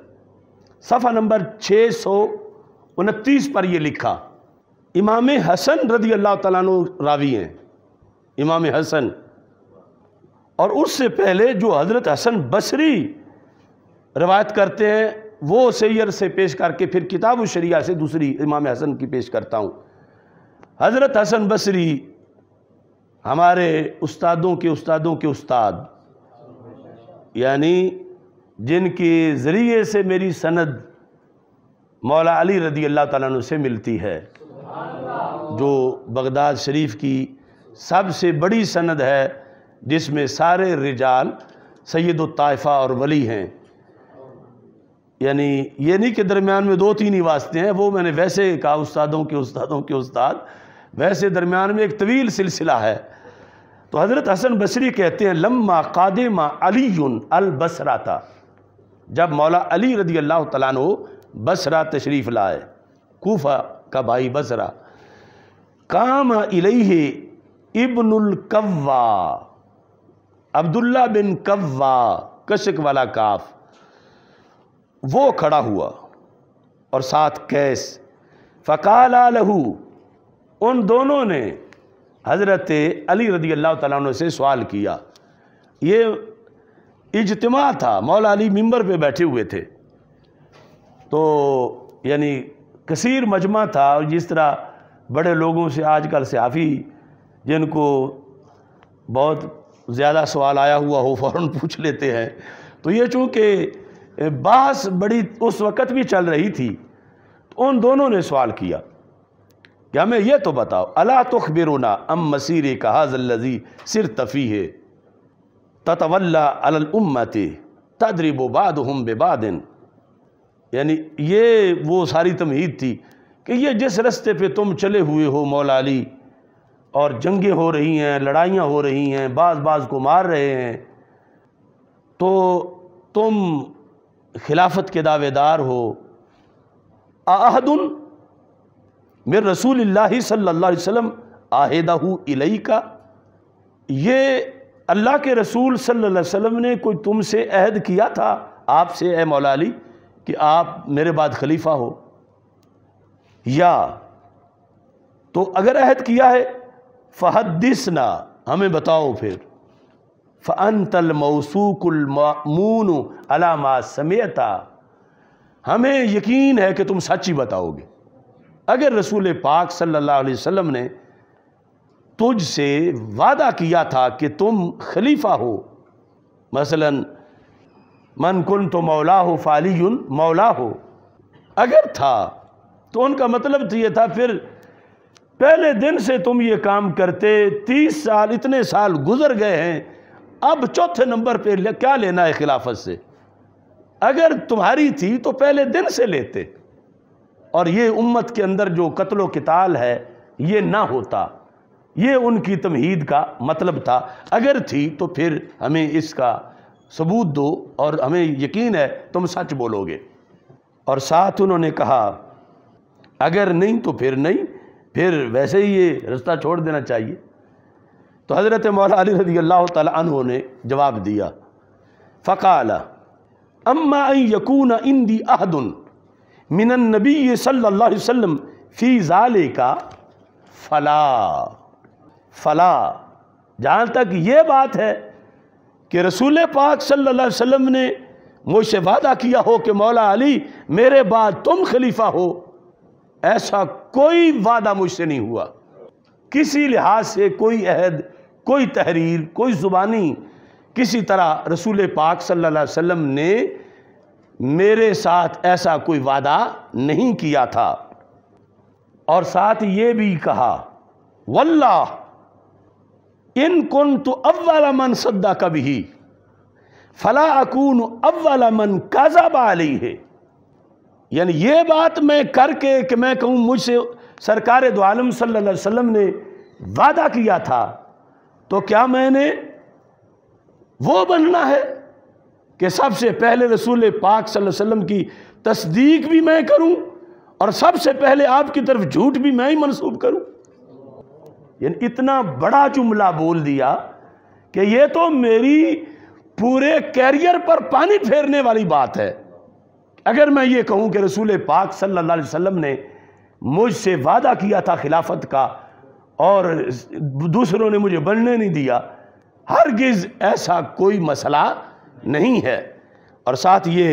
सफ़ा नंबर छः सौ उनतीस पर यह लिखा इमाम हसन रदी अल्लाह तु रावी हैं इमाम हसन और उससे पहले जो हज़रत हसन बसरी रवायत करते हैं वो सैर से पेश करके फिर किताब शरिया से दूसरी इमाम हसन की पेश करता हूँ हज़रत हसन बसरी हमारे उस्तादों के उस्तादों के उस्ताद यानी जिनके ज़रिए से मेरी सनद मौला अली रदी अल्लाह ताला से मिलती है जो बगदाद शरीफ की सबसे बड़ी सनद है जिसमें सारे रिजाल सैद ताइफ़ा और वली हैं यानी ये नहीं कि दरमियान में दो तीन ही वास्ते हैं वो मैंने वैसे कहा उस्तादों के उस्तादों के उस्ताद वैसे दरमियान में एक तवील सिलसिला है तो हज़रत हसन बसरी कहते हैं लम्मा कादिमा अली अलबसरा था जब मौला अली रदी अल्लाह तु बसरा तशरीफ़ लाए कोफा का भाई बसरा काम अलह इब्नकवा अब्दुल्ला बिन कवा कशक वाला काफ़ वो खड़ा हुआ और साथ कैस फ़काल लहू उन दोनों ने हज़रत अली रदी अल्लाह तु से सवाल किया ये इजतमा था मौला अली मिंबर पे बैठे हुए थे तो यानी कसीर मजमा था जिस तरह बड़े लोगों से आजकल सहाफ़ी जिनको बहुत ज़्यादा सवाल आया हुआ हो फ़ौर पूछ लेते हैं तो ये चूँकि बहस बड़ी उस वक़्त भी चल रही थी तो उन दोनों ने सवाल किया कि हमें यह तो बताओ अला तुखबिरुना अम मसीर कहाजी सिर तफ़ी है ततवल्ला तदरी तदरिब बाद हम बेबादिन यानी ये वो सारी तमहीद थी कि ये जिस रस्ते पे तुम चले हुए हो मौलाली और जंगें हो रही हैं लड़ाइयाँ हो रही हैं बाज बाज को मार रहे हैं तो तुम खिलाफत के दावेदार हो आहदुन मेर रसूल सल्ला वसम आहदाहू इलई का ये अल्लाह के रसूल सल्ला ने कोई तुमसे अहद किया था आपसे ए मौला अली कि आप मेरे बाद खलीफा हो या तो अगर अहद किया है फहदिस ना हमें बताओ फिर फ़नतल मौसूकुलमून अलामा समेता हमें यकीन है कि तुम सच ही बताओगे अगर रसूल पाक सल्लल्लाहु अलैहि वसल्लम ने तुझसे वादा किया था कि तुम खलीफा हो मसलन मन कुन तो मौला हो फाली मौला हो अगर था तो उनका मतलब तो यह था फिर पहले दिन से तुम ये काम करते तीस साल इतने साल गुजर गए हैं अब चौथे नंबर पे ले, क्या लेना है खिलाफत से अगर तुम्हारी थी तो पहले दिन से लेते और ये उम्मत के अंदर जो कत्लो किताल है ये ना होता ये उनकी तमहीद का मतलब था अगर थी तो फिर हमें इसका सबूत दो और हमें यकीन है तुम सच बोलोगे और साथ उन्होंने कहा अगर नहीं तो फिर नहीं फिर वैसे ही ये रास्ता छोड़ देना चाहिए तो हज़रत मौला अली रजी अल्लाह तु ने जवाब दिया फ़काल अम्मा यकून इंदी अहदन मिन नबी सल्लल्लाहु अलैहि वसल्लम फ़ी ज़ाले का फ़ला फ़ला जहाँ तक ये बात है कि रसूल पाक सल्लल्लाहु अलैहि वसल्लम ने मुझसे वादा किया हो कि मौला अली मेरे बाद तुम खलीफा हो ऐसा कोई वादा मुझसे नहीं हुआ किसी लिहाज से कोई अहद कोई तहरीर कोई ज़ुबानी किसी तरह रसूल पाक सल्लल्लाहु अलैहि वसल्लम ने मेरे साथ ऐसा कोई वादा नहीं किया था और साथ ये भी कहा वल्ला इन कन तो अव्वाला मन सद्दा कभी फला अकून अव्वाला मन काजाबा अली है यानी ये बात मैं करके कि मैं कहूँ मुझसे सरकार दो आलम सल्लल्लाहु अलैहि वसल्लम ने वादा किया था तो क्या मैंने वो बनना है कि सबसे पहले रसूल पाक सल्लल्लाहु अलैहि वसल्लम की तस्दीक भी मैं करूं और सबसे पहले आपकी तरफ झूठ भी मैं ही मनसूब करूं यानी इतना बड़ा जुमला बोल दिया कि ये तो मेरी पूरे कैरियर पर पानी फेरने वाली बात है अगर मैं ये कहूं कि रसूल पाक सल्लल्लाहु अलैहि वसल्लम ने मुझसे वादा किया था खिलाफत का और दूसरों ने मुझे बनने नहीं दिया हरगिज़ ऐसा कोई मसला नहीं है और साथ ये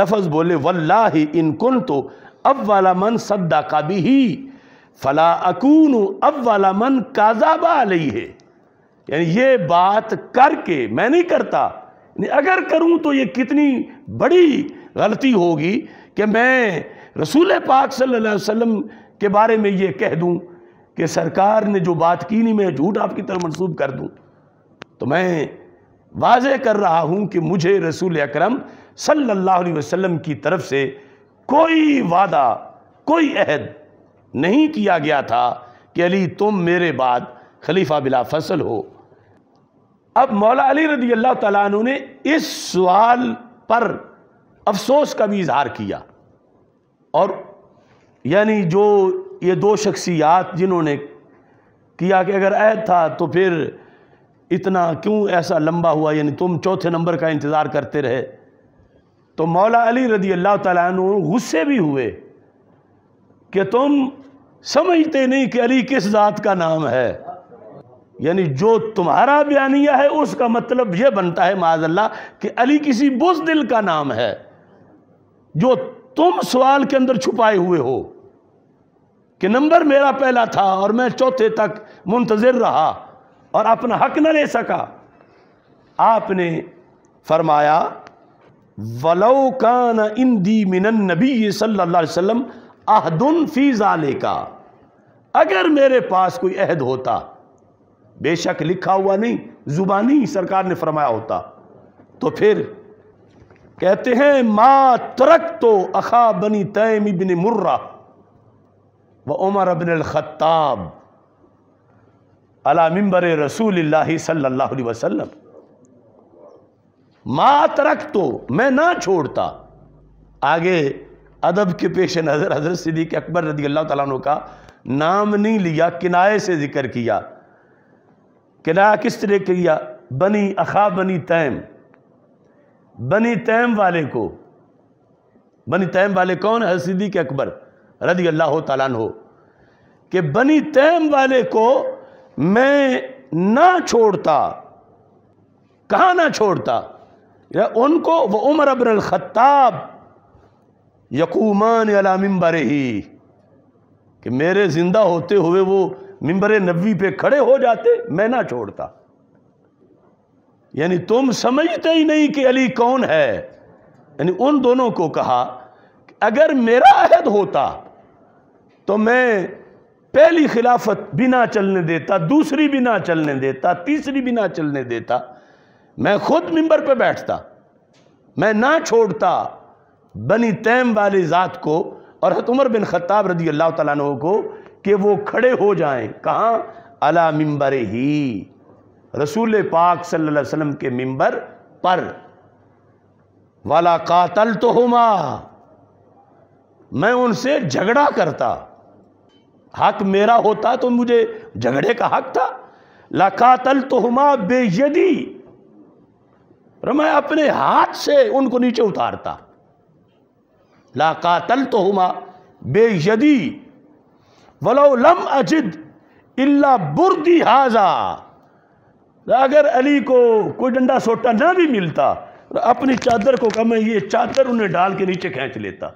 लफज बोले वल्ला ही इनकुन तो अब वाला मन सद्दा का भी ही फला अकून अब वाला मन काजाबा अलई है यानी ये बात करके मैं नहीं करता अगर करूं तो ये कितनी बड़ी गलती होगी कि मैं रसूल पाक सल्लल्लाहु अलैहि वसल्लम के बारे में ये कह दूं कि सरकार ने जो बात की नहीं मैं झूठ आपकी तरफ मनसूब कर दूं तो मैं वाज कर रहा हूं कि मुझे रसूल अक्रम सल्लल्लाहु अलैहि वसल्लम की तरफ से कोई वादा कोई अहद नहीं किया गया था कि अली तुम मेरे बाद खलीफा बिला फसल हो अब मौला अली रदी अल्लाह तु ने इस सवाल पर अफसोस का भी इजहार किया और यानी जो ये दो शख्सियात जिन्होंने किया कि अगर ऐद था तो फिर इतना क्यों ऐसा लंबा हुआ यानी तुम चौथे नंबर का इंतज़ार करते रहे तो मौला अली रदी अल्लाह तु गुस्से भी हुए कि तुम समझते नहीं कि अली किस ज़ात का नाम है यानी जो तुम्हारा बयानिया है उसका मतलब यह बनता है माजल्ला कि अली किसी बुजदिल का नाम है जो तुम सवाल के अंदर छुपाए हुए हो कि नंबर मेरा पहला था और मैं चौथे तक मुंतज़र रहा और अपना हक न ले सका आपने फरमाया वलो कान इंदी मिनन नबी सल्ला वसलम आहदन फ़ी का अगर मेरे पास कोई अहद होता बेशक लिखा हुआ नहीं ज़ुबानी सरकार ने फरमाया होता तो फिर कहते हैं मा तरक तो अखा बनी तय मुर्रा व उमर खत्ताब अला मिम्बर रसूल सल्ला वसलम मात रख तो मैं ना छोड़ता आगे अदब के पेश नज़र हजरत सिद्दीक अकबर रदी अल्लाह तु का नाम नहीं लिया किनाए से जिक्र किया किनाया किस तरह किया बनी अखा बनी तैम बनी तैम वाले को बनी तैम वाले कौन है सिद्दीक अकबर रदी अल्लाह तला हो कि बनी तैम वाले को मैं ना छोड़ता कहाँ ना छोड़ता या उनको वह उमर अबन ख़त्ताब यकूमान अला मम्बर ही कि मेरे ज़िंदा होते हुए वो मम्बर नबी पे खड़े हो जाते मैं ना छोड़ता यानी तुम समझते ही नहीं कि अली कौन है यानी उन दोनों को कहा अगर मेरा अहद होता तो मैं पहली खिलाफत भी ना चलने देता दूसरी भी ना चलने देता तीसरी भी ना चलने देता मैं खुद मिंबर पर बैठता मैं ना छोड़ता बनी तैम वाली ज़ात को और हत उमर बिन खत्ताब रदी अल्लाह तु को कि वो खड़े हो जाएं कहाँ अला मिंबर ही रसूल पाक सल्लल्लाहु अलैहि वसल्लम के मिंबर पर वाला कातल तो हुमा मैं उनसे झगड़ा करता हक मेरा होता तो मुझे झगड़े का हक था लकातल तो हुमा बेयदी मैं अपने हाथ से उनको नीचे उतारता लाकातल तो बेयदी वलो लम अजिद इल्ला बुरदी हाजा अगर अली को कोई डंडा सोटा ना भी मिलता अपनी चादर को कम ये चादर उन्हें डाल के नीचे खींच लेता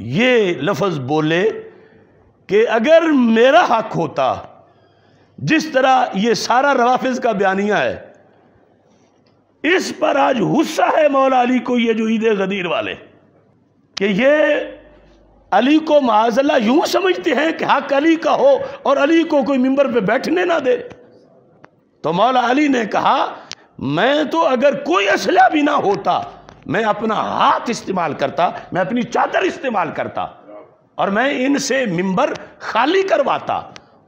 ये लफज बोले कि अगर मेरा हक होता जिस तरह ये सारा रवाफिज का बयानिया है इस पर आज गुस्सा है मौला अली को ये जो ईद गदीर वाले कि ये अली को माजल्ला यूं समझते हैं कि हक अली का हो और अली को कोई मिंबर पे बैठने ना दे तो मौला अली ने कहा मैं तो अगर कोई असला भी ना होता मैं अपना हाथ इस्तेमाल करता मैं अपनी चादर इस्तेमाल करता और मैं इनसे मिंबर खाली करवाता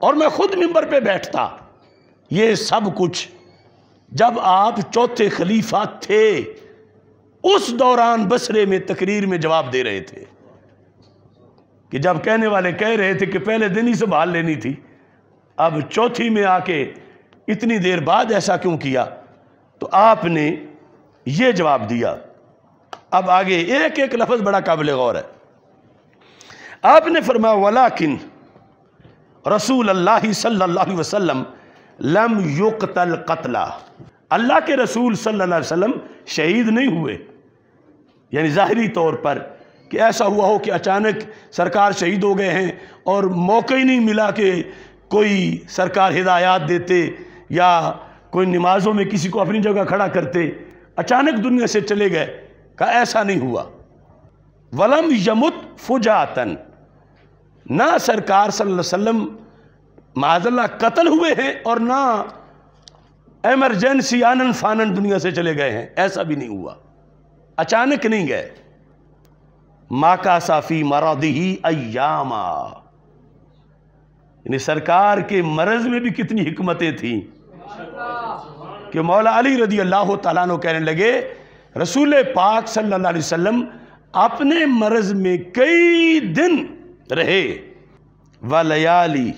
और मैं खुद मिंबर पे बैठता ये सब कुछ जब आप चौथे खलीफा थे उस दौरान बसरे में तकरीर में जवाब दे रहे थे कि जब कहने वाले कह रहे थे कि पहले दिन ही संभाल लेनी थी अब चौथी में आके इतनी देर बाद ऐसा क्यों किया तो आपने ये जवाब दिया अब आगे एक एक लफ्ज़ बड़ा काबिल गौर है आपने फरमाया किन रसूल अल्लाह सल्लल्लाहु अलैहि वसल्लम लम युकतल कतला अल्लाह के रसूल सल्लल्लाहु अलैहि वसल्लम शहीद नहीं हुए यानी ज़ाहरी तौर पर कि ऐसा हुआ हो कि अचानक सरकार शहीद हो गए हैं और मौका ही नहीं मिला कि कोई सरकार हिदायत देते या कोई नमाज़ों में किसी को अपनी जगह खड़ा करते अचानक दुनिया से चले गए का ऐसा नहीं हुआ वलम यमुत फुजातन ना सरकार वसल्लम माजल्ला कत्ल हुए हैं और ना एमरजेंसी आनंद फानन दुनिया से चले गए हैं ऐसा भी नहीं हुआ अचानक नहीं गए का साफी मरादही अयामा यानी सरकार के मरज में भी कितनी हमतें थी कि मौला अली रदी अल्लाह तु कहने लगे रसूल पाक सल्लल्लाहु अलैहि वसल्लम अपने मरज में कई दिन रहे व लयाली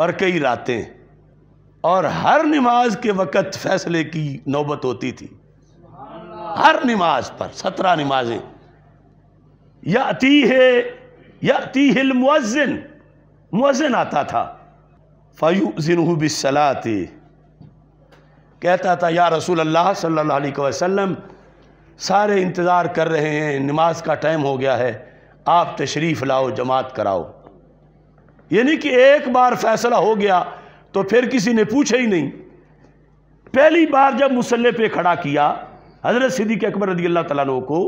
और कई रातें और हर नमाज के वक़्त फैसले की नौबत होती थी हर नमाज पर सत्रह नमाजें या अती है या अती हिल मुअज़िन मुअज़िन आता था जिनहू बिसलात कहता था या रसूल अल्लाह सल्लल्लाहु अलैहि वसल्लम सारे इंतज़ार कर रहे हैं नमाज का टाइम हो गया है आप तशरीफ़ लाओ जमात कराओ यानी कि एक बार फैसला हो गया तो फिर किसी ने पूछा ही नहीं पहली बार जब मुसल्ले पे खड़ा किया हज़रत सिद्दीक अकबर रदी अल्लाह तु को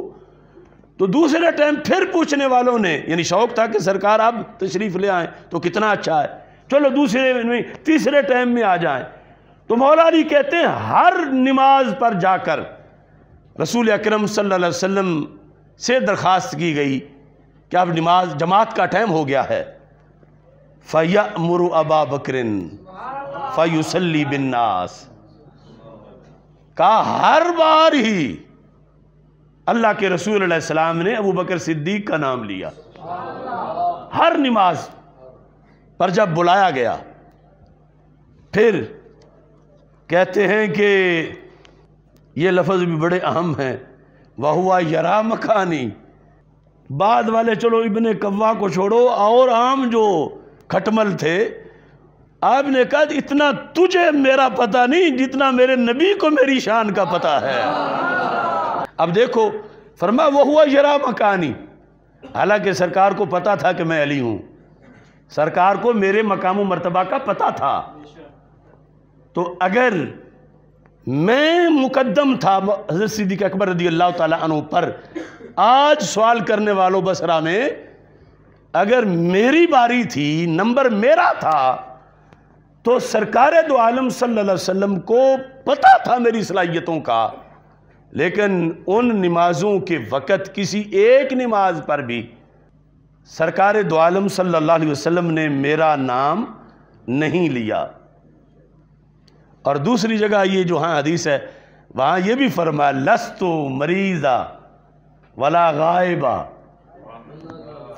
तो दूसरे टाइम फिर पूछने वालों ने यानी शौक था कि सरकार आप तशरीफ़ ले आएँ तो कितना अच्छा है चलो दूसरे में तीसरे टाइम में आ जाए तो मौला कहते हैं हर नमाज पर जाकर रसूल अक्रम सल्लल्लाहु वसम से दरख्वास्त की गई क्या अब नमाज जमात का टाइम हो गया है फ़ैया मुरु अबा बकरिन फ़ैसली बिन्नास का हर बार ही अल्लाह के रसूल सलाम ने अबू बकर सिद्दीक का नाम लिया हर नमाज पर जब बुलाया गया फिर कहते हैं कि ये लफ्ज़ भी बड़े अहम हैं वह हुआ यरा मकानी बाद वाले चलो इबन कव्वा को छोड़ो और आम जो खटमल थे आपने कहा इतना तुझे मेरा पता नहीं जितना मेरे नबी को मेरी शान का पता है अब देखो फरमा वो हुआ जरा मकानी हालांकि सरकार को पता था कि मैं अली हूं सरकार को मेरे मकाम मरतबा का पता था तो अगर मैं मुकदम था हजरत सिद्दीक अकबर रदी अल्लाह तु पर आज सवाल करने वालों बसरा में अगर मेरी बारी थी नंबर मेरा था तो सरकार दो आलम सल्लल्लाहु अलैहि वसल्लम को पता था मेरी सलाहियतों का लेकिन उन नमाजों के वक़्त किसी एक नमाज पर भी सरकार दो आलम सल्लल्लाहु अलैहि वसल्लम ने मेरा नाम नहीं लिया और दूसरी जगह ये जो हाँ हदीस है वहाँ ये भी फरमाया लस्तो मरीज़ा वला गायबा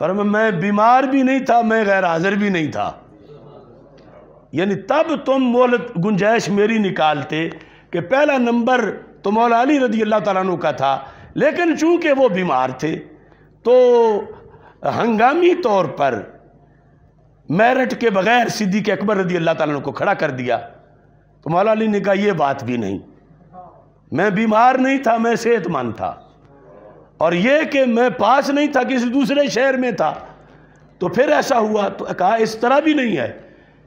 फरम मैं बीमार भी नहीं था मैं गैर हाजिर भी नहीं था यानी तब तुम मोल गुंजाइश मेरी निकालते कि पहला नंबर तो मौला अली रदी अल्लाह तु का था लेकिन चूंकि वो बीमार थे तो हंगामी तौर पर मेरठ के बगैर सिद्दीक अकबर रजी अल्लाह तु को खड़ा कर दिया तो मौला अली ने कहा यह बात भी नहीं मैं बीमार नहीं था मैं सेहतमंद था और ये कि मैं पास नहीं था किसी दूसरे शहर में था तो फिर ऐसा हुआ तो कहा इस तरह भी नहीं है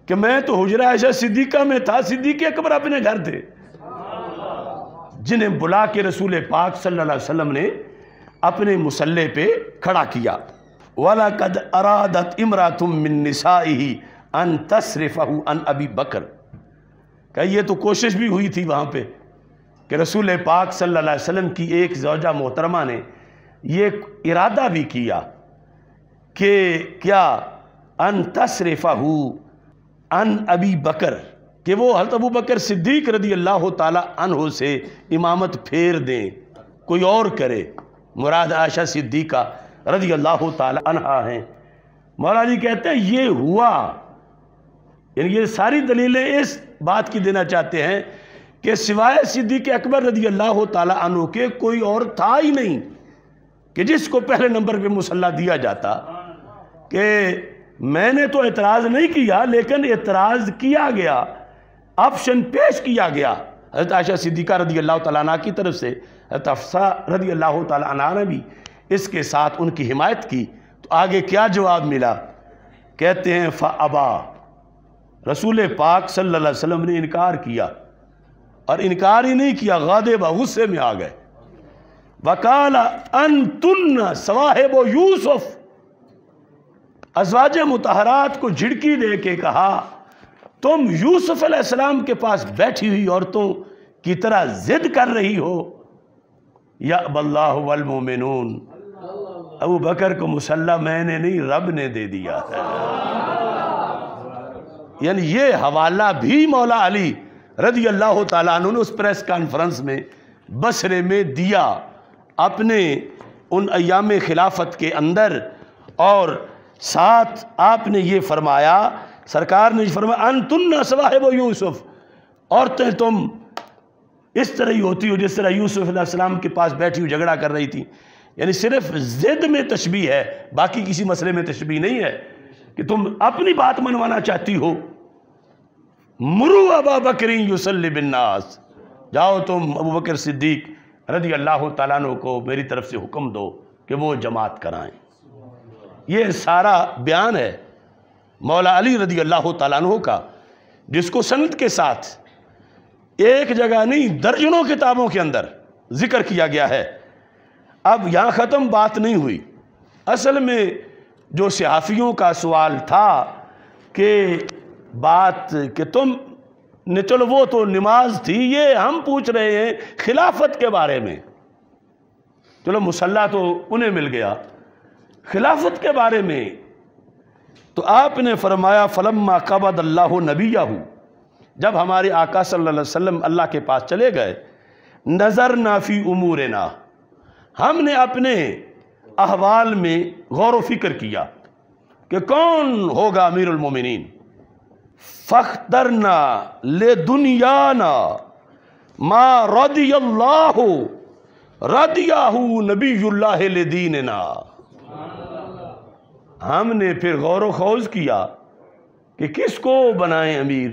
कि मैं तो हजरा ऐसा सिद्दीका में था सिद्दीक अकबर अपने घर थे जिन्हें बुला के रसूल पाक सल्लल्लाहु अलैहि वसल्लम ने अपने मुसल्ले पे खड़ा किया वाला कद अरादत इमरा तुम मिनसाई अन तसरफ़ू अन अबी बकर कह ये तो कोशिश भी हुई थी वहाँ पे कि रसूल पाक सल्लल्लाहु अलैहि वसल्लम की एक जौजा मोहतरमा ने ये इरादा भी किया कि क्या अन तसरफा हो अन अबी बकर कि वो हजरत अबू बकर सिद्दीक रदी अल्लाह तहो से इमामत फेर दें कोई और करे मुराद आशा सिद्दीका रदी अल्लाह तहा हैं मौला जी कहते हैं ये हुआ यानी ये सारी दलीलें इस बात की देना चाहते हैं कि सिवाय सिद्दीक अकबर रदी अल्लाह तहों के कोई और था ही नहीं कि जिसको पहले नंबर पे मुसल्ला दिया जाता कि मैंने तो एतराज़ नहीं किया लेकिन एतराज़ किया गया ऑप्शन पेश किया गया हजरत आयशा सिद्दीका रदी अल्लाह तला की तरफ से हजरत अफसा रदी अल्लाह तला ने भी इसके साथ उनकी हिमायत की तो आगे क्या जवाब मिला कहते हैं अबा रसूल पाक सल्लल्लाहु अलैहि वसल्लम ने इनकार किया और इनकार ही नहीं किया बा गुस्से में आ गए वकाल तुन सवाहेब यूसुफ अजवाज मतहरात को झिड़की दे के कहा तुम यूसुफ अलैहिस्सलाम के पास बैठी हुई औरतों की तरह जिद कर रही हो या अबल्लामोमिनून अबू बकर को मुसल्ला मैंने नहीं रब ने दे दिया है यानी ये हवाला भी मौला अली रजी अल्लाह तु ने उस प्रेस कॉन्फ्रेंस में बसरे में दिया अपने उन अयाम खिलाफत के अंदर और साथ आपने ये फरमाया सरकार ने फरमाया अन तुन्ना वो यूसुफ औरतें तुम इस तरह ही होती हो जिस तरह यूसुफ़्लाम के पास बैठी हुई झगड़ा कर रही थी यानी सिर्फ जिद में तशबी है बाकी किसी मसले में तशबी नहीं है कि तुम अपनी बात मनवाना चाहती हो मुरु अबा बकरी बिन्नास जाओ तुम अबू बकर सिद्दीक़ रजी अल्लाह तु को मेरी तरफ से हुक्म दो कि वो जमात कराएं ये सारा बयान है मौला अली रजी अल्लाह तु का जिसको संत के साथ एक जगह नहीं दर्जनों किताबों के अंदर ज़िक्र किया गया है अब यहाँ ख़त्म बात नहीं हुई असल में जो सहाफ़ियों का सवाल था कि बात कि तुम ने चलो वो तो नमाज थी ये हम पूछ रहे हैं खिलाफत के बारे में चलो मुसल्ला तो उन्हें मिल गया खिलाफत के बारे में तो आपने फरमाया फलम्मा कबद अल्लाह नबिया जब हमारे आका सल्लल्लाहु अलैहि वसल्लम अल्लाह के पास चले गए नज़र नाफी उमूर ना हमने अपने अहवाल में गौर व फिक्र किया कि कौन होगा अमीरमिन ना ले ना मा रदी अल्लाह रदियाहू नबी ले ना हमने फिर गौर वौज किया कि किसको बनाएं अमीर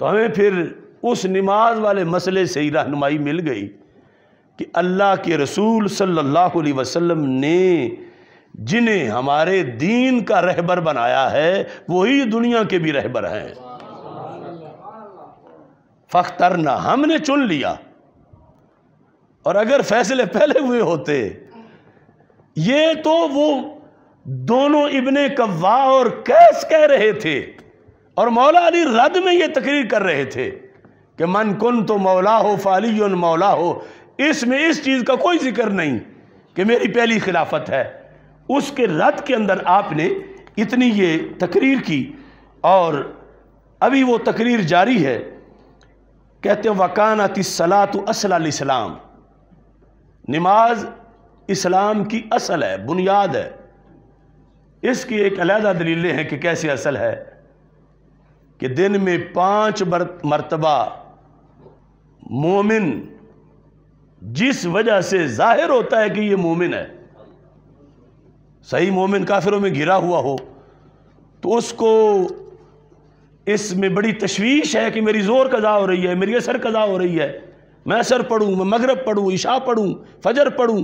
तो हमें फिर उस नमाज वाले मसले से ही रहनुमाई मिल गई कि अल्लाह के रसूल सल्लल्लाहु अलैहि वसल्लम ने जिन्हें हमारे दीन का रहबर बनाया है वही दुनिया के भी रहबर हैं फख्तरना हमने चुन लिया और अगर फैसले पहले हुए होते ये तो वो दोनों इबन कव्वा और कैस कह रहे थे और मौला अली रद में ये तकरीर कर रहे थे कि मन कुन तो मौला हो फाली मौला हो इसमें इस चीज़ का कोई जिक्र नहीं कि मेरी पहली खिलाफत है उसके रद्द के अंदर आपने इतनी ये तकरीर की और अभी वो तकरीर जारी है कहते हैं वकानत सलात असलाम नमाज इस्लाम की असल है बुनियाद है इसकी एक अलहदा दलीलें हैं कि कैसे असल है कि दिन में पांच मरतबा मोमिन जिस वजह से जाहिर होता है कि ये मोमिन है सही मोमिन काफिरों में घिरा हुआ हो तो उसको इसमें बड़ी तशवीश है कि मेरी ज़ोर कज़ा हो रही है मेरी असर कज़ा हो रही है मैं असर पढ़ूँ मैं मगरब पढ़ूँ ईशा पढ़ूँ फजर पढ़ूँ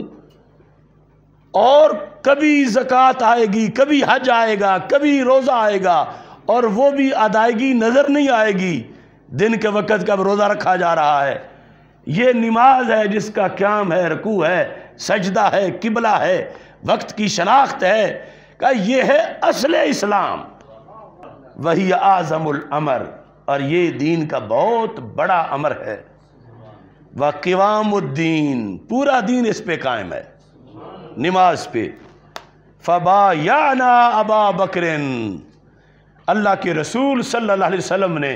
और कभी ज़क़़त आएगी कभी हज आएगा कभी रोज़ा आएगा और वो भी अदायगी नज़र नहीं आएगी दिन के वक़्त का रोज़ा रखा जा रहा है ये नमाज है जिसका क्याम है रकू है सजदा है किबला है वक्त की शनाख्त है का ये है असल इस्लाम वही आज़मुल अमर और ये दीन का बहुत बड़ा अमर है व किवामुद्दीन पूरा दीन इस पे कायम है नमाज पे फबा ना अबा बकर अल्लाह के रसूल सल्लल्लाहु अलैहि वसल्लम ने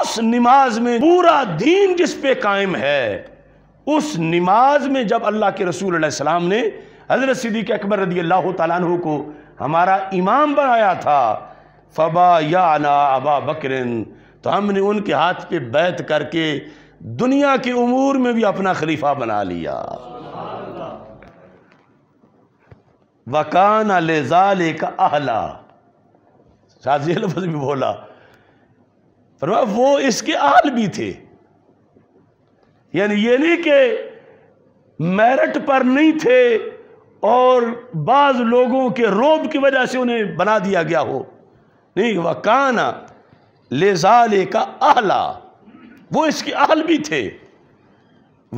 उस नमाज में पूरा दीन जिस पे कायम है उस नमाज में जब अल्लाह के रसूल सलाम ने हज़रत सिद्दीक अकबर रदी अल्लाह तु को हमारा इमाम बनाया था फ़बा या ना अबा बकरन तो हमने उनके हाथ पे बैत करके दुनिया के उमूर में भी अपना खलीफा बना लिया वकान अलेजाल का आहला शाजी लफज भी बोला पर वो इसके आल भी थे यानी ये नहीं कि मेरिट पर नहीं थे और बाज़ लोगों के रोब की वजह से उन्हें बना दिया गया हो नहीं वकाना लेजाले का आला वो इसके आहल भी थे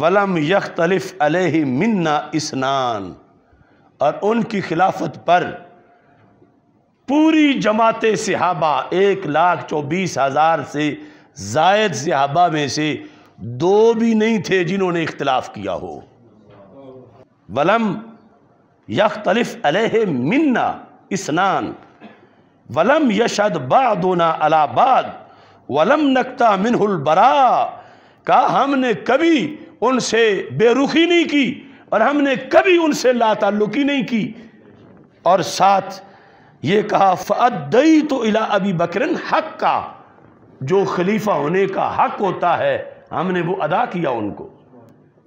वलम यख्तलिफ अलह मन्ना स्नान और उनकी खिलाफत पर पूरी जमात सहाबा एक लाख चौबीस हज़ार से जायद सहाबा में से दो भी नहीं थे जिन्होंने इख्तलाफ किया हो वलम यख अल अलह मन्ना इसनान वलम यशद बाना अलाबाद वलम नकता मिनहुलबरा का हमने कभी उनसे बेरुखी नहीं की और हमने कभी उनसे लाताल्लुकी नहीं की और साथ ये कहा फदई तो इला अबी बकरन हक का जो खलीफा होने का हक होता है हमने वो अदा किया उनको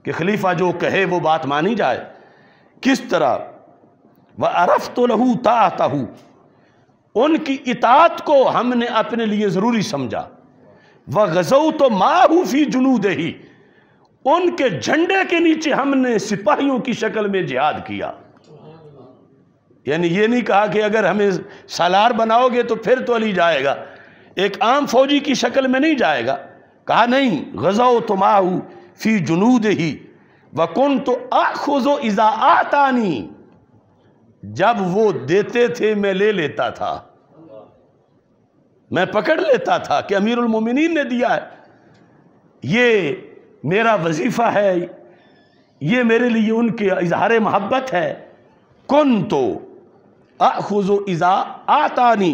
कि खलीफा जो कहे वो बात मानी जाए किस तरह वह अरफ तो लहू ताता उनकी इतात को हमने अपने लिए ज़रूरी समझा वह गजऊ तो माहूफी जुनू दही उनके झंडे के नीचे हमने सिपाहियों की शक्ल में जिहाद किया यानी ये नहीं कहा कि अगर हमें सालार बनाओगे तो फिर तो अली जाएगा एक आम फौजी की शक्ल में नहीं जाएगा कहा नहीं गजो तो माहू फी जुनूद ही वकुन तो आखुजो इजा आतानी जब वो देते थे मैं ले लेता था मैं पकड़ लेता था कि अमीर मोमिनीन ने दिया है ये मेरा वजीफ़ा है ये मेरे लिए उनके इजहार मोहब्बत है कौन तो अखुजो इज़ा आतानी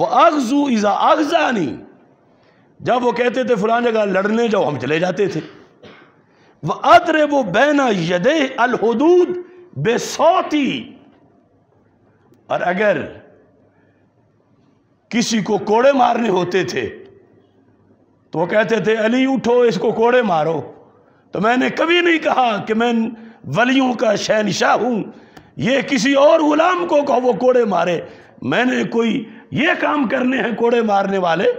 व अगजू इज़ा अगजानी जब वो कहते थे फुला जगह लड़ने जाओ हम चले जाते थे व अदर वो बैना यदे अलहदूद बेसौती और अगर किसी को कोड़े मारने होते थे तो वो कहते थे अली उठो इसको कोड़े मारो तो मैंने कभी नहीं कहा कि मैं वलियों का शहनशाह हूं ये किसी और गुलाम को कहो वो कोड़े मारे मैंने कोई ये काम करने हैं कोड़े मारने वाले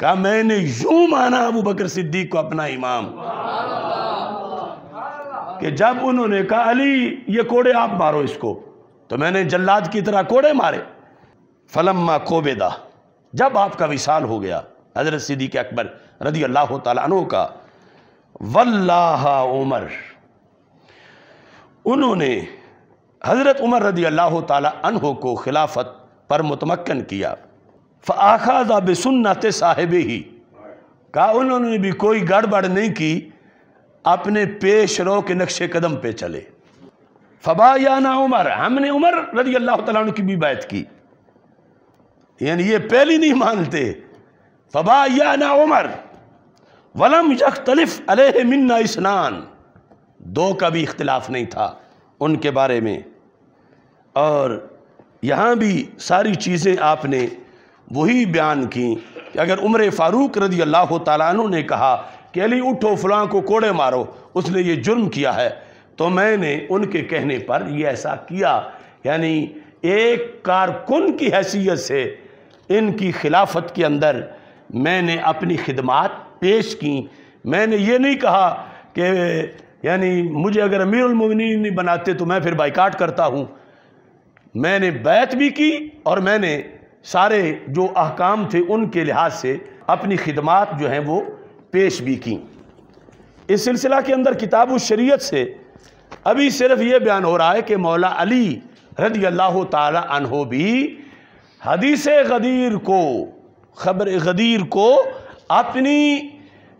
कहा मैंने यूं माना अबू बकर सिद्दीक को अपना इमाम कि जब उन्होंने कहा अली ये कोड़े आप मारो इसको तो मैंने जल्लाद की तरह कोड़े मारे फलम्मा कोबेदा जब आपका विशाल हो गया हजरत सिद्दीक अकबर रदी अल्लाह तु का वल्लाह उमर उन्होंने हज़रत उमर रदी अल्लाह तु को खिलाफत पर मुतमक्न किया फ़ाखाजा बसन्नत साहिब ही कहा उन्होंने भी कोई गड़बड़ नहीं की अपने पेश रो के नक्शे कदम पे चले फबा या ना उमर हमने उमर रजी अल्लाह तु की भी बात की यानी ये पहली नहीं मानते फबा या ना उमर वलम यख्तलिफ अलह मन्ना स्नान दो का भी इख्तलाफ नहीं था उनके बारे में और यहाँ भी सारी चीज़ें आपने वही बयान की कि अगर उम्र फ़ारूक रजी अल्लाह तु ने कहा कि अली उठो फलां को कोड़े मारो उसने ये जुर्म किया है तो मैंने उनके कहने पर यह ऐसा किया यानी एक कारकुन की हैसियत से इनकी खिलाफत के अंदर मैंने अपनी खिदमात पेश की मैंने ये नहीं कहा कि यानी मुझे अगर अमीरमिन नहीं बनाते तो मैं फिर बाइकाट करता हूँ मैंने बैत भी की और मैंने सारे जो अहकाम थे उनके लिहाज से अपनी खिदमात जो हैं वो पेश भी की इस सिलसिला के अंदर किताब शरीयत से अभी सिर्फ ये बयान हो रहा है कि मौला अली रदी अल्लाह तहो भी हदीस गदीर को खबर गदीर को अपनी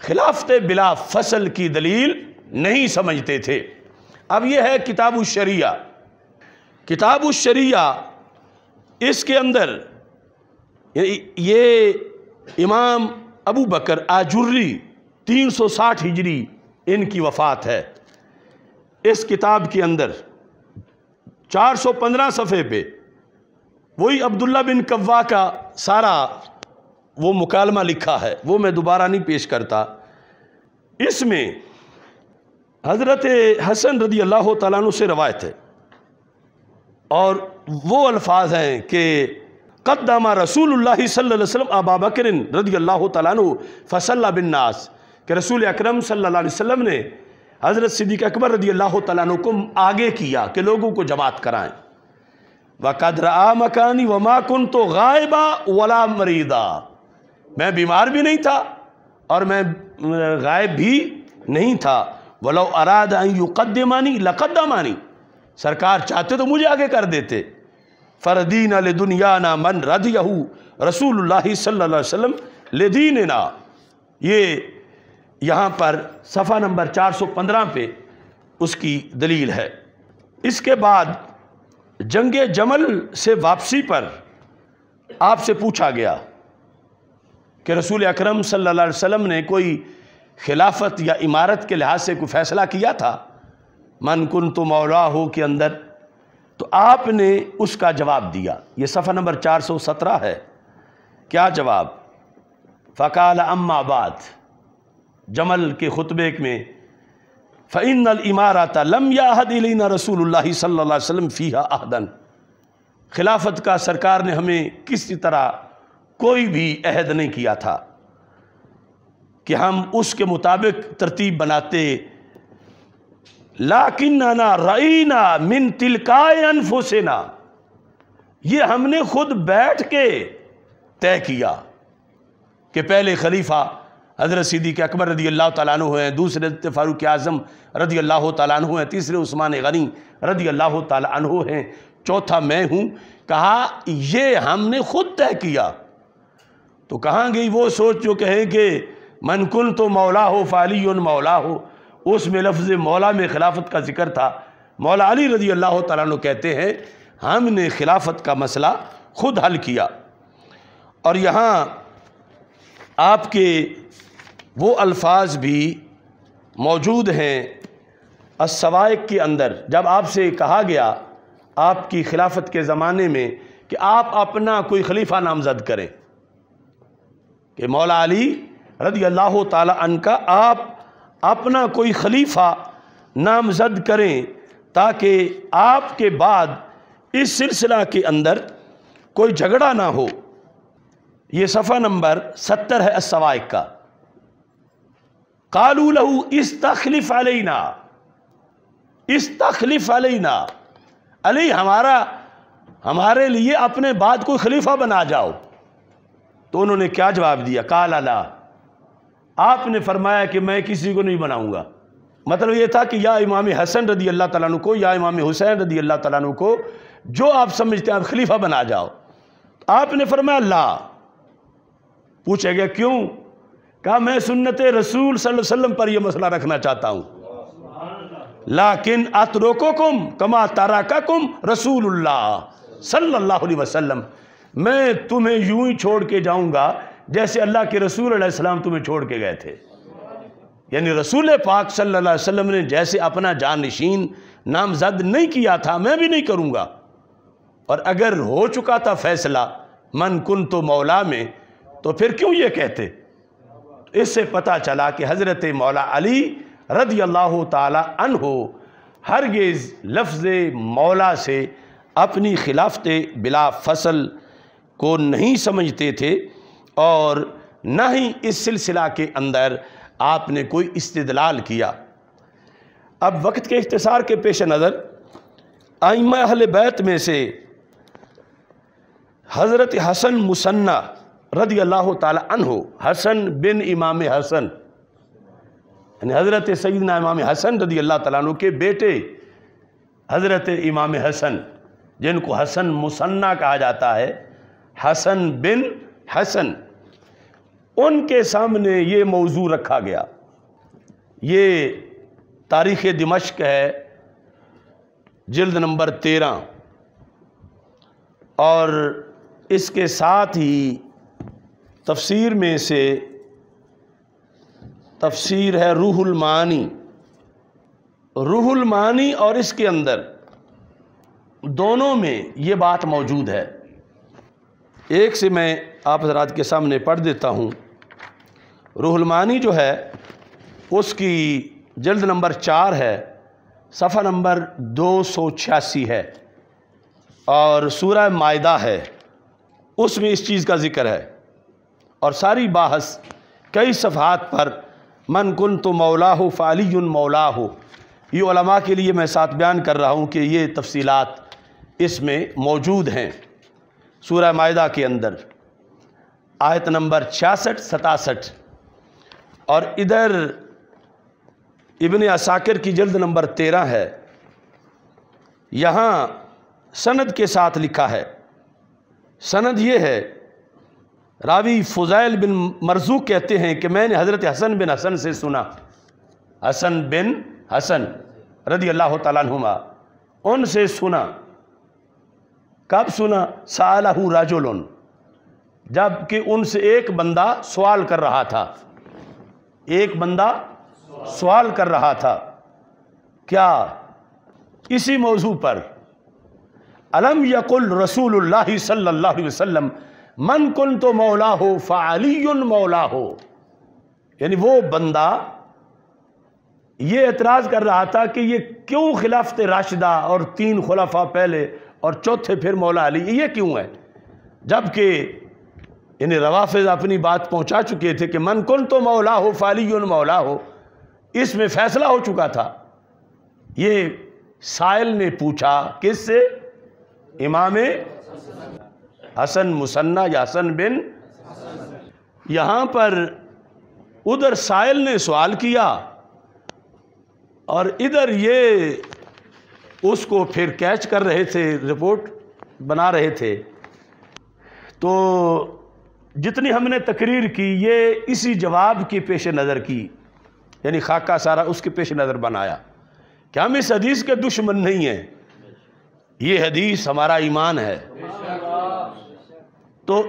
खिलाफत बिला फसल की दलील नहीं समझते थे अब यह है किताब शरिया किताब शरिया इसके अंदर ये इमाम अबू बकर आजुर्री 360 हिजरी इनकी वफ़ात है इस किताब के अंदर 415 सफ़े पे वही अब्दुल्ला बिन कव्वा का सारा वो मुकालमा लिखा है वो मैं दोबारा नहीं पेश करता इसमें हज़रत हसन रदी अल्लाह तु से रवायत है और वो अल्फाज हैं कि कदमा रसूल सल्लम अबा बकर रदी अल्लाह तु फसल्ला बिन्नास के रसूल अक्रम सल्ला ने हज़रत सिद्दीक अकबर रदी अल्लाह तु को आगे किया कि लोगों को जमात कराएं व कदर आ मकानी व माकुन तो गायबा वला मरीदा मैं बीमार भी नहीं था और मैं गायब भी नहीं था वलो अराद मानी युकदमानी मानी सरकार चाहते तो मुझे आगे कर देते फ़रदीन दुनिया ना मन रद यहू रसूल सल्ला वसम लदीन ना ये यहाँ पर सफ़ा नंबर चार सौ पंद्रह पे उसकी दलील है इसके बाद जंग जमल से वापसी पर आपसे पूछा गया कि रसूल अकरम सल्लल्लाहु अलैहि वसल्लम ने कोई खिलाफत या इमारत के लिहाज से कोई फ़ैसला किया था मन कुन तो मौला हो के अंदर तो आपने उसका जवाब दिया ये सफ़ा नंबर चार सौ सत्रह है क्या जवाब फ़काल अम्माबाद जमल के खुतबे में फ़ैन इमारत लम याहदीन रसूल सल्ला फ़ीहा आहदन खिलाफत का सरकार ने हमें किसी तरह कोई भी अहद नहीं किया था कि हम उसके मुताबिक तरतीब बनाते लाकिन रईना मिन तिलकाय अनफुसना ये हमने खुद बैठ के तय किया कि पहले खलीफा हज़रत सिद्दीक अकबर रदी अल्लाह तु हैं दूसरे फ़ारूक आज़म रदी अल्लाह तु हैं तीसरे उस्मान गनी रदी अल्लाह तु हैं चौथा मैं हूँ कहा ये हमने खुद तय किया तो कहाँ गई वो सोच जो कहें कि मनकुन तो मौला हो फ़ाली मौला हो उसमें लफ्ज़ मौला में खिलाफत का जिक्र था मौला अली रजी अल्लाह तु कहते हैं हमने खिलाफत का मसला खुद हल किया और यहाँ आपके वो अल्फाज भी मौजूद हैं असवाइक के अंदर जब आपसे कहा गया आपकी खिलाफत के ज़माने में कि आप अपना कोई खलीफा नामजद करें कि मौला अली रदी अल्लाह तन का आप अपना कोई खलीफा नामजद करें ताकि आपके बाद इस सिलसिला के अंदर कोई झगड़ा ना हो ये सफ़ा नंबर सत्तर है असवाइक का कालू लहू इस तखलीफ अलना इस तखलीफ अलना अली हमारा हमारे लिए अपने बाद कोई खलीफा बना जाओ तो उन्होंने क्या जवाब दिया काला ला आपने फरमाया कि मैं किसी को नहीं बनाऊंगा मतलब ये था कि या इमाम हसन रदी अल्लाह तला को या इमाम हुसैन रदी अल्लाह तला को जो आप समझते हैं आप खलीफा बना जाओ आपने फरमाया ला पूछे गया क्यों कहा मैं सुन्नत रसूल वसल्लम पर यह मसला रखना चाहता किन लाकिन अतरोको कुम कमा तारा का कुम रसूल सल्लाह वसलम मैं तुम्हें यूं ही छोड़ के जाऊंगा जैसे अल्लाह के रसूल अलैहिस्सलाम तुम्हें छोड़ के गए थे यानी रसूल पाक सल्लल्लाहु अलैहि वसल्लम ने जैसे अपना जानशीन नामजद नहीं किया था मैं भी नहीं करूँगा और अगर हो चुका था फैसला मन कुन तो मौला में तो फिर क्यों ये कहते तो इससे पता चला कि हज़रत मौला अली रदी अल्लाह तन हो हरगज़ लफ्ज़ मौला से अपनी खिलाफत बिला फसल को नहीं समझते थे और न ही इस सिलसिला के अंदर आपने कोई इस्तलाल किया अब वक्त के इख्तसार के पेश नज़र आइम अहल बैत में से हज़रत हसन मुसन्ना रदी अल्लाह तहो हसन बिन इमाम हसन यानी हज़रत सईदना इमाम हसन रदी अल्लाह तु के बेटे हज़रत इमाम हसन जिनको हसन मुसन्ना कहा जाता है हसन बिन हसन उनके सामने ये मौजू रखा गया ये तारीख़ दिमश्क है जल्द नंबर तेरह और इसके साथ ही तफसीर में से तफसीर है रूहुल मानी रूहुल मानी और इसके अंदर दोनों में ये बात मौजूद है एक से मैं आप हजरात के सामने पढ़ देता हूँ रूहलमानी जो है उसकी जल्द नंबर चार है सफ़ा नंबर दो सौ छियासी है और सूरह मायदा है उसमें इस चीज़ का ज़िक्र है और सारी बाहस कई सफ़ात पर मन कुन तो मौला हो फ़ाली मौला हो ये उलमा के लिए मैं साथ बयान कर रहा हूँ कि ये तफसीलात इसमें मौजूद हैं सूरह मायदा के अंदर आयत नंबर छियासठ सतासठ और इधर इबन असाकर की जल्द नंबर तेरह है यहाँ सनद के साथ लिखा है सनद ये है रावी फ़ुज़ैल बिन मरजू कहते हैं कि मैंने हज़रत हसन बिन हसन से सुना हसन बिन हसन रदी अल्लाह तुमा उनसे सुना कब सुना सालहू राजुलन जबकि उनसे एक बंदा सवाल कर रहा था एक बंदा सवाल कर रहा था क्या इसी मौजू पर अलम यकुल रसूल सल्लाम मन कुन तो मौला हो फ़ाली मौला हो यानी वो बंदा ये एतराज़ कर रहा था कि ये क्यों खिलाफत राशिदा और तीन खुलाफा पहले और चौथे फिर मौला अली ये क्यों है जबकि यानी रवाफ अपनी बात पहुंचा चुके थे कि मन कुन तो मौला हो फाली मौला हो इसमें फैसला हो चुका था ये साइल ने पूछा किस से इमाम हसन मुसन्ना या हसन बिन यहाँ पर उधर साइल ने सवाल किया और इधर ये उसको फिर कैच कर रहे थे रिपोर्ट बना रहे थे तो जितनी हमने तकरीर की ये इसी जवाब की पेश नज़र की यानी खाका सारा उसके पेश नज़र बनाया कि हम इस हदीस के दुश्मन नहीं हैं ये हदीस हमारा ईमान है तो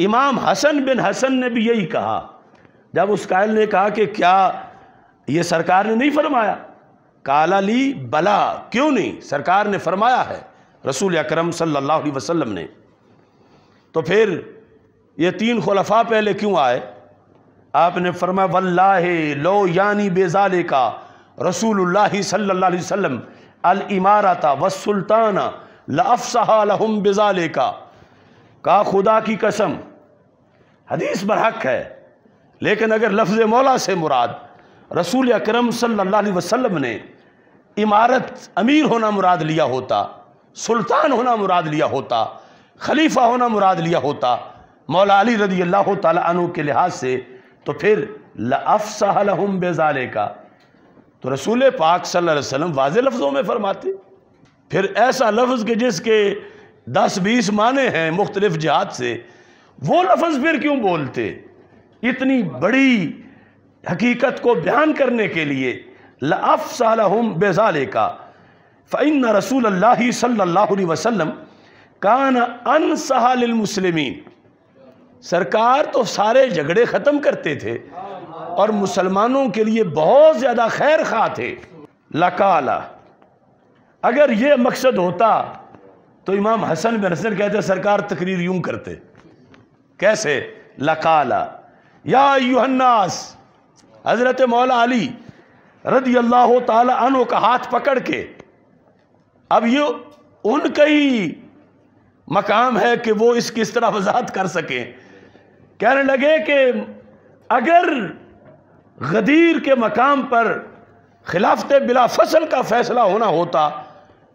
इमाम हसन बिन हसन ने भी यही कहा जब उस कायल ने कहा कि क्या ये सरकार ने नहीं फरमाया काला ली बला क्यों नहीं सरकार ने फरमाया है रसूल अकरम सल्लल्लाहु अलैहि वसल्लम ने तो फिर ये तीन खलफा पहले क्यों आए आपने फरमाया वल्लाह लो यानी बेजाले का रसूल सल्लाम अल इमारता व सुल्ताना लफ़साहम बेजाले का का खुदा की कसम हदीस बरहक है लेकिन अगर लफ्ज़ मौला से मुराद रसूल अक्रम सल्ला वसम ने इमारत अमीर होना मुराद लिया होता सुल्तान होना मुराद लिया होता खलीफा होना मुराद लिया होता मौला अली रदी अल्लाह तु के लिहाज से तो फिर लफ़सम बेजाले का तो रसूल पाक सल्लल्लाहु अलैहि वसल्लम वाज लफ्ज़ों में फरमाते फिर ऐसा लफ्ज़ के जिसके दस बीस माने हैं मुख्तलिफ जहाद से वो लफ्ज़ फिर क्यों बोलते इतनी बड़ी हकीकत को बयान करने के लिए लफ़सम बेजाले का फ़ैन रसूल अल्लाह सल्ला वसलम कान अन सहालमसलमिन सरकार तो सारे झगड़े ख़त्म करते थे और मुसलमानों के लिए बहुत ज़्यादा खैर खा थे लकाला अगर ये मकसद होता तो इमाम हसन बिन हसन कहते सरकार तकरीर यूं करते कैसे लकाला या युहन्नास हज़रत मौला अली रदी अल्लाह तन का हाथ पकड़ के अब ये उनका ही मकाम है कि वो इसकी इस तरह वजाहत कर सकें कहने लगे कि अगर गदीर के मकाम पर खिलाफत बिला फसल का फैसला होना होता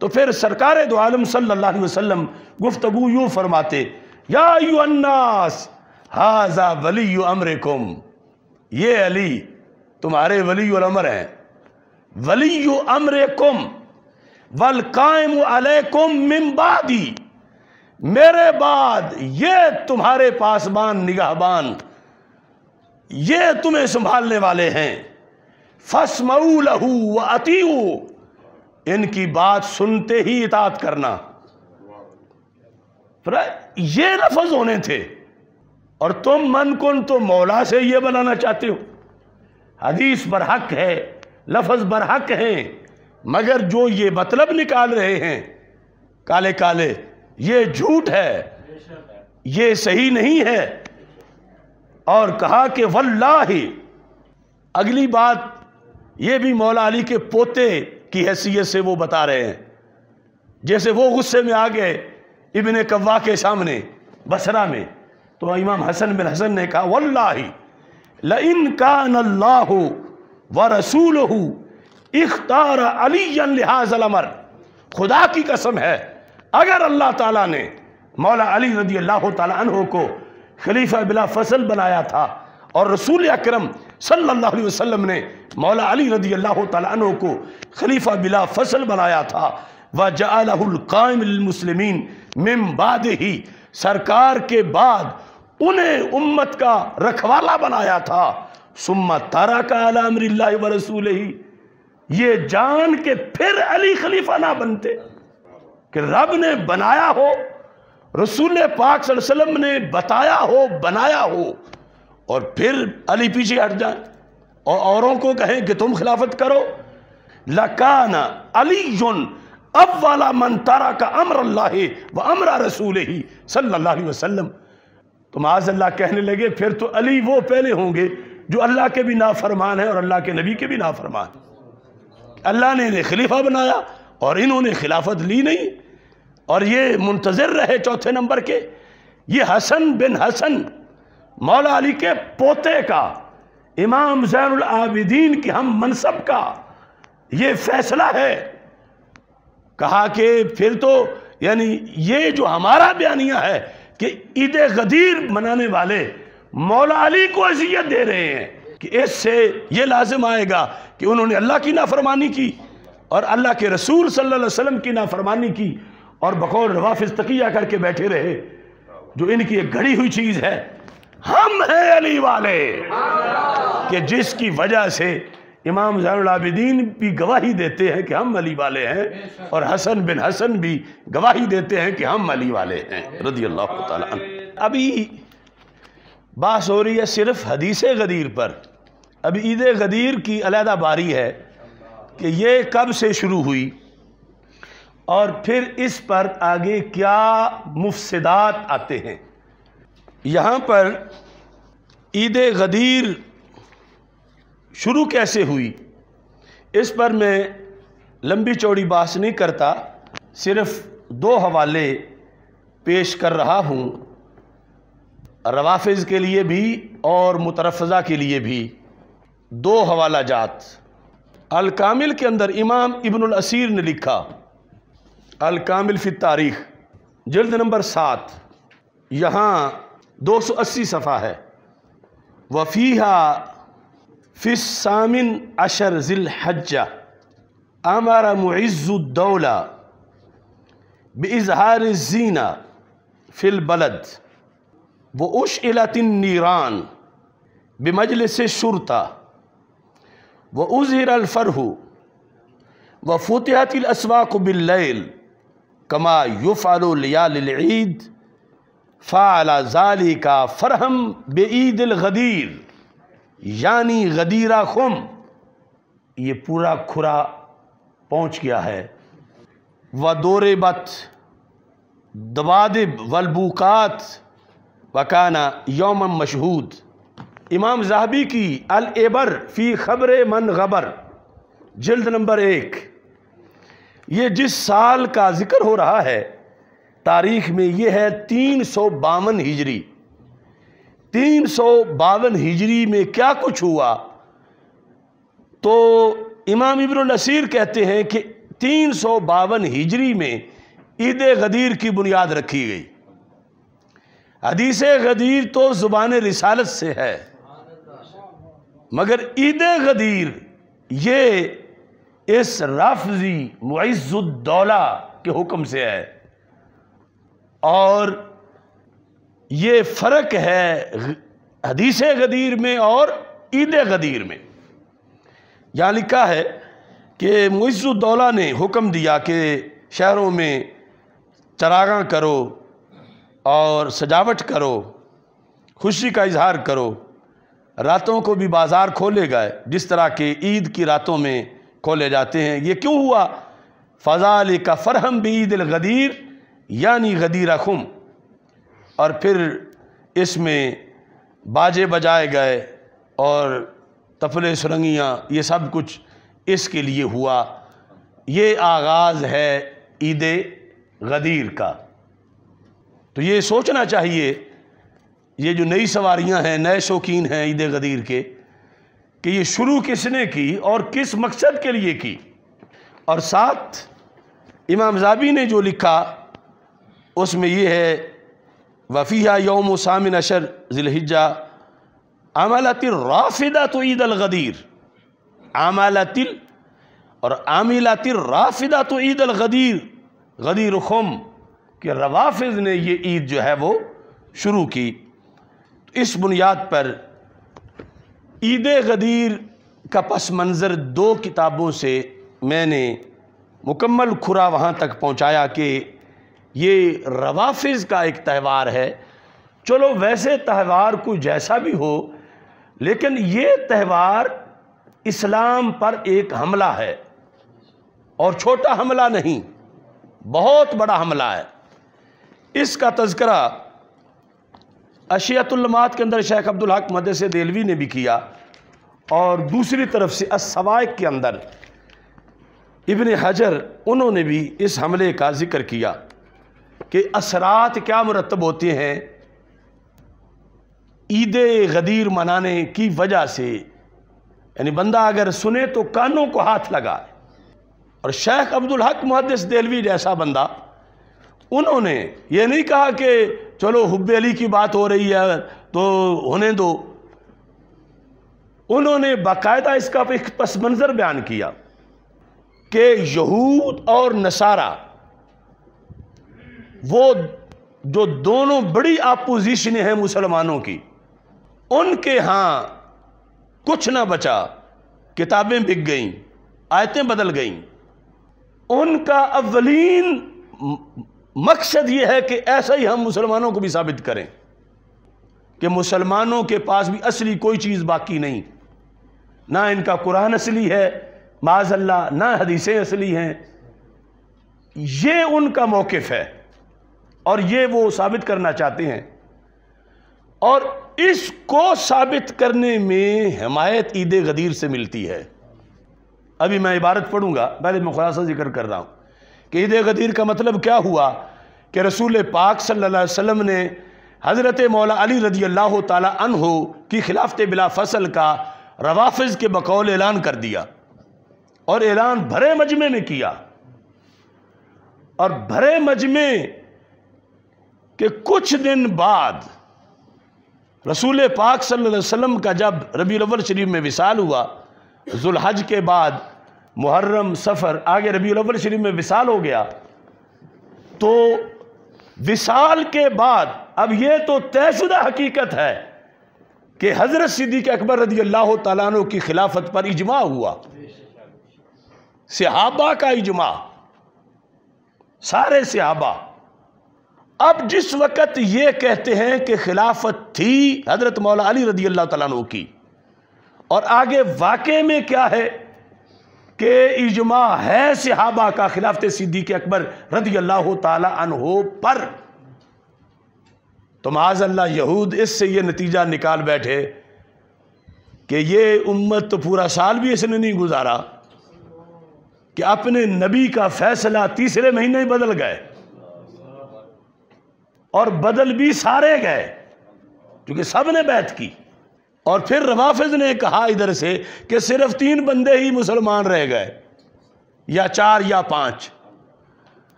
तो फिर सरकार दो आलम सल्ला वसम गुफ्तु यूँ फरमाते या यू अन्नास हाजा वली अमरकुम ये अली तुम्हारे वली अमर हैं वली अमरकुम वल कायम अलैकुम मिम्बादी मेरे बाद ये तुम्हारे पासबान निगाहबान ये तुम्हें संभालने वाले हैं फसमऊ लहू व अतीऊ इनकी बात सुनते ही इतात करना ये लफज होने थे और तुम मन कुन तो मौला से ये बनाना चाहते हो हदीस पर हक है लफज बर हक हैं मगर जो ये मतलब निकाल रहे हैं काले काले ये झूठ है ये सही नहीं है और कहा कि वल्लाह अगली बात ये भी मौला अली के पोते की हैसियत से वो बता रहे हैं जैसे वो गुस्से में आ गए इबन कव्वा के सामने बसरा में तो इमाम हसन बिन हसन ने कहा वल्लाही लन का अल्लाह व रसूल इख्तार अली लिहाज अमर खुदा की कसम है अगर अल्लाह ताला ने मौला अली रजी अल्लाह तु को खलीफा बिला फसल बनाया था और रसूल अक्रम सल्लाम ने मौला अली रजी अल्लाह तु को खलीफा बिला फसल बनाया था व जामसलमिन ममबाद ही सरकार के बाद उन्हें उम्मत का रखवाला बनाया था सुम्मा तारा का अलामर रसूल ही ये जान के फिर अली खलीफा ना बनते कि रब ने बनाया हो रसूल पाक वसल्लम ने बताया हो बनाया हो और फिर अली पीछे हट जाए और औरों को कहें कि तुम खिलाफत करो लकाना अली अब वाला मन तारा का अमर अल्लाह व अमरा रसूल ही सल्ला वसलम तो माज अल्लाह कहने लगे फिर तो अली वो पहले होंगे जो अल्लाह के भी नाफरमान है और अल्लाह के नबी के भी नाफरमान अल्लाह ने इन्हें खलीफा बनाया और इन्होंने खिलाफत ली नहीं और ये मुंतज़र रहे चौथे नंबर के ये हसन बिन हसन मौला अली के पोते का इमाम जैन आबिदीन के हम मनसब का ये फैसला है कहा कि फिर तो यानी ये जो हमारा बयानिया है कि ईद गदीर मनाने वाले मौला अली को अजियत दे रहे हैं कि इससे ये लाजम आएगा कि उन्होंने अल्लाह की नाफरमानी की और अल्लाह के रसूल सल्लल्लाहु अलैहि वसल्लम की नाफरमानी की और बकौल नवाफिज तकिया करके बैठे रहे जो इनकी एक घड़ी हुई चीज है हम हैं अली वाले कि जिसकी वजह से इमाम जैनदीन भी गवाही देते हैं कि हम अली वाले हैं और हसन बिन हसन भी गवाही देते हैं कि हम अली वाले हैं रदी अल्लाह अभी बास हो रही है सिर्फ हदीस गदीर पर अभी ईद गदीर की अलहदा बारी है कि ये कब से शुरू हुई और फिर इस पर आगे क्या मुफसदात आते हैं यहाँ पर ईद गदीर शुरू कैसे हुई इस पर मैं लंबी चौड़ी बात नहीं करता सिर्फ दो हवाले पेश कर रहा हूँ रवाफ़ के लिए भी और मुतरफा के लिए भी दो हवाला जात अलकामिल के अंदर इमाम इबन असीर ने लिखा अलकामिल फ़ी तारीख़ जल्द नंबर सात यहाँ दो सौ अस्सी सफ़ा है वफ़ीहा सामिन अशर ज़िल हज्जा अमर मुइज़ुद्दौला बज़हार ज़ीना फ़िल बलद व उश इलातिन नीरान बमजलस शुरता व उज़र अलफ़रह व फ़तहत बिल्लैल कमा युफ़ालयालईद फ़ाला जाली का फ़रहम बेईद गदीर यानी गदीरा खुम ये पूरा खुरा पहुँच गया है व दौरे बत दवादब वलबूक़ात वकाना योम मशहूद इमाम जहाबी की अल एबर फ़ी खबर मन गबर जल्द नंबर एक ये जिस साल का जिक्र हो रहा है तारीख में ये है तीन सौ बावन हिजरी तीन सौ बावन हिजरी में क्या कुछ हुआ तो इमाम इब्न नसीर कहते हैं कि तीन सौ बावन हिजरी में ईद गदीर की बुनियाद रखी गई हदीस गदीर तो ज़ुबान रिसालत से है मगर ईद गदीर ये इस रफजी मुइजुद्दौला के हुक्म से है और ये फ़र्क है हदीस गदीर में और ईद गदीर में यहाँ लिखा है कि मुइजुद्दौला ने हुक्म दिया कि शहरों में चरागा करो और सजावट करो खुशी का इजहार करो रातों को भी बाज़ार खोले गए जिस तरह के ईद की रातों में खोले जाते हैं ये क्यों हुआ फ़जाल का फ़रहम बीदिल गदीर यानी गदीरा खुम और फिर इसमें बाजे बजाए गए और तफले सुरंगियाँ ये सब कुछ इसके लिए हुआ ये आगाज़ है ईद गदीर का तो ये सोचना चाहिए ये जो नई सवारियां हैं नए शौकीन हैं ईद गदीर के कि ये शुरू किसने की और किस मकसद के लिए की और साथ इमाम जाबी ने जो लिखा उसमें ये है वफ़ीहा योम सामिन अशर ज़िलहिजा आमालतिल राफिदा तो ईद अलगदीर आमालतिल और आमिलातिर राफिदा तो ईद अलगदीर गदीर खुम के रवाफिज ने ये ईद जो है वो शुरू की तो इस बुनियाद पर ईद गदीर का पस मंज़र दो किताबों से मैंने मुकम्मल खुरा वहाँ तक पहुँचाया कि ये रवाफिज़ का एक त्यौहार है चलो वैसे त्यौहार को जैसा भी हो लेकिन ये त्यौहार इस्लाम पर एक हमला है और छोटा हमला नहीं बहुत बड़ा हमला है इसका तस्करा अशियातुलमात के अंदर शेख अब्दुल हक मदरस देलवी ने भी किया और दूसरी तरफ से असवाक के अंदर इबन हजर उन्होंने भी इस हमले का जिक्र किया कि असरात क्या मरतब होते हैं ईद गदीर मनाने की वजह से यानी बंदा अगर सुने तो कानों को हाथ लगाए और शेख अब्दुल हक मुहदस देलवी जैसा बंदा उन्होंने ये नहीं कहा कि चलो हुब्बे अली की बात हो रही है तो होने दो उन्होंने बाकायदा इसका एक पस मंज़र बयान किया कि यहूद और नसारा वो जो दोनों बड़ी अपोजिशन हैं मुसलमानों की उनके यहाँ कुछ ना बचा किताबें बिक गईं आयतें बदल गईं उनका अवलीन मकसद ये है कि ऐसा ही हम मुसलमानों को भी साबित करें कि मुसलमानों के पास भी असली कोई चीज़ बाकी नहीं ना इनका कुरान असली है माजल्ला ना हदीसें असली हैं ये उनका मौक़ है और ये वो साबित करना चाहते हैं और इसको साबित करने में हमायत ईद गदीर से मिलती है अभी मैं इबारत पढ़ूंगा पहले मैं खुलासा जिक्र कर रहा हूँ कि ईद गदीर का मतलब क्या हुआ कि रसूल पाक सल्ला अलैहि ने हज़रत मौला अली रजी अल्लाह तहो की खिलाफत बिला फसल का रवाफज के बकौल ऐलान कर दिया और ऐलान भरे मजमे में किया और भरे मजमे के कुछ दिन बाद रसूल पाक सल्लल्लाहु अलैहि वसल्लम का जब रबी अव्वल शरीफ में विशाल हुआ जुलहज के बाद मुहर्रम सफ़र आगे रबी अव्वल शरीफ में विसाल हो गया तो विसाल के बाद अब यह तो तयशुदा हकीकत है कि हज़रत सिद्दीक अकबर रदी अल्लाह तु की खिलाफत पर इजमा हुआ सिहाबा का इजमा सारे सिहाबा अब जिस वक़्त ये कहते हैं कि खिलाफत थी हज़रत मौला अली रदी अल्लाह तु की और आगे वाक़े में क्या है के इजमा है सिहाबा का खिलाफत सिद्दीक अकबर रदी अल्लाह तहो पर तो माज अल्लाह यहूद इससे ये नतीजा निकाल बैठे कि ये उम्मत तो पूरा साल भी इसने नहीं गुजारा कि अपने नबी का फैसला तीसरे महीने ही बदल गए और बदल भी सारे गए क्योंकि सब ने बैत की और फिर रवाफिज ने कहा इधर से कि सिर्फ तीन बंदे ही मुसलमान रह गए या चार या पांच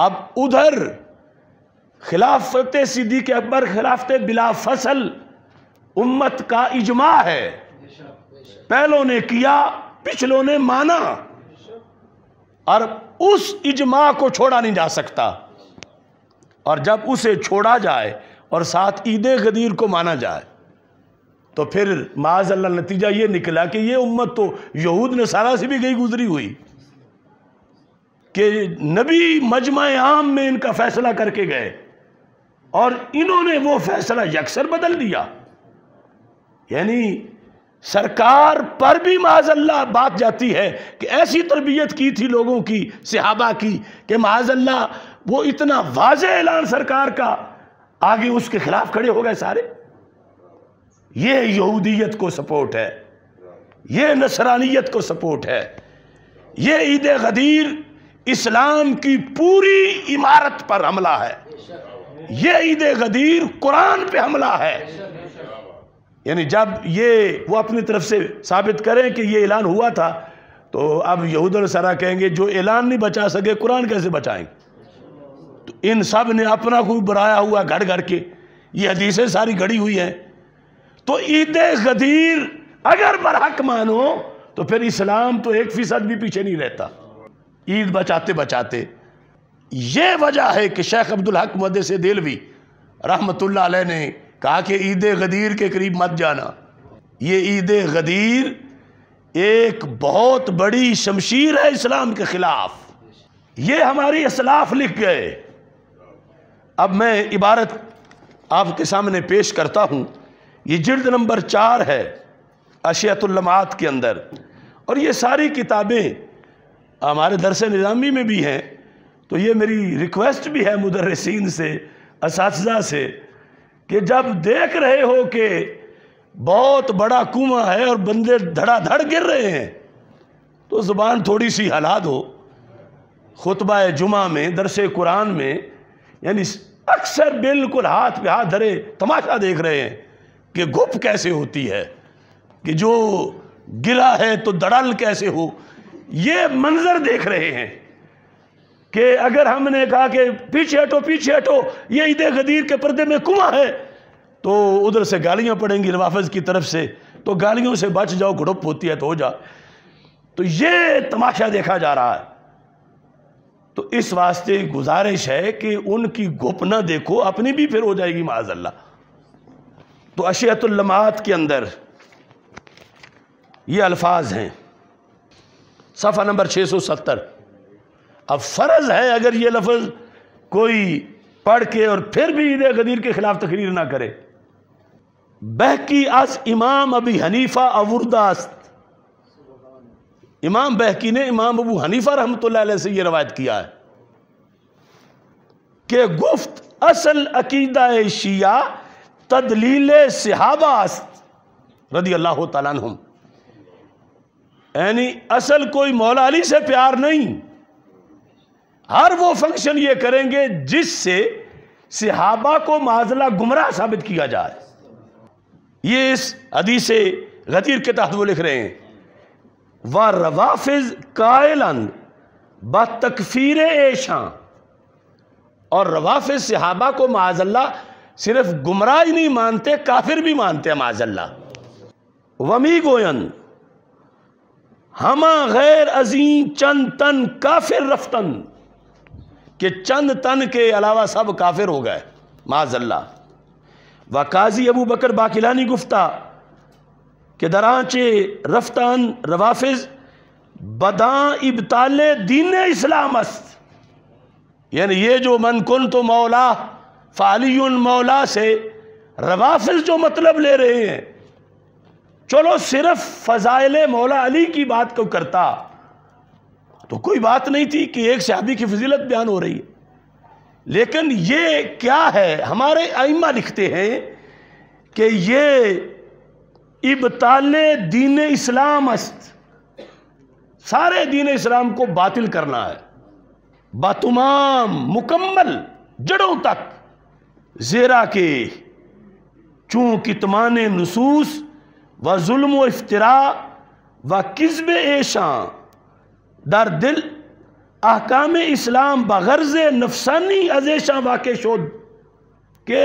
अब उधर खिलाफत के अकबर खिलाफत बिला फसल उम्मत का इजमा है पहलों ने किया पिछलों ने माना और उस इजमा को छोड़ा नहीं जा सकता और जब उसे छोड़ा जाए और साथ ईद गदीर को माना जाए तो फिर माज अल्लाह नतीजा ये निकला कि ये उम्मत तो यहूद ने सारा से भी गई गुजरी हुई कि नबी मजमा आम में इनका फैसला करके गए और इन्होंने वो फैसला यकसर बदल दिया यानी सरकार पर भी माजल्ला बात जाती है कि ऐसी तरबियत की थी लोगों की सिहाबा की कि माजल्ला वो इतना वाज ऐलान सरकार का आगे उसके खिलाफ खड़े हो गए सारे ये यहूदियत को सपोर्ट है ये नसरानियत को सपोर्ट है ये ईद गदीर इस्लाम की पूरी इमारत पर हमला है ये ईद गदीर कुरान पे हमला है यानी जब ये वो अपनी तरफ से साबित करें कि ये ऐलान हुआ था तो अब यहूद सरा कहेंगे जो ऐलान नहीं बचा सके कुरान कैसे बचाएंगे तो इन सब ने अपना खूब बनाया हुआ घर घर के ये हदीसें सारी घड़ी हुई हैं तो ईद गदीर अगर बरहक मानो तो फिर इस्लाम तो एक फीसद भी पीछे नहीं रहता ईद बचाते बचाते ये वजह है कि शेख अब्दुल हक मदस दिलवी रहमतुल्ला ने कहा कि ईद गदीर के करीब मत जाना ये ईद गदीर एक बहुत बड़ी शमशीर है इस्लाम के ख़िलाफ़ ये हमारी असलाफ लिख गए अब मैं इबारत आपके सामने पेश करता हूं ये जिल्द नंबर चार है अशियातुल्लमात के अंदर और ये सारी किताबें हमारे दरस निज़ामी में भी हैं तो ये मेरी रिक्वेस्ट भी है मुदरसिन से इस से कि जब देख रहे हो कि बहुत बड़ा कुआं है और बंदे धड़ाधड़ गिर रहे हैं तो ज़ुबान थोड़ी सी हला दो खुतबा जुमा में दरस कुरान में यानी अक्सर बिल्कुल हाथ पे हाथ धरे तमाशा देख रहे हैं कि गुप कैसे होती है कि जो गिला है तो दड़ल कैसे हो ये मंजर देख रहे हैं कि अगर हमने कहा कि पीछे हटो पीछे हटो ये ईद गदीर के पर्दे में कुआं है तो उधर से गालियां पड़ेंगी नवाफज की तरफ से तो गालियों से बच जाओ घुड़प होती है तो हो जा तो ये तमाशा देखा जा रहा है तो इस वास्ते गुजारिश है कि उनकी ना देखो अपनी भी फिर हो जाएगी माजल्ला तो अशियतुल्लमात के अंदर ये अल्फाज हैं सफ़ा नंबर छः सौ सत्तर अब फ़र्ज़ है अगर ये लफ्ज़ कोई पढ़ के और फिर भी ईद गदीर के ख़िलाफ़ तकरीर ना करे बहकी आज इमाम अबी हनीफा अवरदास्त इमाम बहकी ने इमाम अबू हनीफा रहमत से यह रवायत किया है कि गुफ्त असल अकीदा शिया तदलील सिहाबास रदी अल्लाह तुम यानी असल कोई मौला अली से प्यार नहीं हर वो फंक्शन ये करेंगे जिससे सिहाबा को माजला गुमराह साबित किया जाए ये इस हदीस गदीर के तहत वो लिख रहे हैं व रवाफिज कायलन ब तकफीर एशा और रवाफिज सिहाबा को माजल्ला सिर्फ गुमराह ही नहीं मानते काफिर भी मानते हैं माजल्ला वमी गोयन हमा गैर अजीम चंद तन काफिर रफ्तन के चंद तन के अलावा सब काफिर हो गए माजल्ला व काजी अबू बकर बाकिलानी गुफ्ता के दराचे रफ्तान रवाफिज बदा इबताल दीन इस्लाम अस्त यानी ये जो मन कुन तो मौला फ़ाली मौला से रवाफिज जो मतलब ले रहे हैं चलो सिर्फ फ़जाइल मौला अली की बात को करता तो कोई बात नहीं थी कि एक शादी की फजीलत बयान हो रही है लेकिन ये क्या है हमारे आइमा लिखते हैं कि ये इबताल दीन इस्लाम अस्त सारे दीन इस्लाम को बातिल करना है बातमाम मुकम्मल जड़ों तक ज़ेरा के चूँ कितमान नसूस व जुल्म व अफ्तरा व किस्ब एशा दर दिल अहकाम इस्लाम बगर्ज नफसानी अजेशा वाक़ शोध के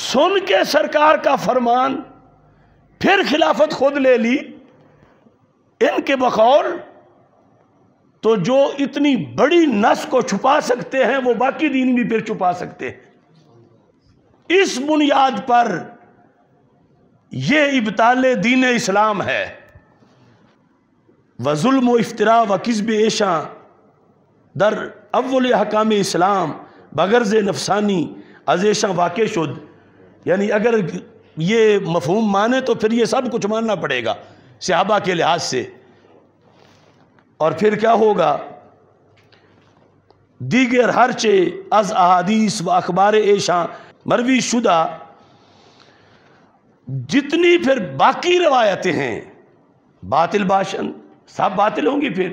सुन के सरकार का फरमान फिर खिलाफत खुद ले ली इनके बखौर तो जो इतनी बड़ी नस को छुपा सकते हैं वो बाकी दीन भी फिर छुपा सकते हैं इस बुनियाद पर यह इबताल दीन इस्लाम है व जुल्म अफ्तरा व किसब ऐशा दर अव्वल हकाम इस्लाम बगरज नफसानी अजेशा वाक़ शुद यानी अगर ये मफहूम माने तो फिर ये सब कुछ मानना पड़ेगा सिहाबा के लिहाज से और फिर क्या होगा दीगर हरचे अज अहादीस व अखबार ऐशा मरवी शुदा जितनी फिर बाकी रवायतें हैं बातिल भाषण सब बातिल होंगी फिर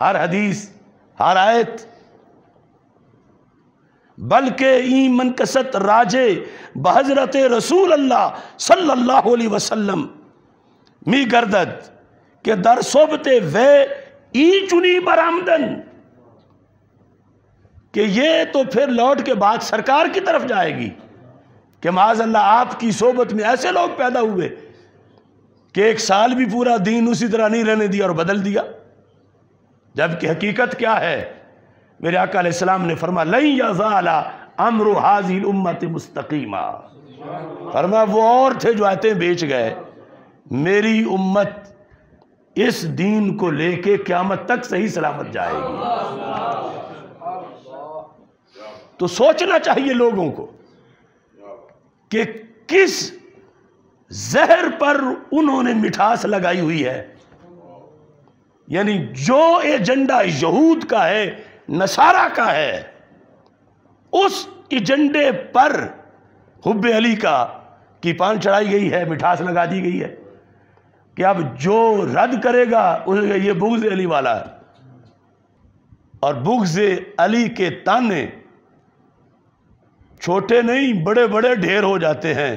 हर हदीस हर आयत बल्कि ई मनकसत राजे बहजरत रसूल अल्लाह सल्लल्लाहु अलैहि वसल्लम मी गर्दत के दर सोबते वे ई चुनी बरामदन कि ये तो फिर लौट के बाद सरकार की तरफ जाएगी कि माजल्ला आपकी सोबत में ऐसे लोग पैदा हुए कि एक साल भी पूरा दीन उसी तरह नहीं रहने दिया और बदल दिया जबकि हकीकत क्या है मेरे अकाम ने फरमा लई याला अमर हाजिल उम्मत मुस्तकीमा फरमा वो और थे जो आते बेच गए मेरी उम्मत इस दीन को लेके क्यामत तक सही सलामत जाएगी तो सोचना चाहिए लोगों को कि किस जहर पर उन्होंने मिठास लगाई हुई है यानी जो एजेंडा यहूद का है नसारा का है उस एजेंडे पर हुब्बे अली का की पान चढ़ाई गई है मिठास लगा दी गई है कि अब जो रद्द करेगा उसे ये बुग्ज अली वाला है और बुग्ज अली के ताने छोटे नहीं बड़े बड़े ढेर हो जाते हैं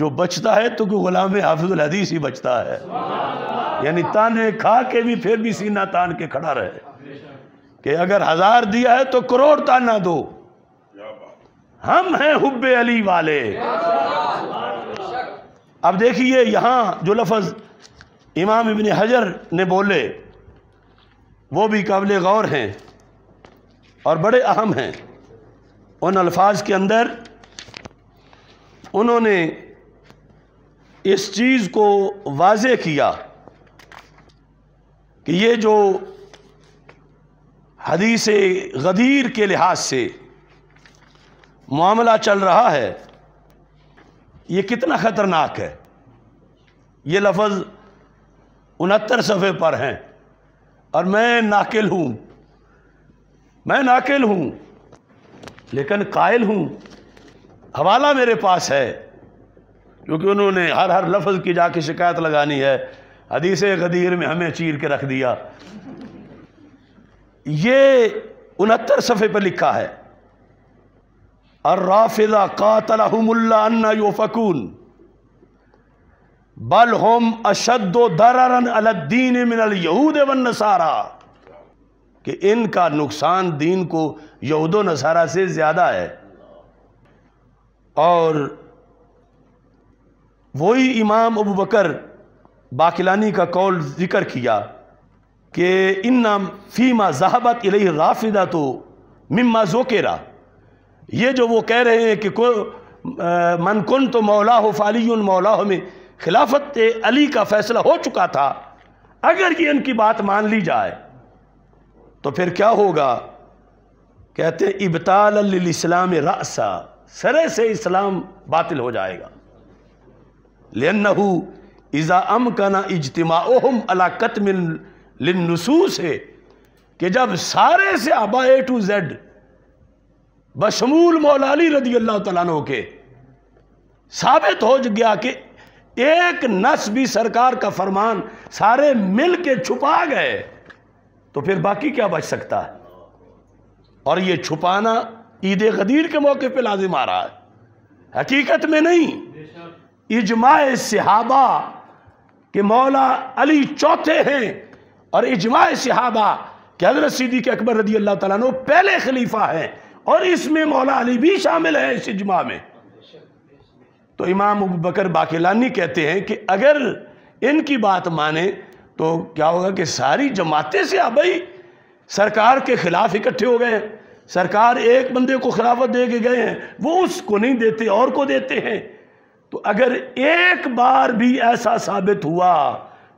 जो बचता है तो क्यों गुलाम हाफिजुल हदीस ही बचता है यानी ताने खा के भी फिर भी सीना तान के खड़ा रहे कि अगर हजार दिया है तो करोड़ ताना दो हम हैं हुब्बे अली वाले अब देखिए यहाँ जो लफज इमाम इबन हजर ने बोले वो भी काबिल गौर हैं और बड़े अहम हैं उन अल्फाज के अंदर उन्होंने इस चीज़ को वाज किया कि ये जो हदीस गदीर के लिहाज से मामला चल रहा है ये कितना ख़तरनाक है ये लफज उनहत्तर सफ़े पर हैं और मैं नाकिल हूँ मैं नाकिल हूँ लेकिन कायल हूँ हवाला मेरे पास है क्योंकि उन्होंने हर हर लफ्ज़ की जाके शिकायत लगानी है हदीस गदीर में हमें चीर के रख दिया ये उनहत्तर सफ़े पर लिखा है अर्राफिजा युफकून बल हम अशद दरदीन यहूद वन नसारा कि इनका नुकसान दीन को यहूद नसारा से ज़्यादा है और वही इमाम अबू बकर बाकिलानी का कौल ज़िक्र किया कि इन फीमा जहाबत इले राफिदा तो मिम्मा जोकेरा ये जो वो कह रहे हैं कि को मनकुन तो मौला हो फाली मौला हो में खिलाफत अली का फैसला हो चुका था अगर ये इनकी बात मान ली जाए तो फिर क्या होगा कहते हैं इबताल इस्लाम रासा सरे से इस्लाम बातिल हो जाएगा लेनहू इज़ा अम कना इजतमाम अलाकत मिन लसूस है कि जब सारे से आबा ए टू जेड बशमूल मौलाली रदी अल्लाह तु के साबित हो गया कि एक नस भी सरकार का फरमान सारे मिल के छुपा गए तो फिर बाकी क्या बच सकता है और ये छुपाना ईद गदीर के मौके पे लाजिम आ रहा है हकीकत में नहीं इजमाए सिहाबा कि मौला अली चौथे हैं और इजमाए सिहाबा कि हजरत सिद्दीक अकबर रदी अल्लाह तला पहले खलीफा हैं और इसमें मौला अली भी शामिल है इस इजमा में तो इमाम अबू बकर बाकेलानी कहते हैं कि अगर इनकी बात माने तो क्या होगा कि सारी जमातें से भाई सरकार के खिलाफ इकट्ठे हो गए हैं सरकार एक बंदे को खिलाफत दे के गए हैं वो उसको नहीं देते और को देते हैं तो अगर एक बार भी ऐसा साबित हुआ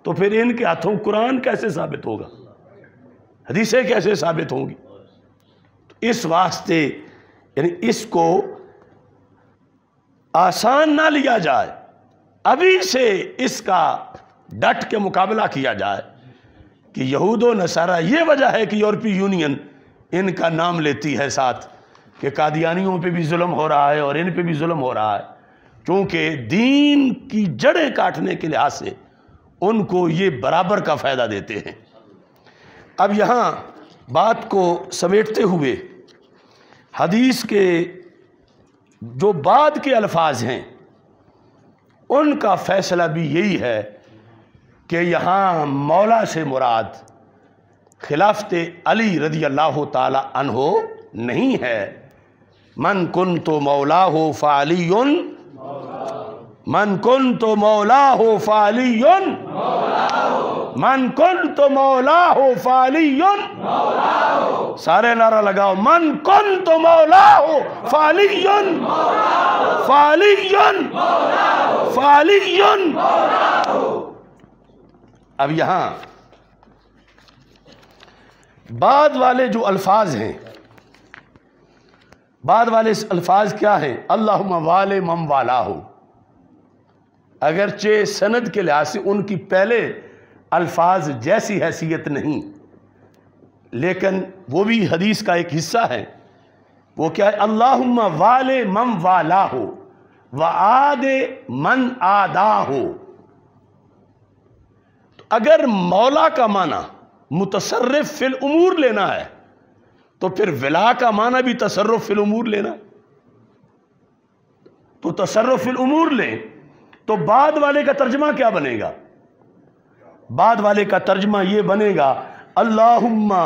तो फिर इनके हाथों कुरान कैसे साबित होगा हदीसें कैसे साबित होंगी इस वास्ते यानी इसको आसान ना लिया जाए अभी से इसका डट के मुकाबला किया जाए कि यहूदो नसारा ये वजह है कि यूरोपीय यूनियन इनका नाम लेती है साथ कि कादियानियों पे भी जुल्म हो रहा है और इन पे भी जुल्म हो रहा है क्योंकि दीन की जड़ें काटने के लिहाज से उनको ये बराबर का फ़ायदा देते हैं अब यहाँ बात को समेटते हुए हदीस के जो बाद के अल्फाज हैं उनका फ़ैसला भी यही है कि यहाँ मौला से मुराद खिलाफत अली रदी अल्लाह तहो हो नहीं है मन कुन तो मौला हो फ़ाली मन कुन तो मौला हो फ़ाली मन कुन तो मौला हो फाली सारे नारा लगाओ मन कुन तो मौला हो फाली फाली फाली अब यहां बाद वाले जो अल्फाज हैं बाद वाले अल्फाज क्या है अल्लाह वाले मम वाला हो अगरचे सनद के लिहाज से उनकी पहले अल्फाज जैसी हैसियत नहीं लेकिन वो भी हदीस का एक हिस्सा है वो क्या है अल्लाह वाले मम वाला हो व आदे मन आदा हो तो अगर मौला का माना मुतसरफ फिल उमूर लेना है तो फिर विला का माना भी तसरफ फिल उमूर लेना तो तसरफ फिल उमूर ले तो बाद वाले का तर्जमा क्या बनेगा बाद वाले का तर्जमा ये बनेगा अल्लाहुम्मा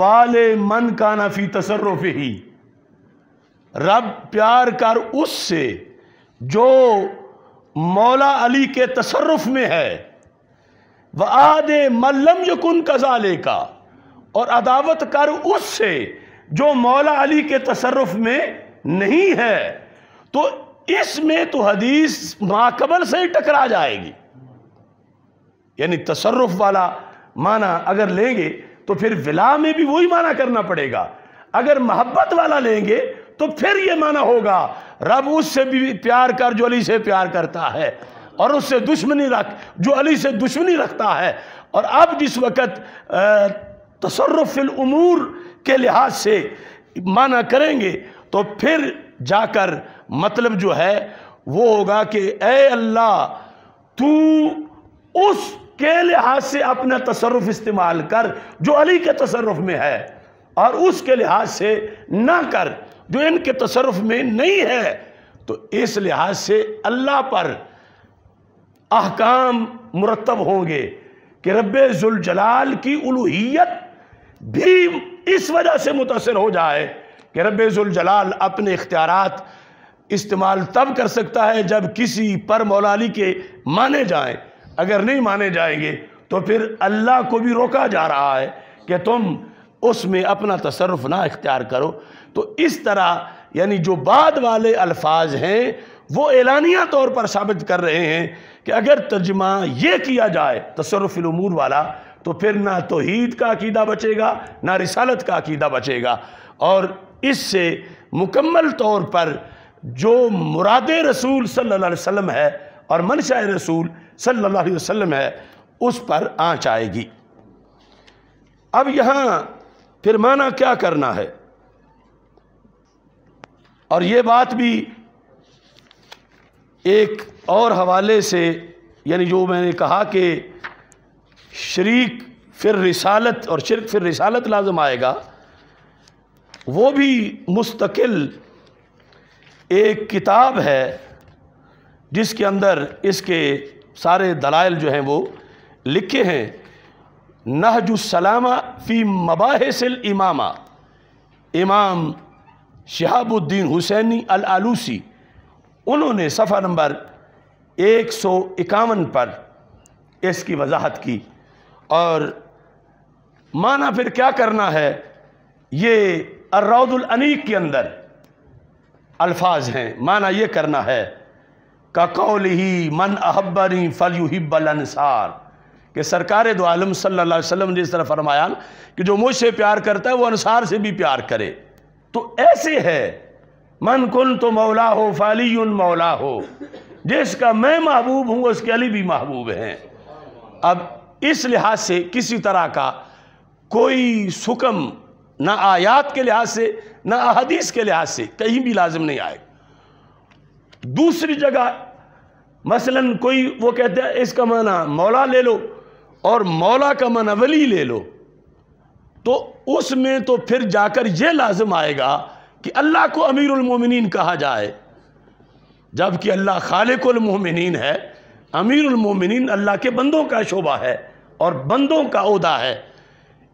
वाले मन का नफ़ी तसरफ ही रब प्यार कर उससे जो मौला अली के तसरफ में है व आदे मल्लम यकुन कजाले का और अदावत कर उससे जो मौला अली के तसरफ में नहीं है तो इसमें तो हदीस माकबल से ही टकरा जाएगी यानी तसरफ वाला माना अगर लेंगे तो फिर विला में भी वही माना करना पड़ेगा अगर मोहब्बत वाला लेंगे तो फिर ये माना होगा रब उससे भी प्यार कर जो अली से प्यार करता है और उससे दुश्मनी रख जो अली से दुश्मनी रखता है और अब जिस वक़्त तसरफ़िलूर के लिहाज से माना करेंगे तो फिर जाकर मतलब जो है वो होगा कि ए अल्लाह तू उस के लिहाज से अपना तसरफ इस्तेमाल कर जो अली के तसरफ में है और उसके लिहाज से ना कर जो इनके तसरफ में नहीं है तो इस लिहाज से अल्लाह पर अहकाम मुरतब होंगे कि जुल जलाल की उलूहियत भी इस वजह से मुतासर हो जाए कि जुल जलाल अपने इख्तियारत इस्तेमाल तब कर सकता है जब किसी पर मौलाली के माने जाएं अगर नहीं माने जाएंगे तो फिर अल्लाह को भी रोका जा रहा है कि तुम उसमें अपना तसरफ ना इख्तियार करो तो इस तरह यानी जो बाद वाले अल्फाज हैं वो ऐलानिया तौर पर साबित कर रहे हैं कि अगर तर्जमा ये किया जाए तसरफिलमूर वाला तो फिर ना हीद का अकीदा बचेगा ना रिसालत का अकीदा बचेगा और इससे मुकम्मल तौर पर जो मुराद रसूल सल्ला वसम है और मनशा रसूल सल्लल्लाहु अलैहि वसल्लम है उस पर आँच आएगी अब यहाँ फिर माना क्या करना है और ये बात भी एक और हवाले से यानी जो मैंने कहा कि शरीक फिर रिसालत और शिरक फिर रिसालत लाजम आएगा वो भी मुस्तकिल एक किताब है जिसके अंदर इसके सारे दलाइल जो हैं वो लिखे हैं नहजुसलामा फ़ी मबाहसिल इमामा इमाम शहाबुद्दीन हुसैनी अल आलूसी उन्होंने सफ़ा नंबर एक सौ इक्यावन पर इसकी वजाहत की और माना फिर क्या करना है ये अर्रौदुल अनीक के अंदर अल्फाज हैं माना ये करना है ककौल ही मन अहब्बनी फलयुहिब्बल अनसार के सरकार दो तो आलम सल्ला वसलम ने इस तरह फरमाया कि जो मुझसे प्यार करता है वो अनसार से भी प्यार करे तो ऐसे है मन कुन तो मौला हो फाली मौला हो जिसका मैं महबूब हूँ उसके अली भी महबूब हैं अब इस लिहाज से किसी तरह का कोई सुकम ना आयात के लिहाज से ना अदीस के लिहाज से कहीं भी लाजम नहीं आएगा दूसरी जगह मसलन कोई वो कहते हैं इसका माना मौला ले लो और मौला का माना वली ले लो तो उसमें तो फिर जाकर ये लाजम आएगा कि अल्लाह को अमीरमिन कहा जाए जबकि अल्लाह खालिकमिन है अमीरमिन अल्लाह के बंदों का शोबा है और बंदों का अहदा है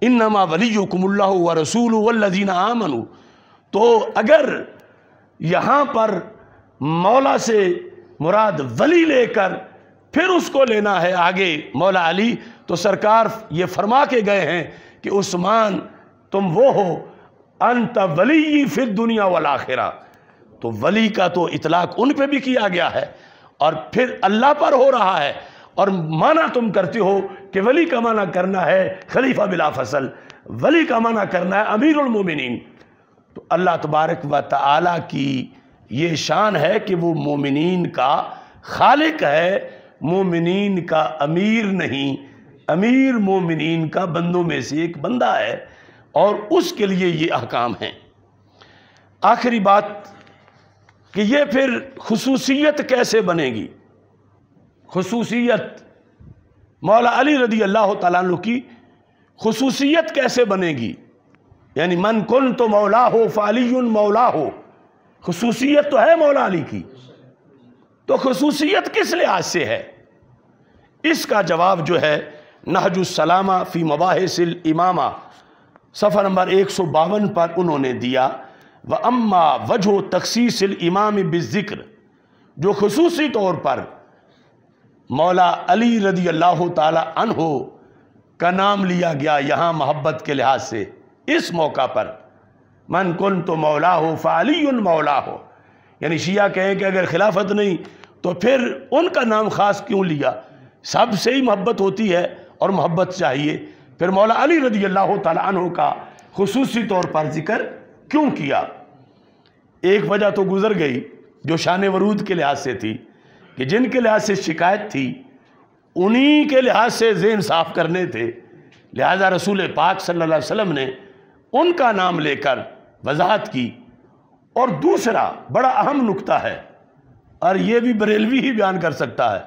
इन नमा वली व रसूल वल्लिन आमनु तो अगर यहाँ पर मौला से मुराद वली लेकर फिर उसको लेना है आगे मौला अली तो सरकार ये फरमा के गए हैं कि उस्मान तुम वो हो अंत वली फिर दुनिया वाला आखिरा तो वली का तो इतलाक उन पे भी किया गया है और फिर अल्लाह पर हो रहा है और माना तुम करते हो कि वली का माना करना है खलीफा बिला फसल वली का माना करना है अमीरुलमिन तो अल्लाह तबारक व तला की ये शान है कि वो मोमिन का खालिक है मोमिन का अमीर नहीं अमीर मोमिन का बंदों में से एक बंदा है और उसके लिए ये अहकाम हैं आखिरी बात कि ये फिर खसूसियत कैसे बनेगी खसूसियत मौला अली रदी अल्लाह तु की खसूसियत कैसे बनेगी यानी मन कुन तो मौला हो फ़ाली मौला हो खसूसियत तो है मौला अली की तो खसूसियत किस लिहाज से है इसका जवाब जो है नहजुसलामा फ़ी मबाहसिल इमामा सफ़र नंबर एक सौ बावन पर उन्होंने दिया व अम्मा वजह तखसीसिल इमाम बिज़िक्र जो खसूसी तौर पर मौला अली रदी अल्लाह तहो का नाम लिया गया यहाँ मोहब्बत के लिहाज से इस मौका पर मन कन तो मौला हो फ़ाली मौला हो यानी शिया कहे कि अगर खिलाफत नहीं तो फिर उनका नाम ख़ास क्यों लिया सब से ही मोहब्बत होती है और मोहब्बत चाहिए फिर मौला अली रजी अल्लाह तु का खसूसी तौर पर जिक्र क्यों किया एक वजह तो गुज़र गई जो शान वरूद के लिहाज से थी कि जिनके लिहाज से शिकायत थी उन्हीं के लिहाज से जेन साफ करने थे लिहाजा रसूल पाक सल्लल्लाहु अलैहि ने उनका नाम लेकर वजाहत की और दूसरा बड़ा अहम नुकता है और ये भी बरेलवी ही बयान कर सकता है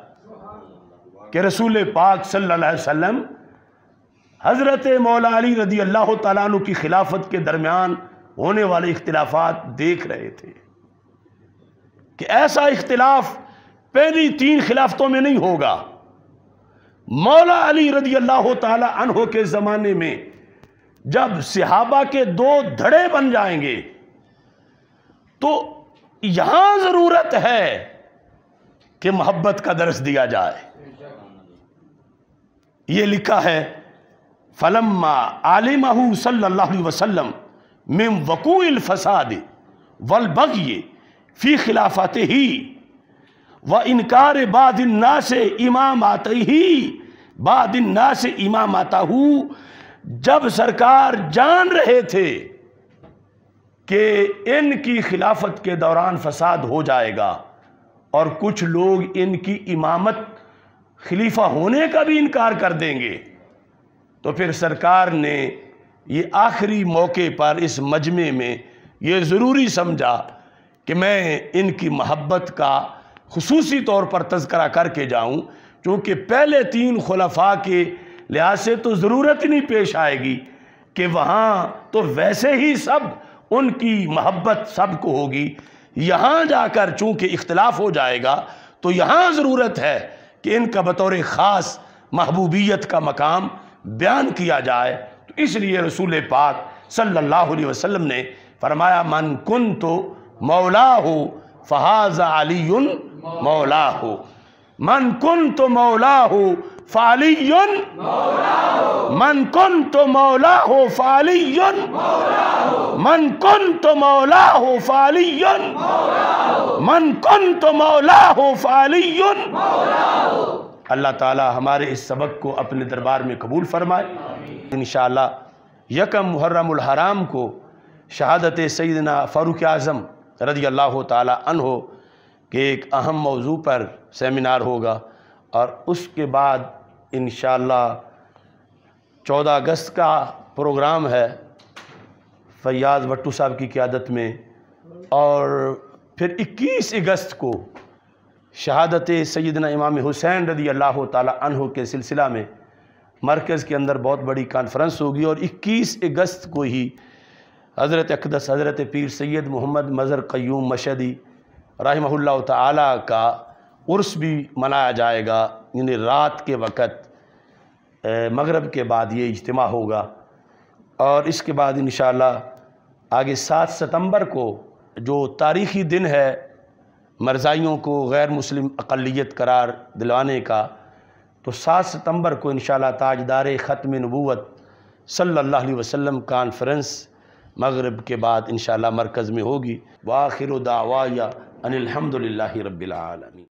कि रसूल पाक सल्लल्लाहु अलैहि वसल्लम हज़रत मौला अली रदी अल्लाह तु की खिलाफत के दरमियान होने वाले इख्तलाफात देख रहे थे कि ऐसा इख्तलाफ पहली तीन खिलाफतों में नहीं होगा मौला अली रदी अल्लाह तु के ज़माने में जब सिहाबा के दो धड़े बन जाएंगे तो यहां जरूरत है कि मोहब्बत का दर्श दिया जाए ये लिखा है फलम्मा आलिमा सल्लल्लाहु अलैहि वसल्लम मिम वकूल फसाद वल बगिए फ़ी खिलाफत ही व इनकार बाद ना से इमाम आते ही बाद ना से इमाम आता हूं जब सरकार जान रहे थे कि इनकी खिलाफत के दौरान फसाद हो जाएगा और कुछ लोग इनकी इमामत खलीफा होने का भी इनकार कर देंगे तो फिर सरकार ने ये आखिरी मौके पर इस मजमे में ये ज़रूरी समझा कि मैं इनकी महब्बत का खसूसी तौर पर तस्करा करके जाऊं चूँकि पहले तीन खलफा के लिहाज से तो ज़रूरत ही नहीं पेश आएगी कि वहाँ तो वैसे ही सब उनकी मोहब्बत सबको होगी यहाँ जाकर चूँकि इख्तलाफ हो जाएगा तो यहाँ ज़रूरत है कि इनका बतौर ख़ास महबूबियत का मकाम बयान किया जाए तो इसलिए रसूल पाक सल्लल्लाहु अलैहि वसल्लम ने फरमाया मन कुन तो मौला हो फहाज अली मौला हो मन कुन तो मौला हो फाली मन कुन तो मौला हो फाली मन कुन तो मौला हो फाली मन कन तो मौला हो फाली अल्लाह ताला हमारे इस सबक को अपने दरबार में कबूल फरमाए इन यकम मुहर्रमुल हराम को शहादत सैदना फ़ारूक आज़म रजी अल्लाह तन हो कि एक अहम मौजू पर सेमिनार होगा और उसके बाद इन चौदह अगस्त का प्रोग्राम है फैयाज़ भट्टू साहब की क्यादत में और फिर 21 अगस्त को शहादत सैदना इमाम हुसैन रदी अल्लाह तह के सिलसिला में मरकज़ के अंदर बहुत बड़ी कॉन्फ्रेंस होगी और 21 अगस्त को ही हज़रत अकदस हज़रत पीर सैद मोहम्मद मज़र क्यूम मशदी रही ताली का उर्स भी मनाया जाएगा यानी रात के वक़्त मगरब के बाद ये इज्तम होगा और इसके बाद इन आगे सात सितम्बर को जो तारीख़ी दिन है मरजाइयों को गैर मुस्लिम अकलीत करार दिलवाने का तो सात सितम्बर को इन ताजदार ख़त्म नबूत सल्ला वसम कानफ्रेंस मगरब के बाद इन मरकज़ में होगी वाखिर दावा अनिलहमदिल्ला रबालमी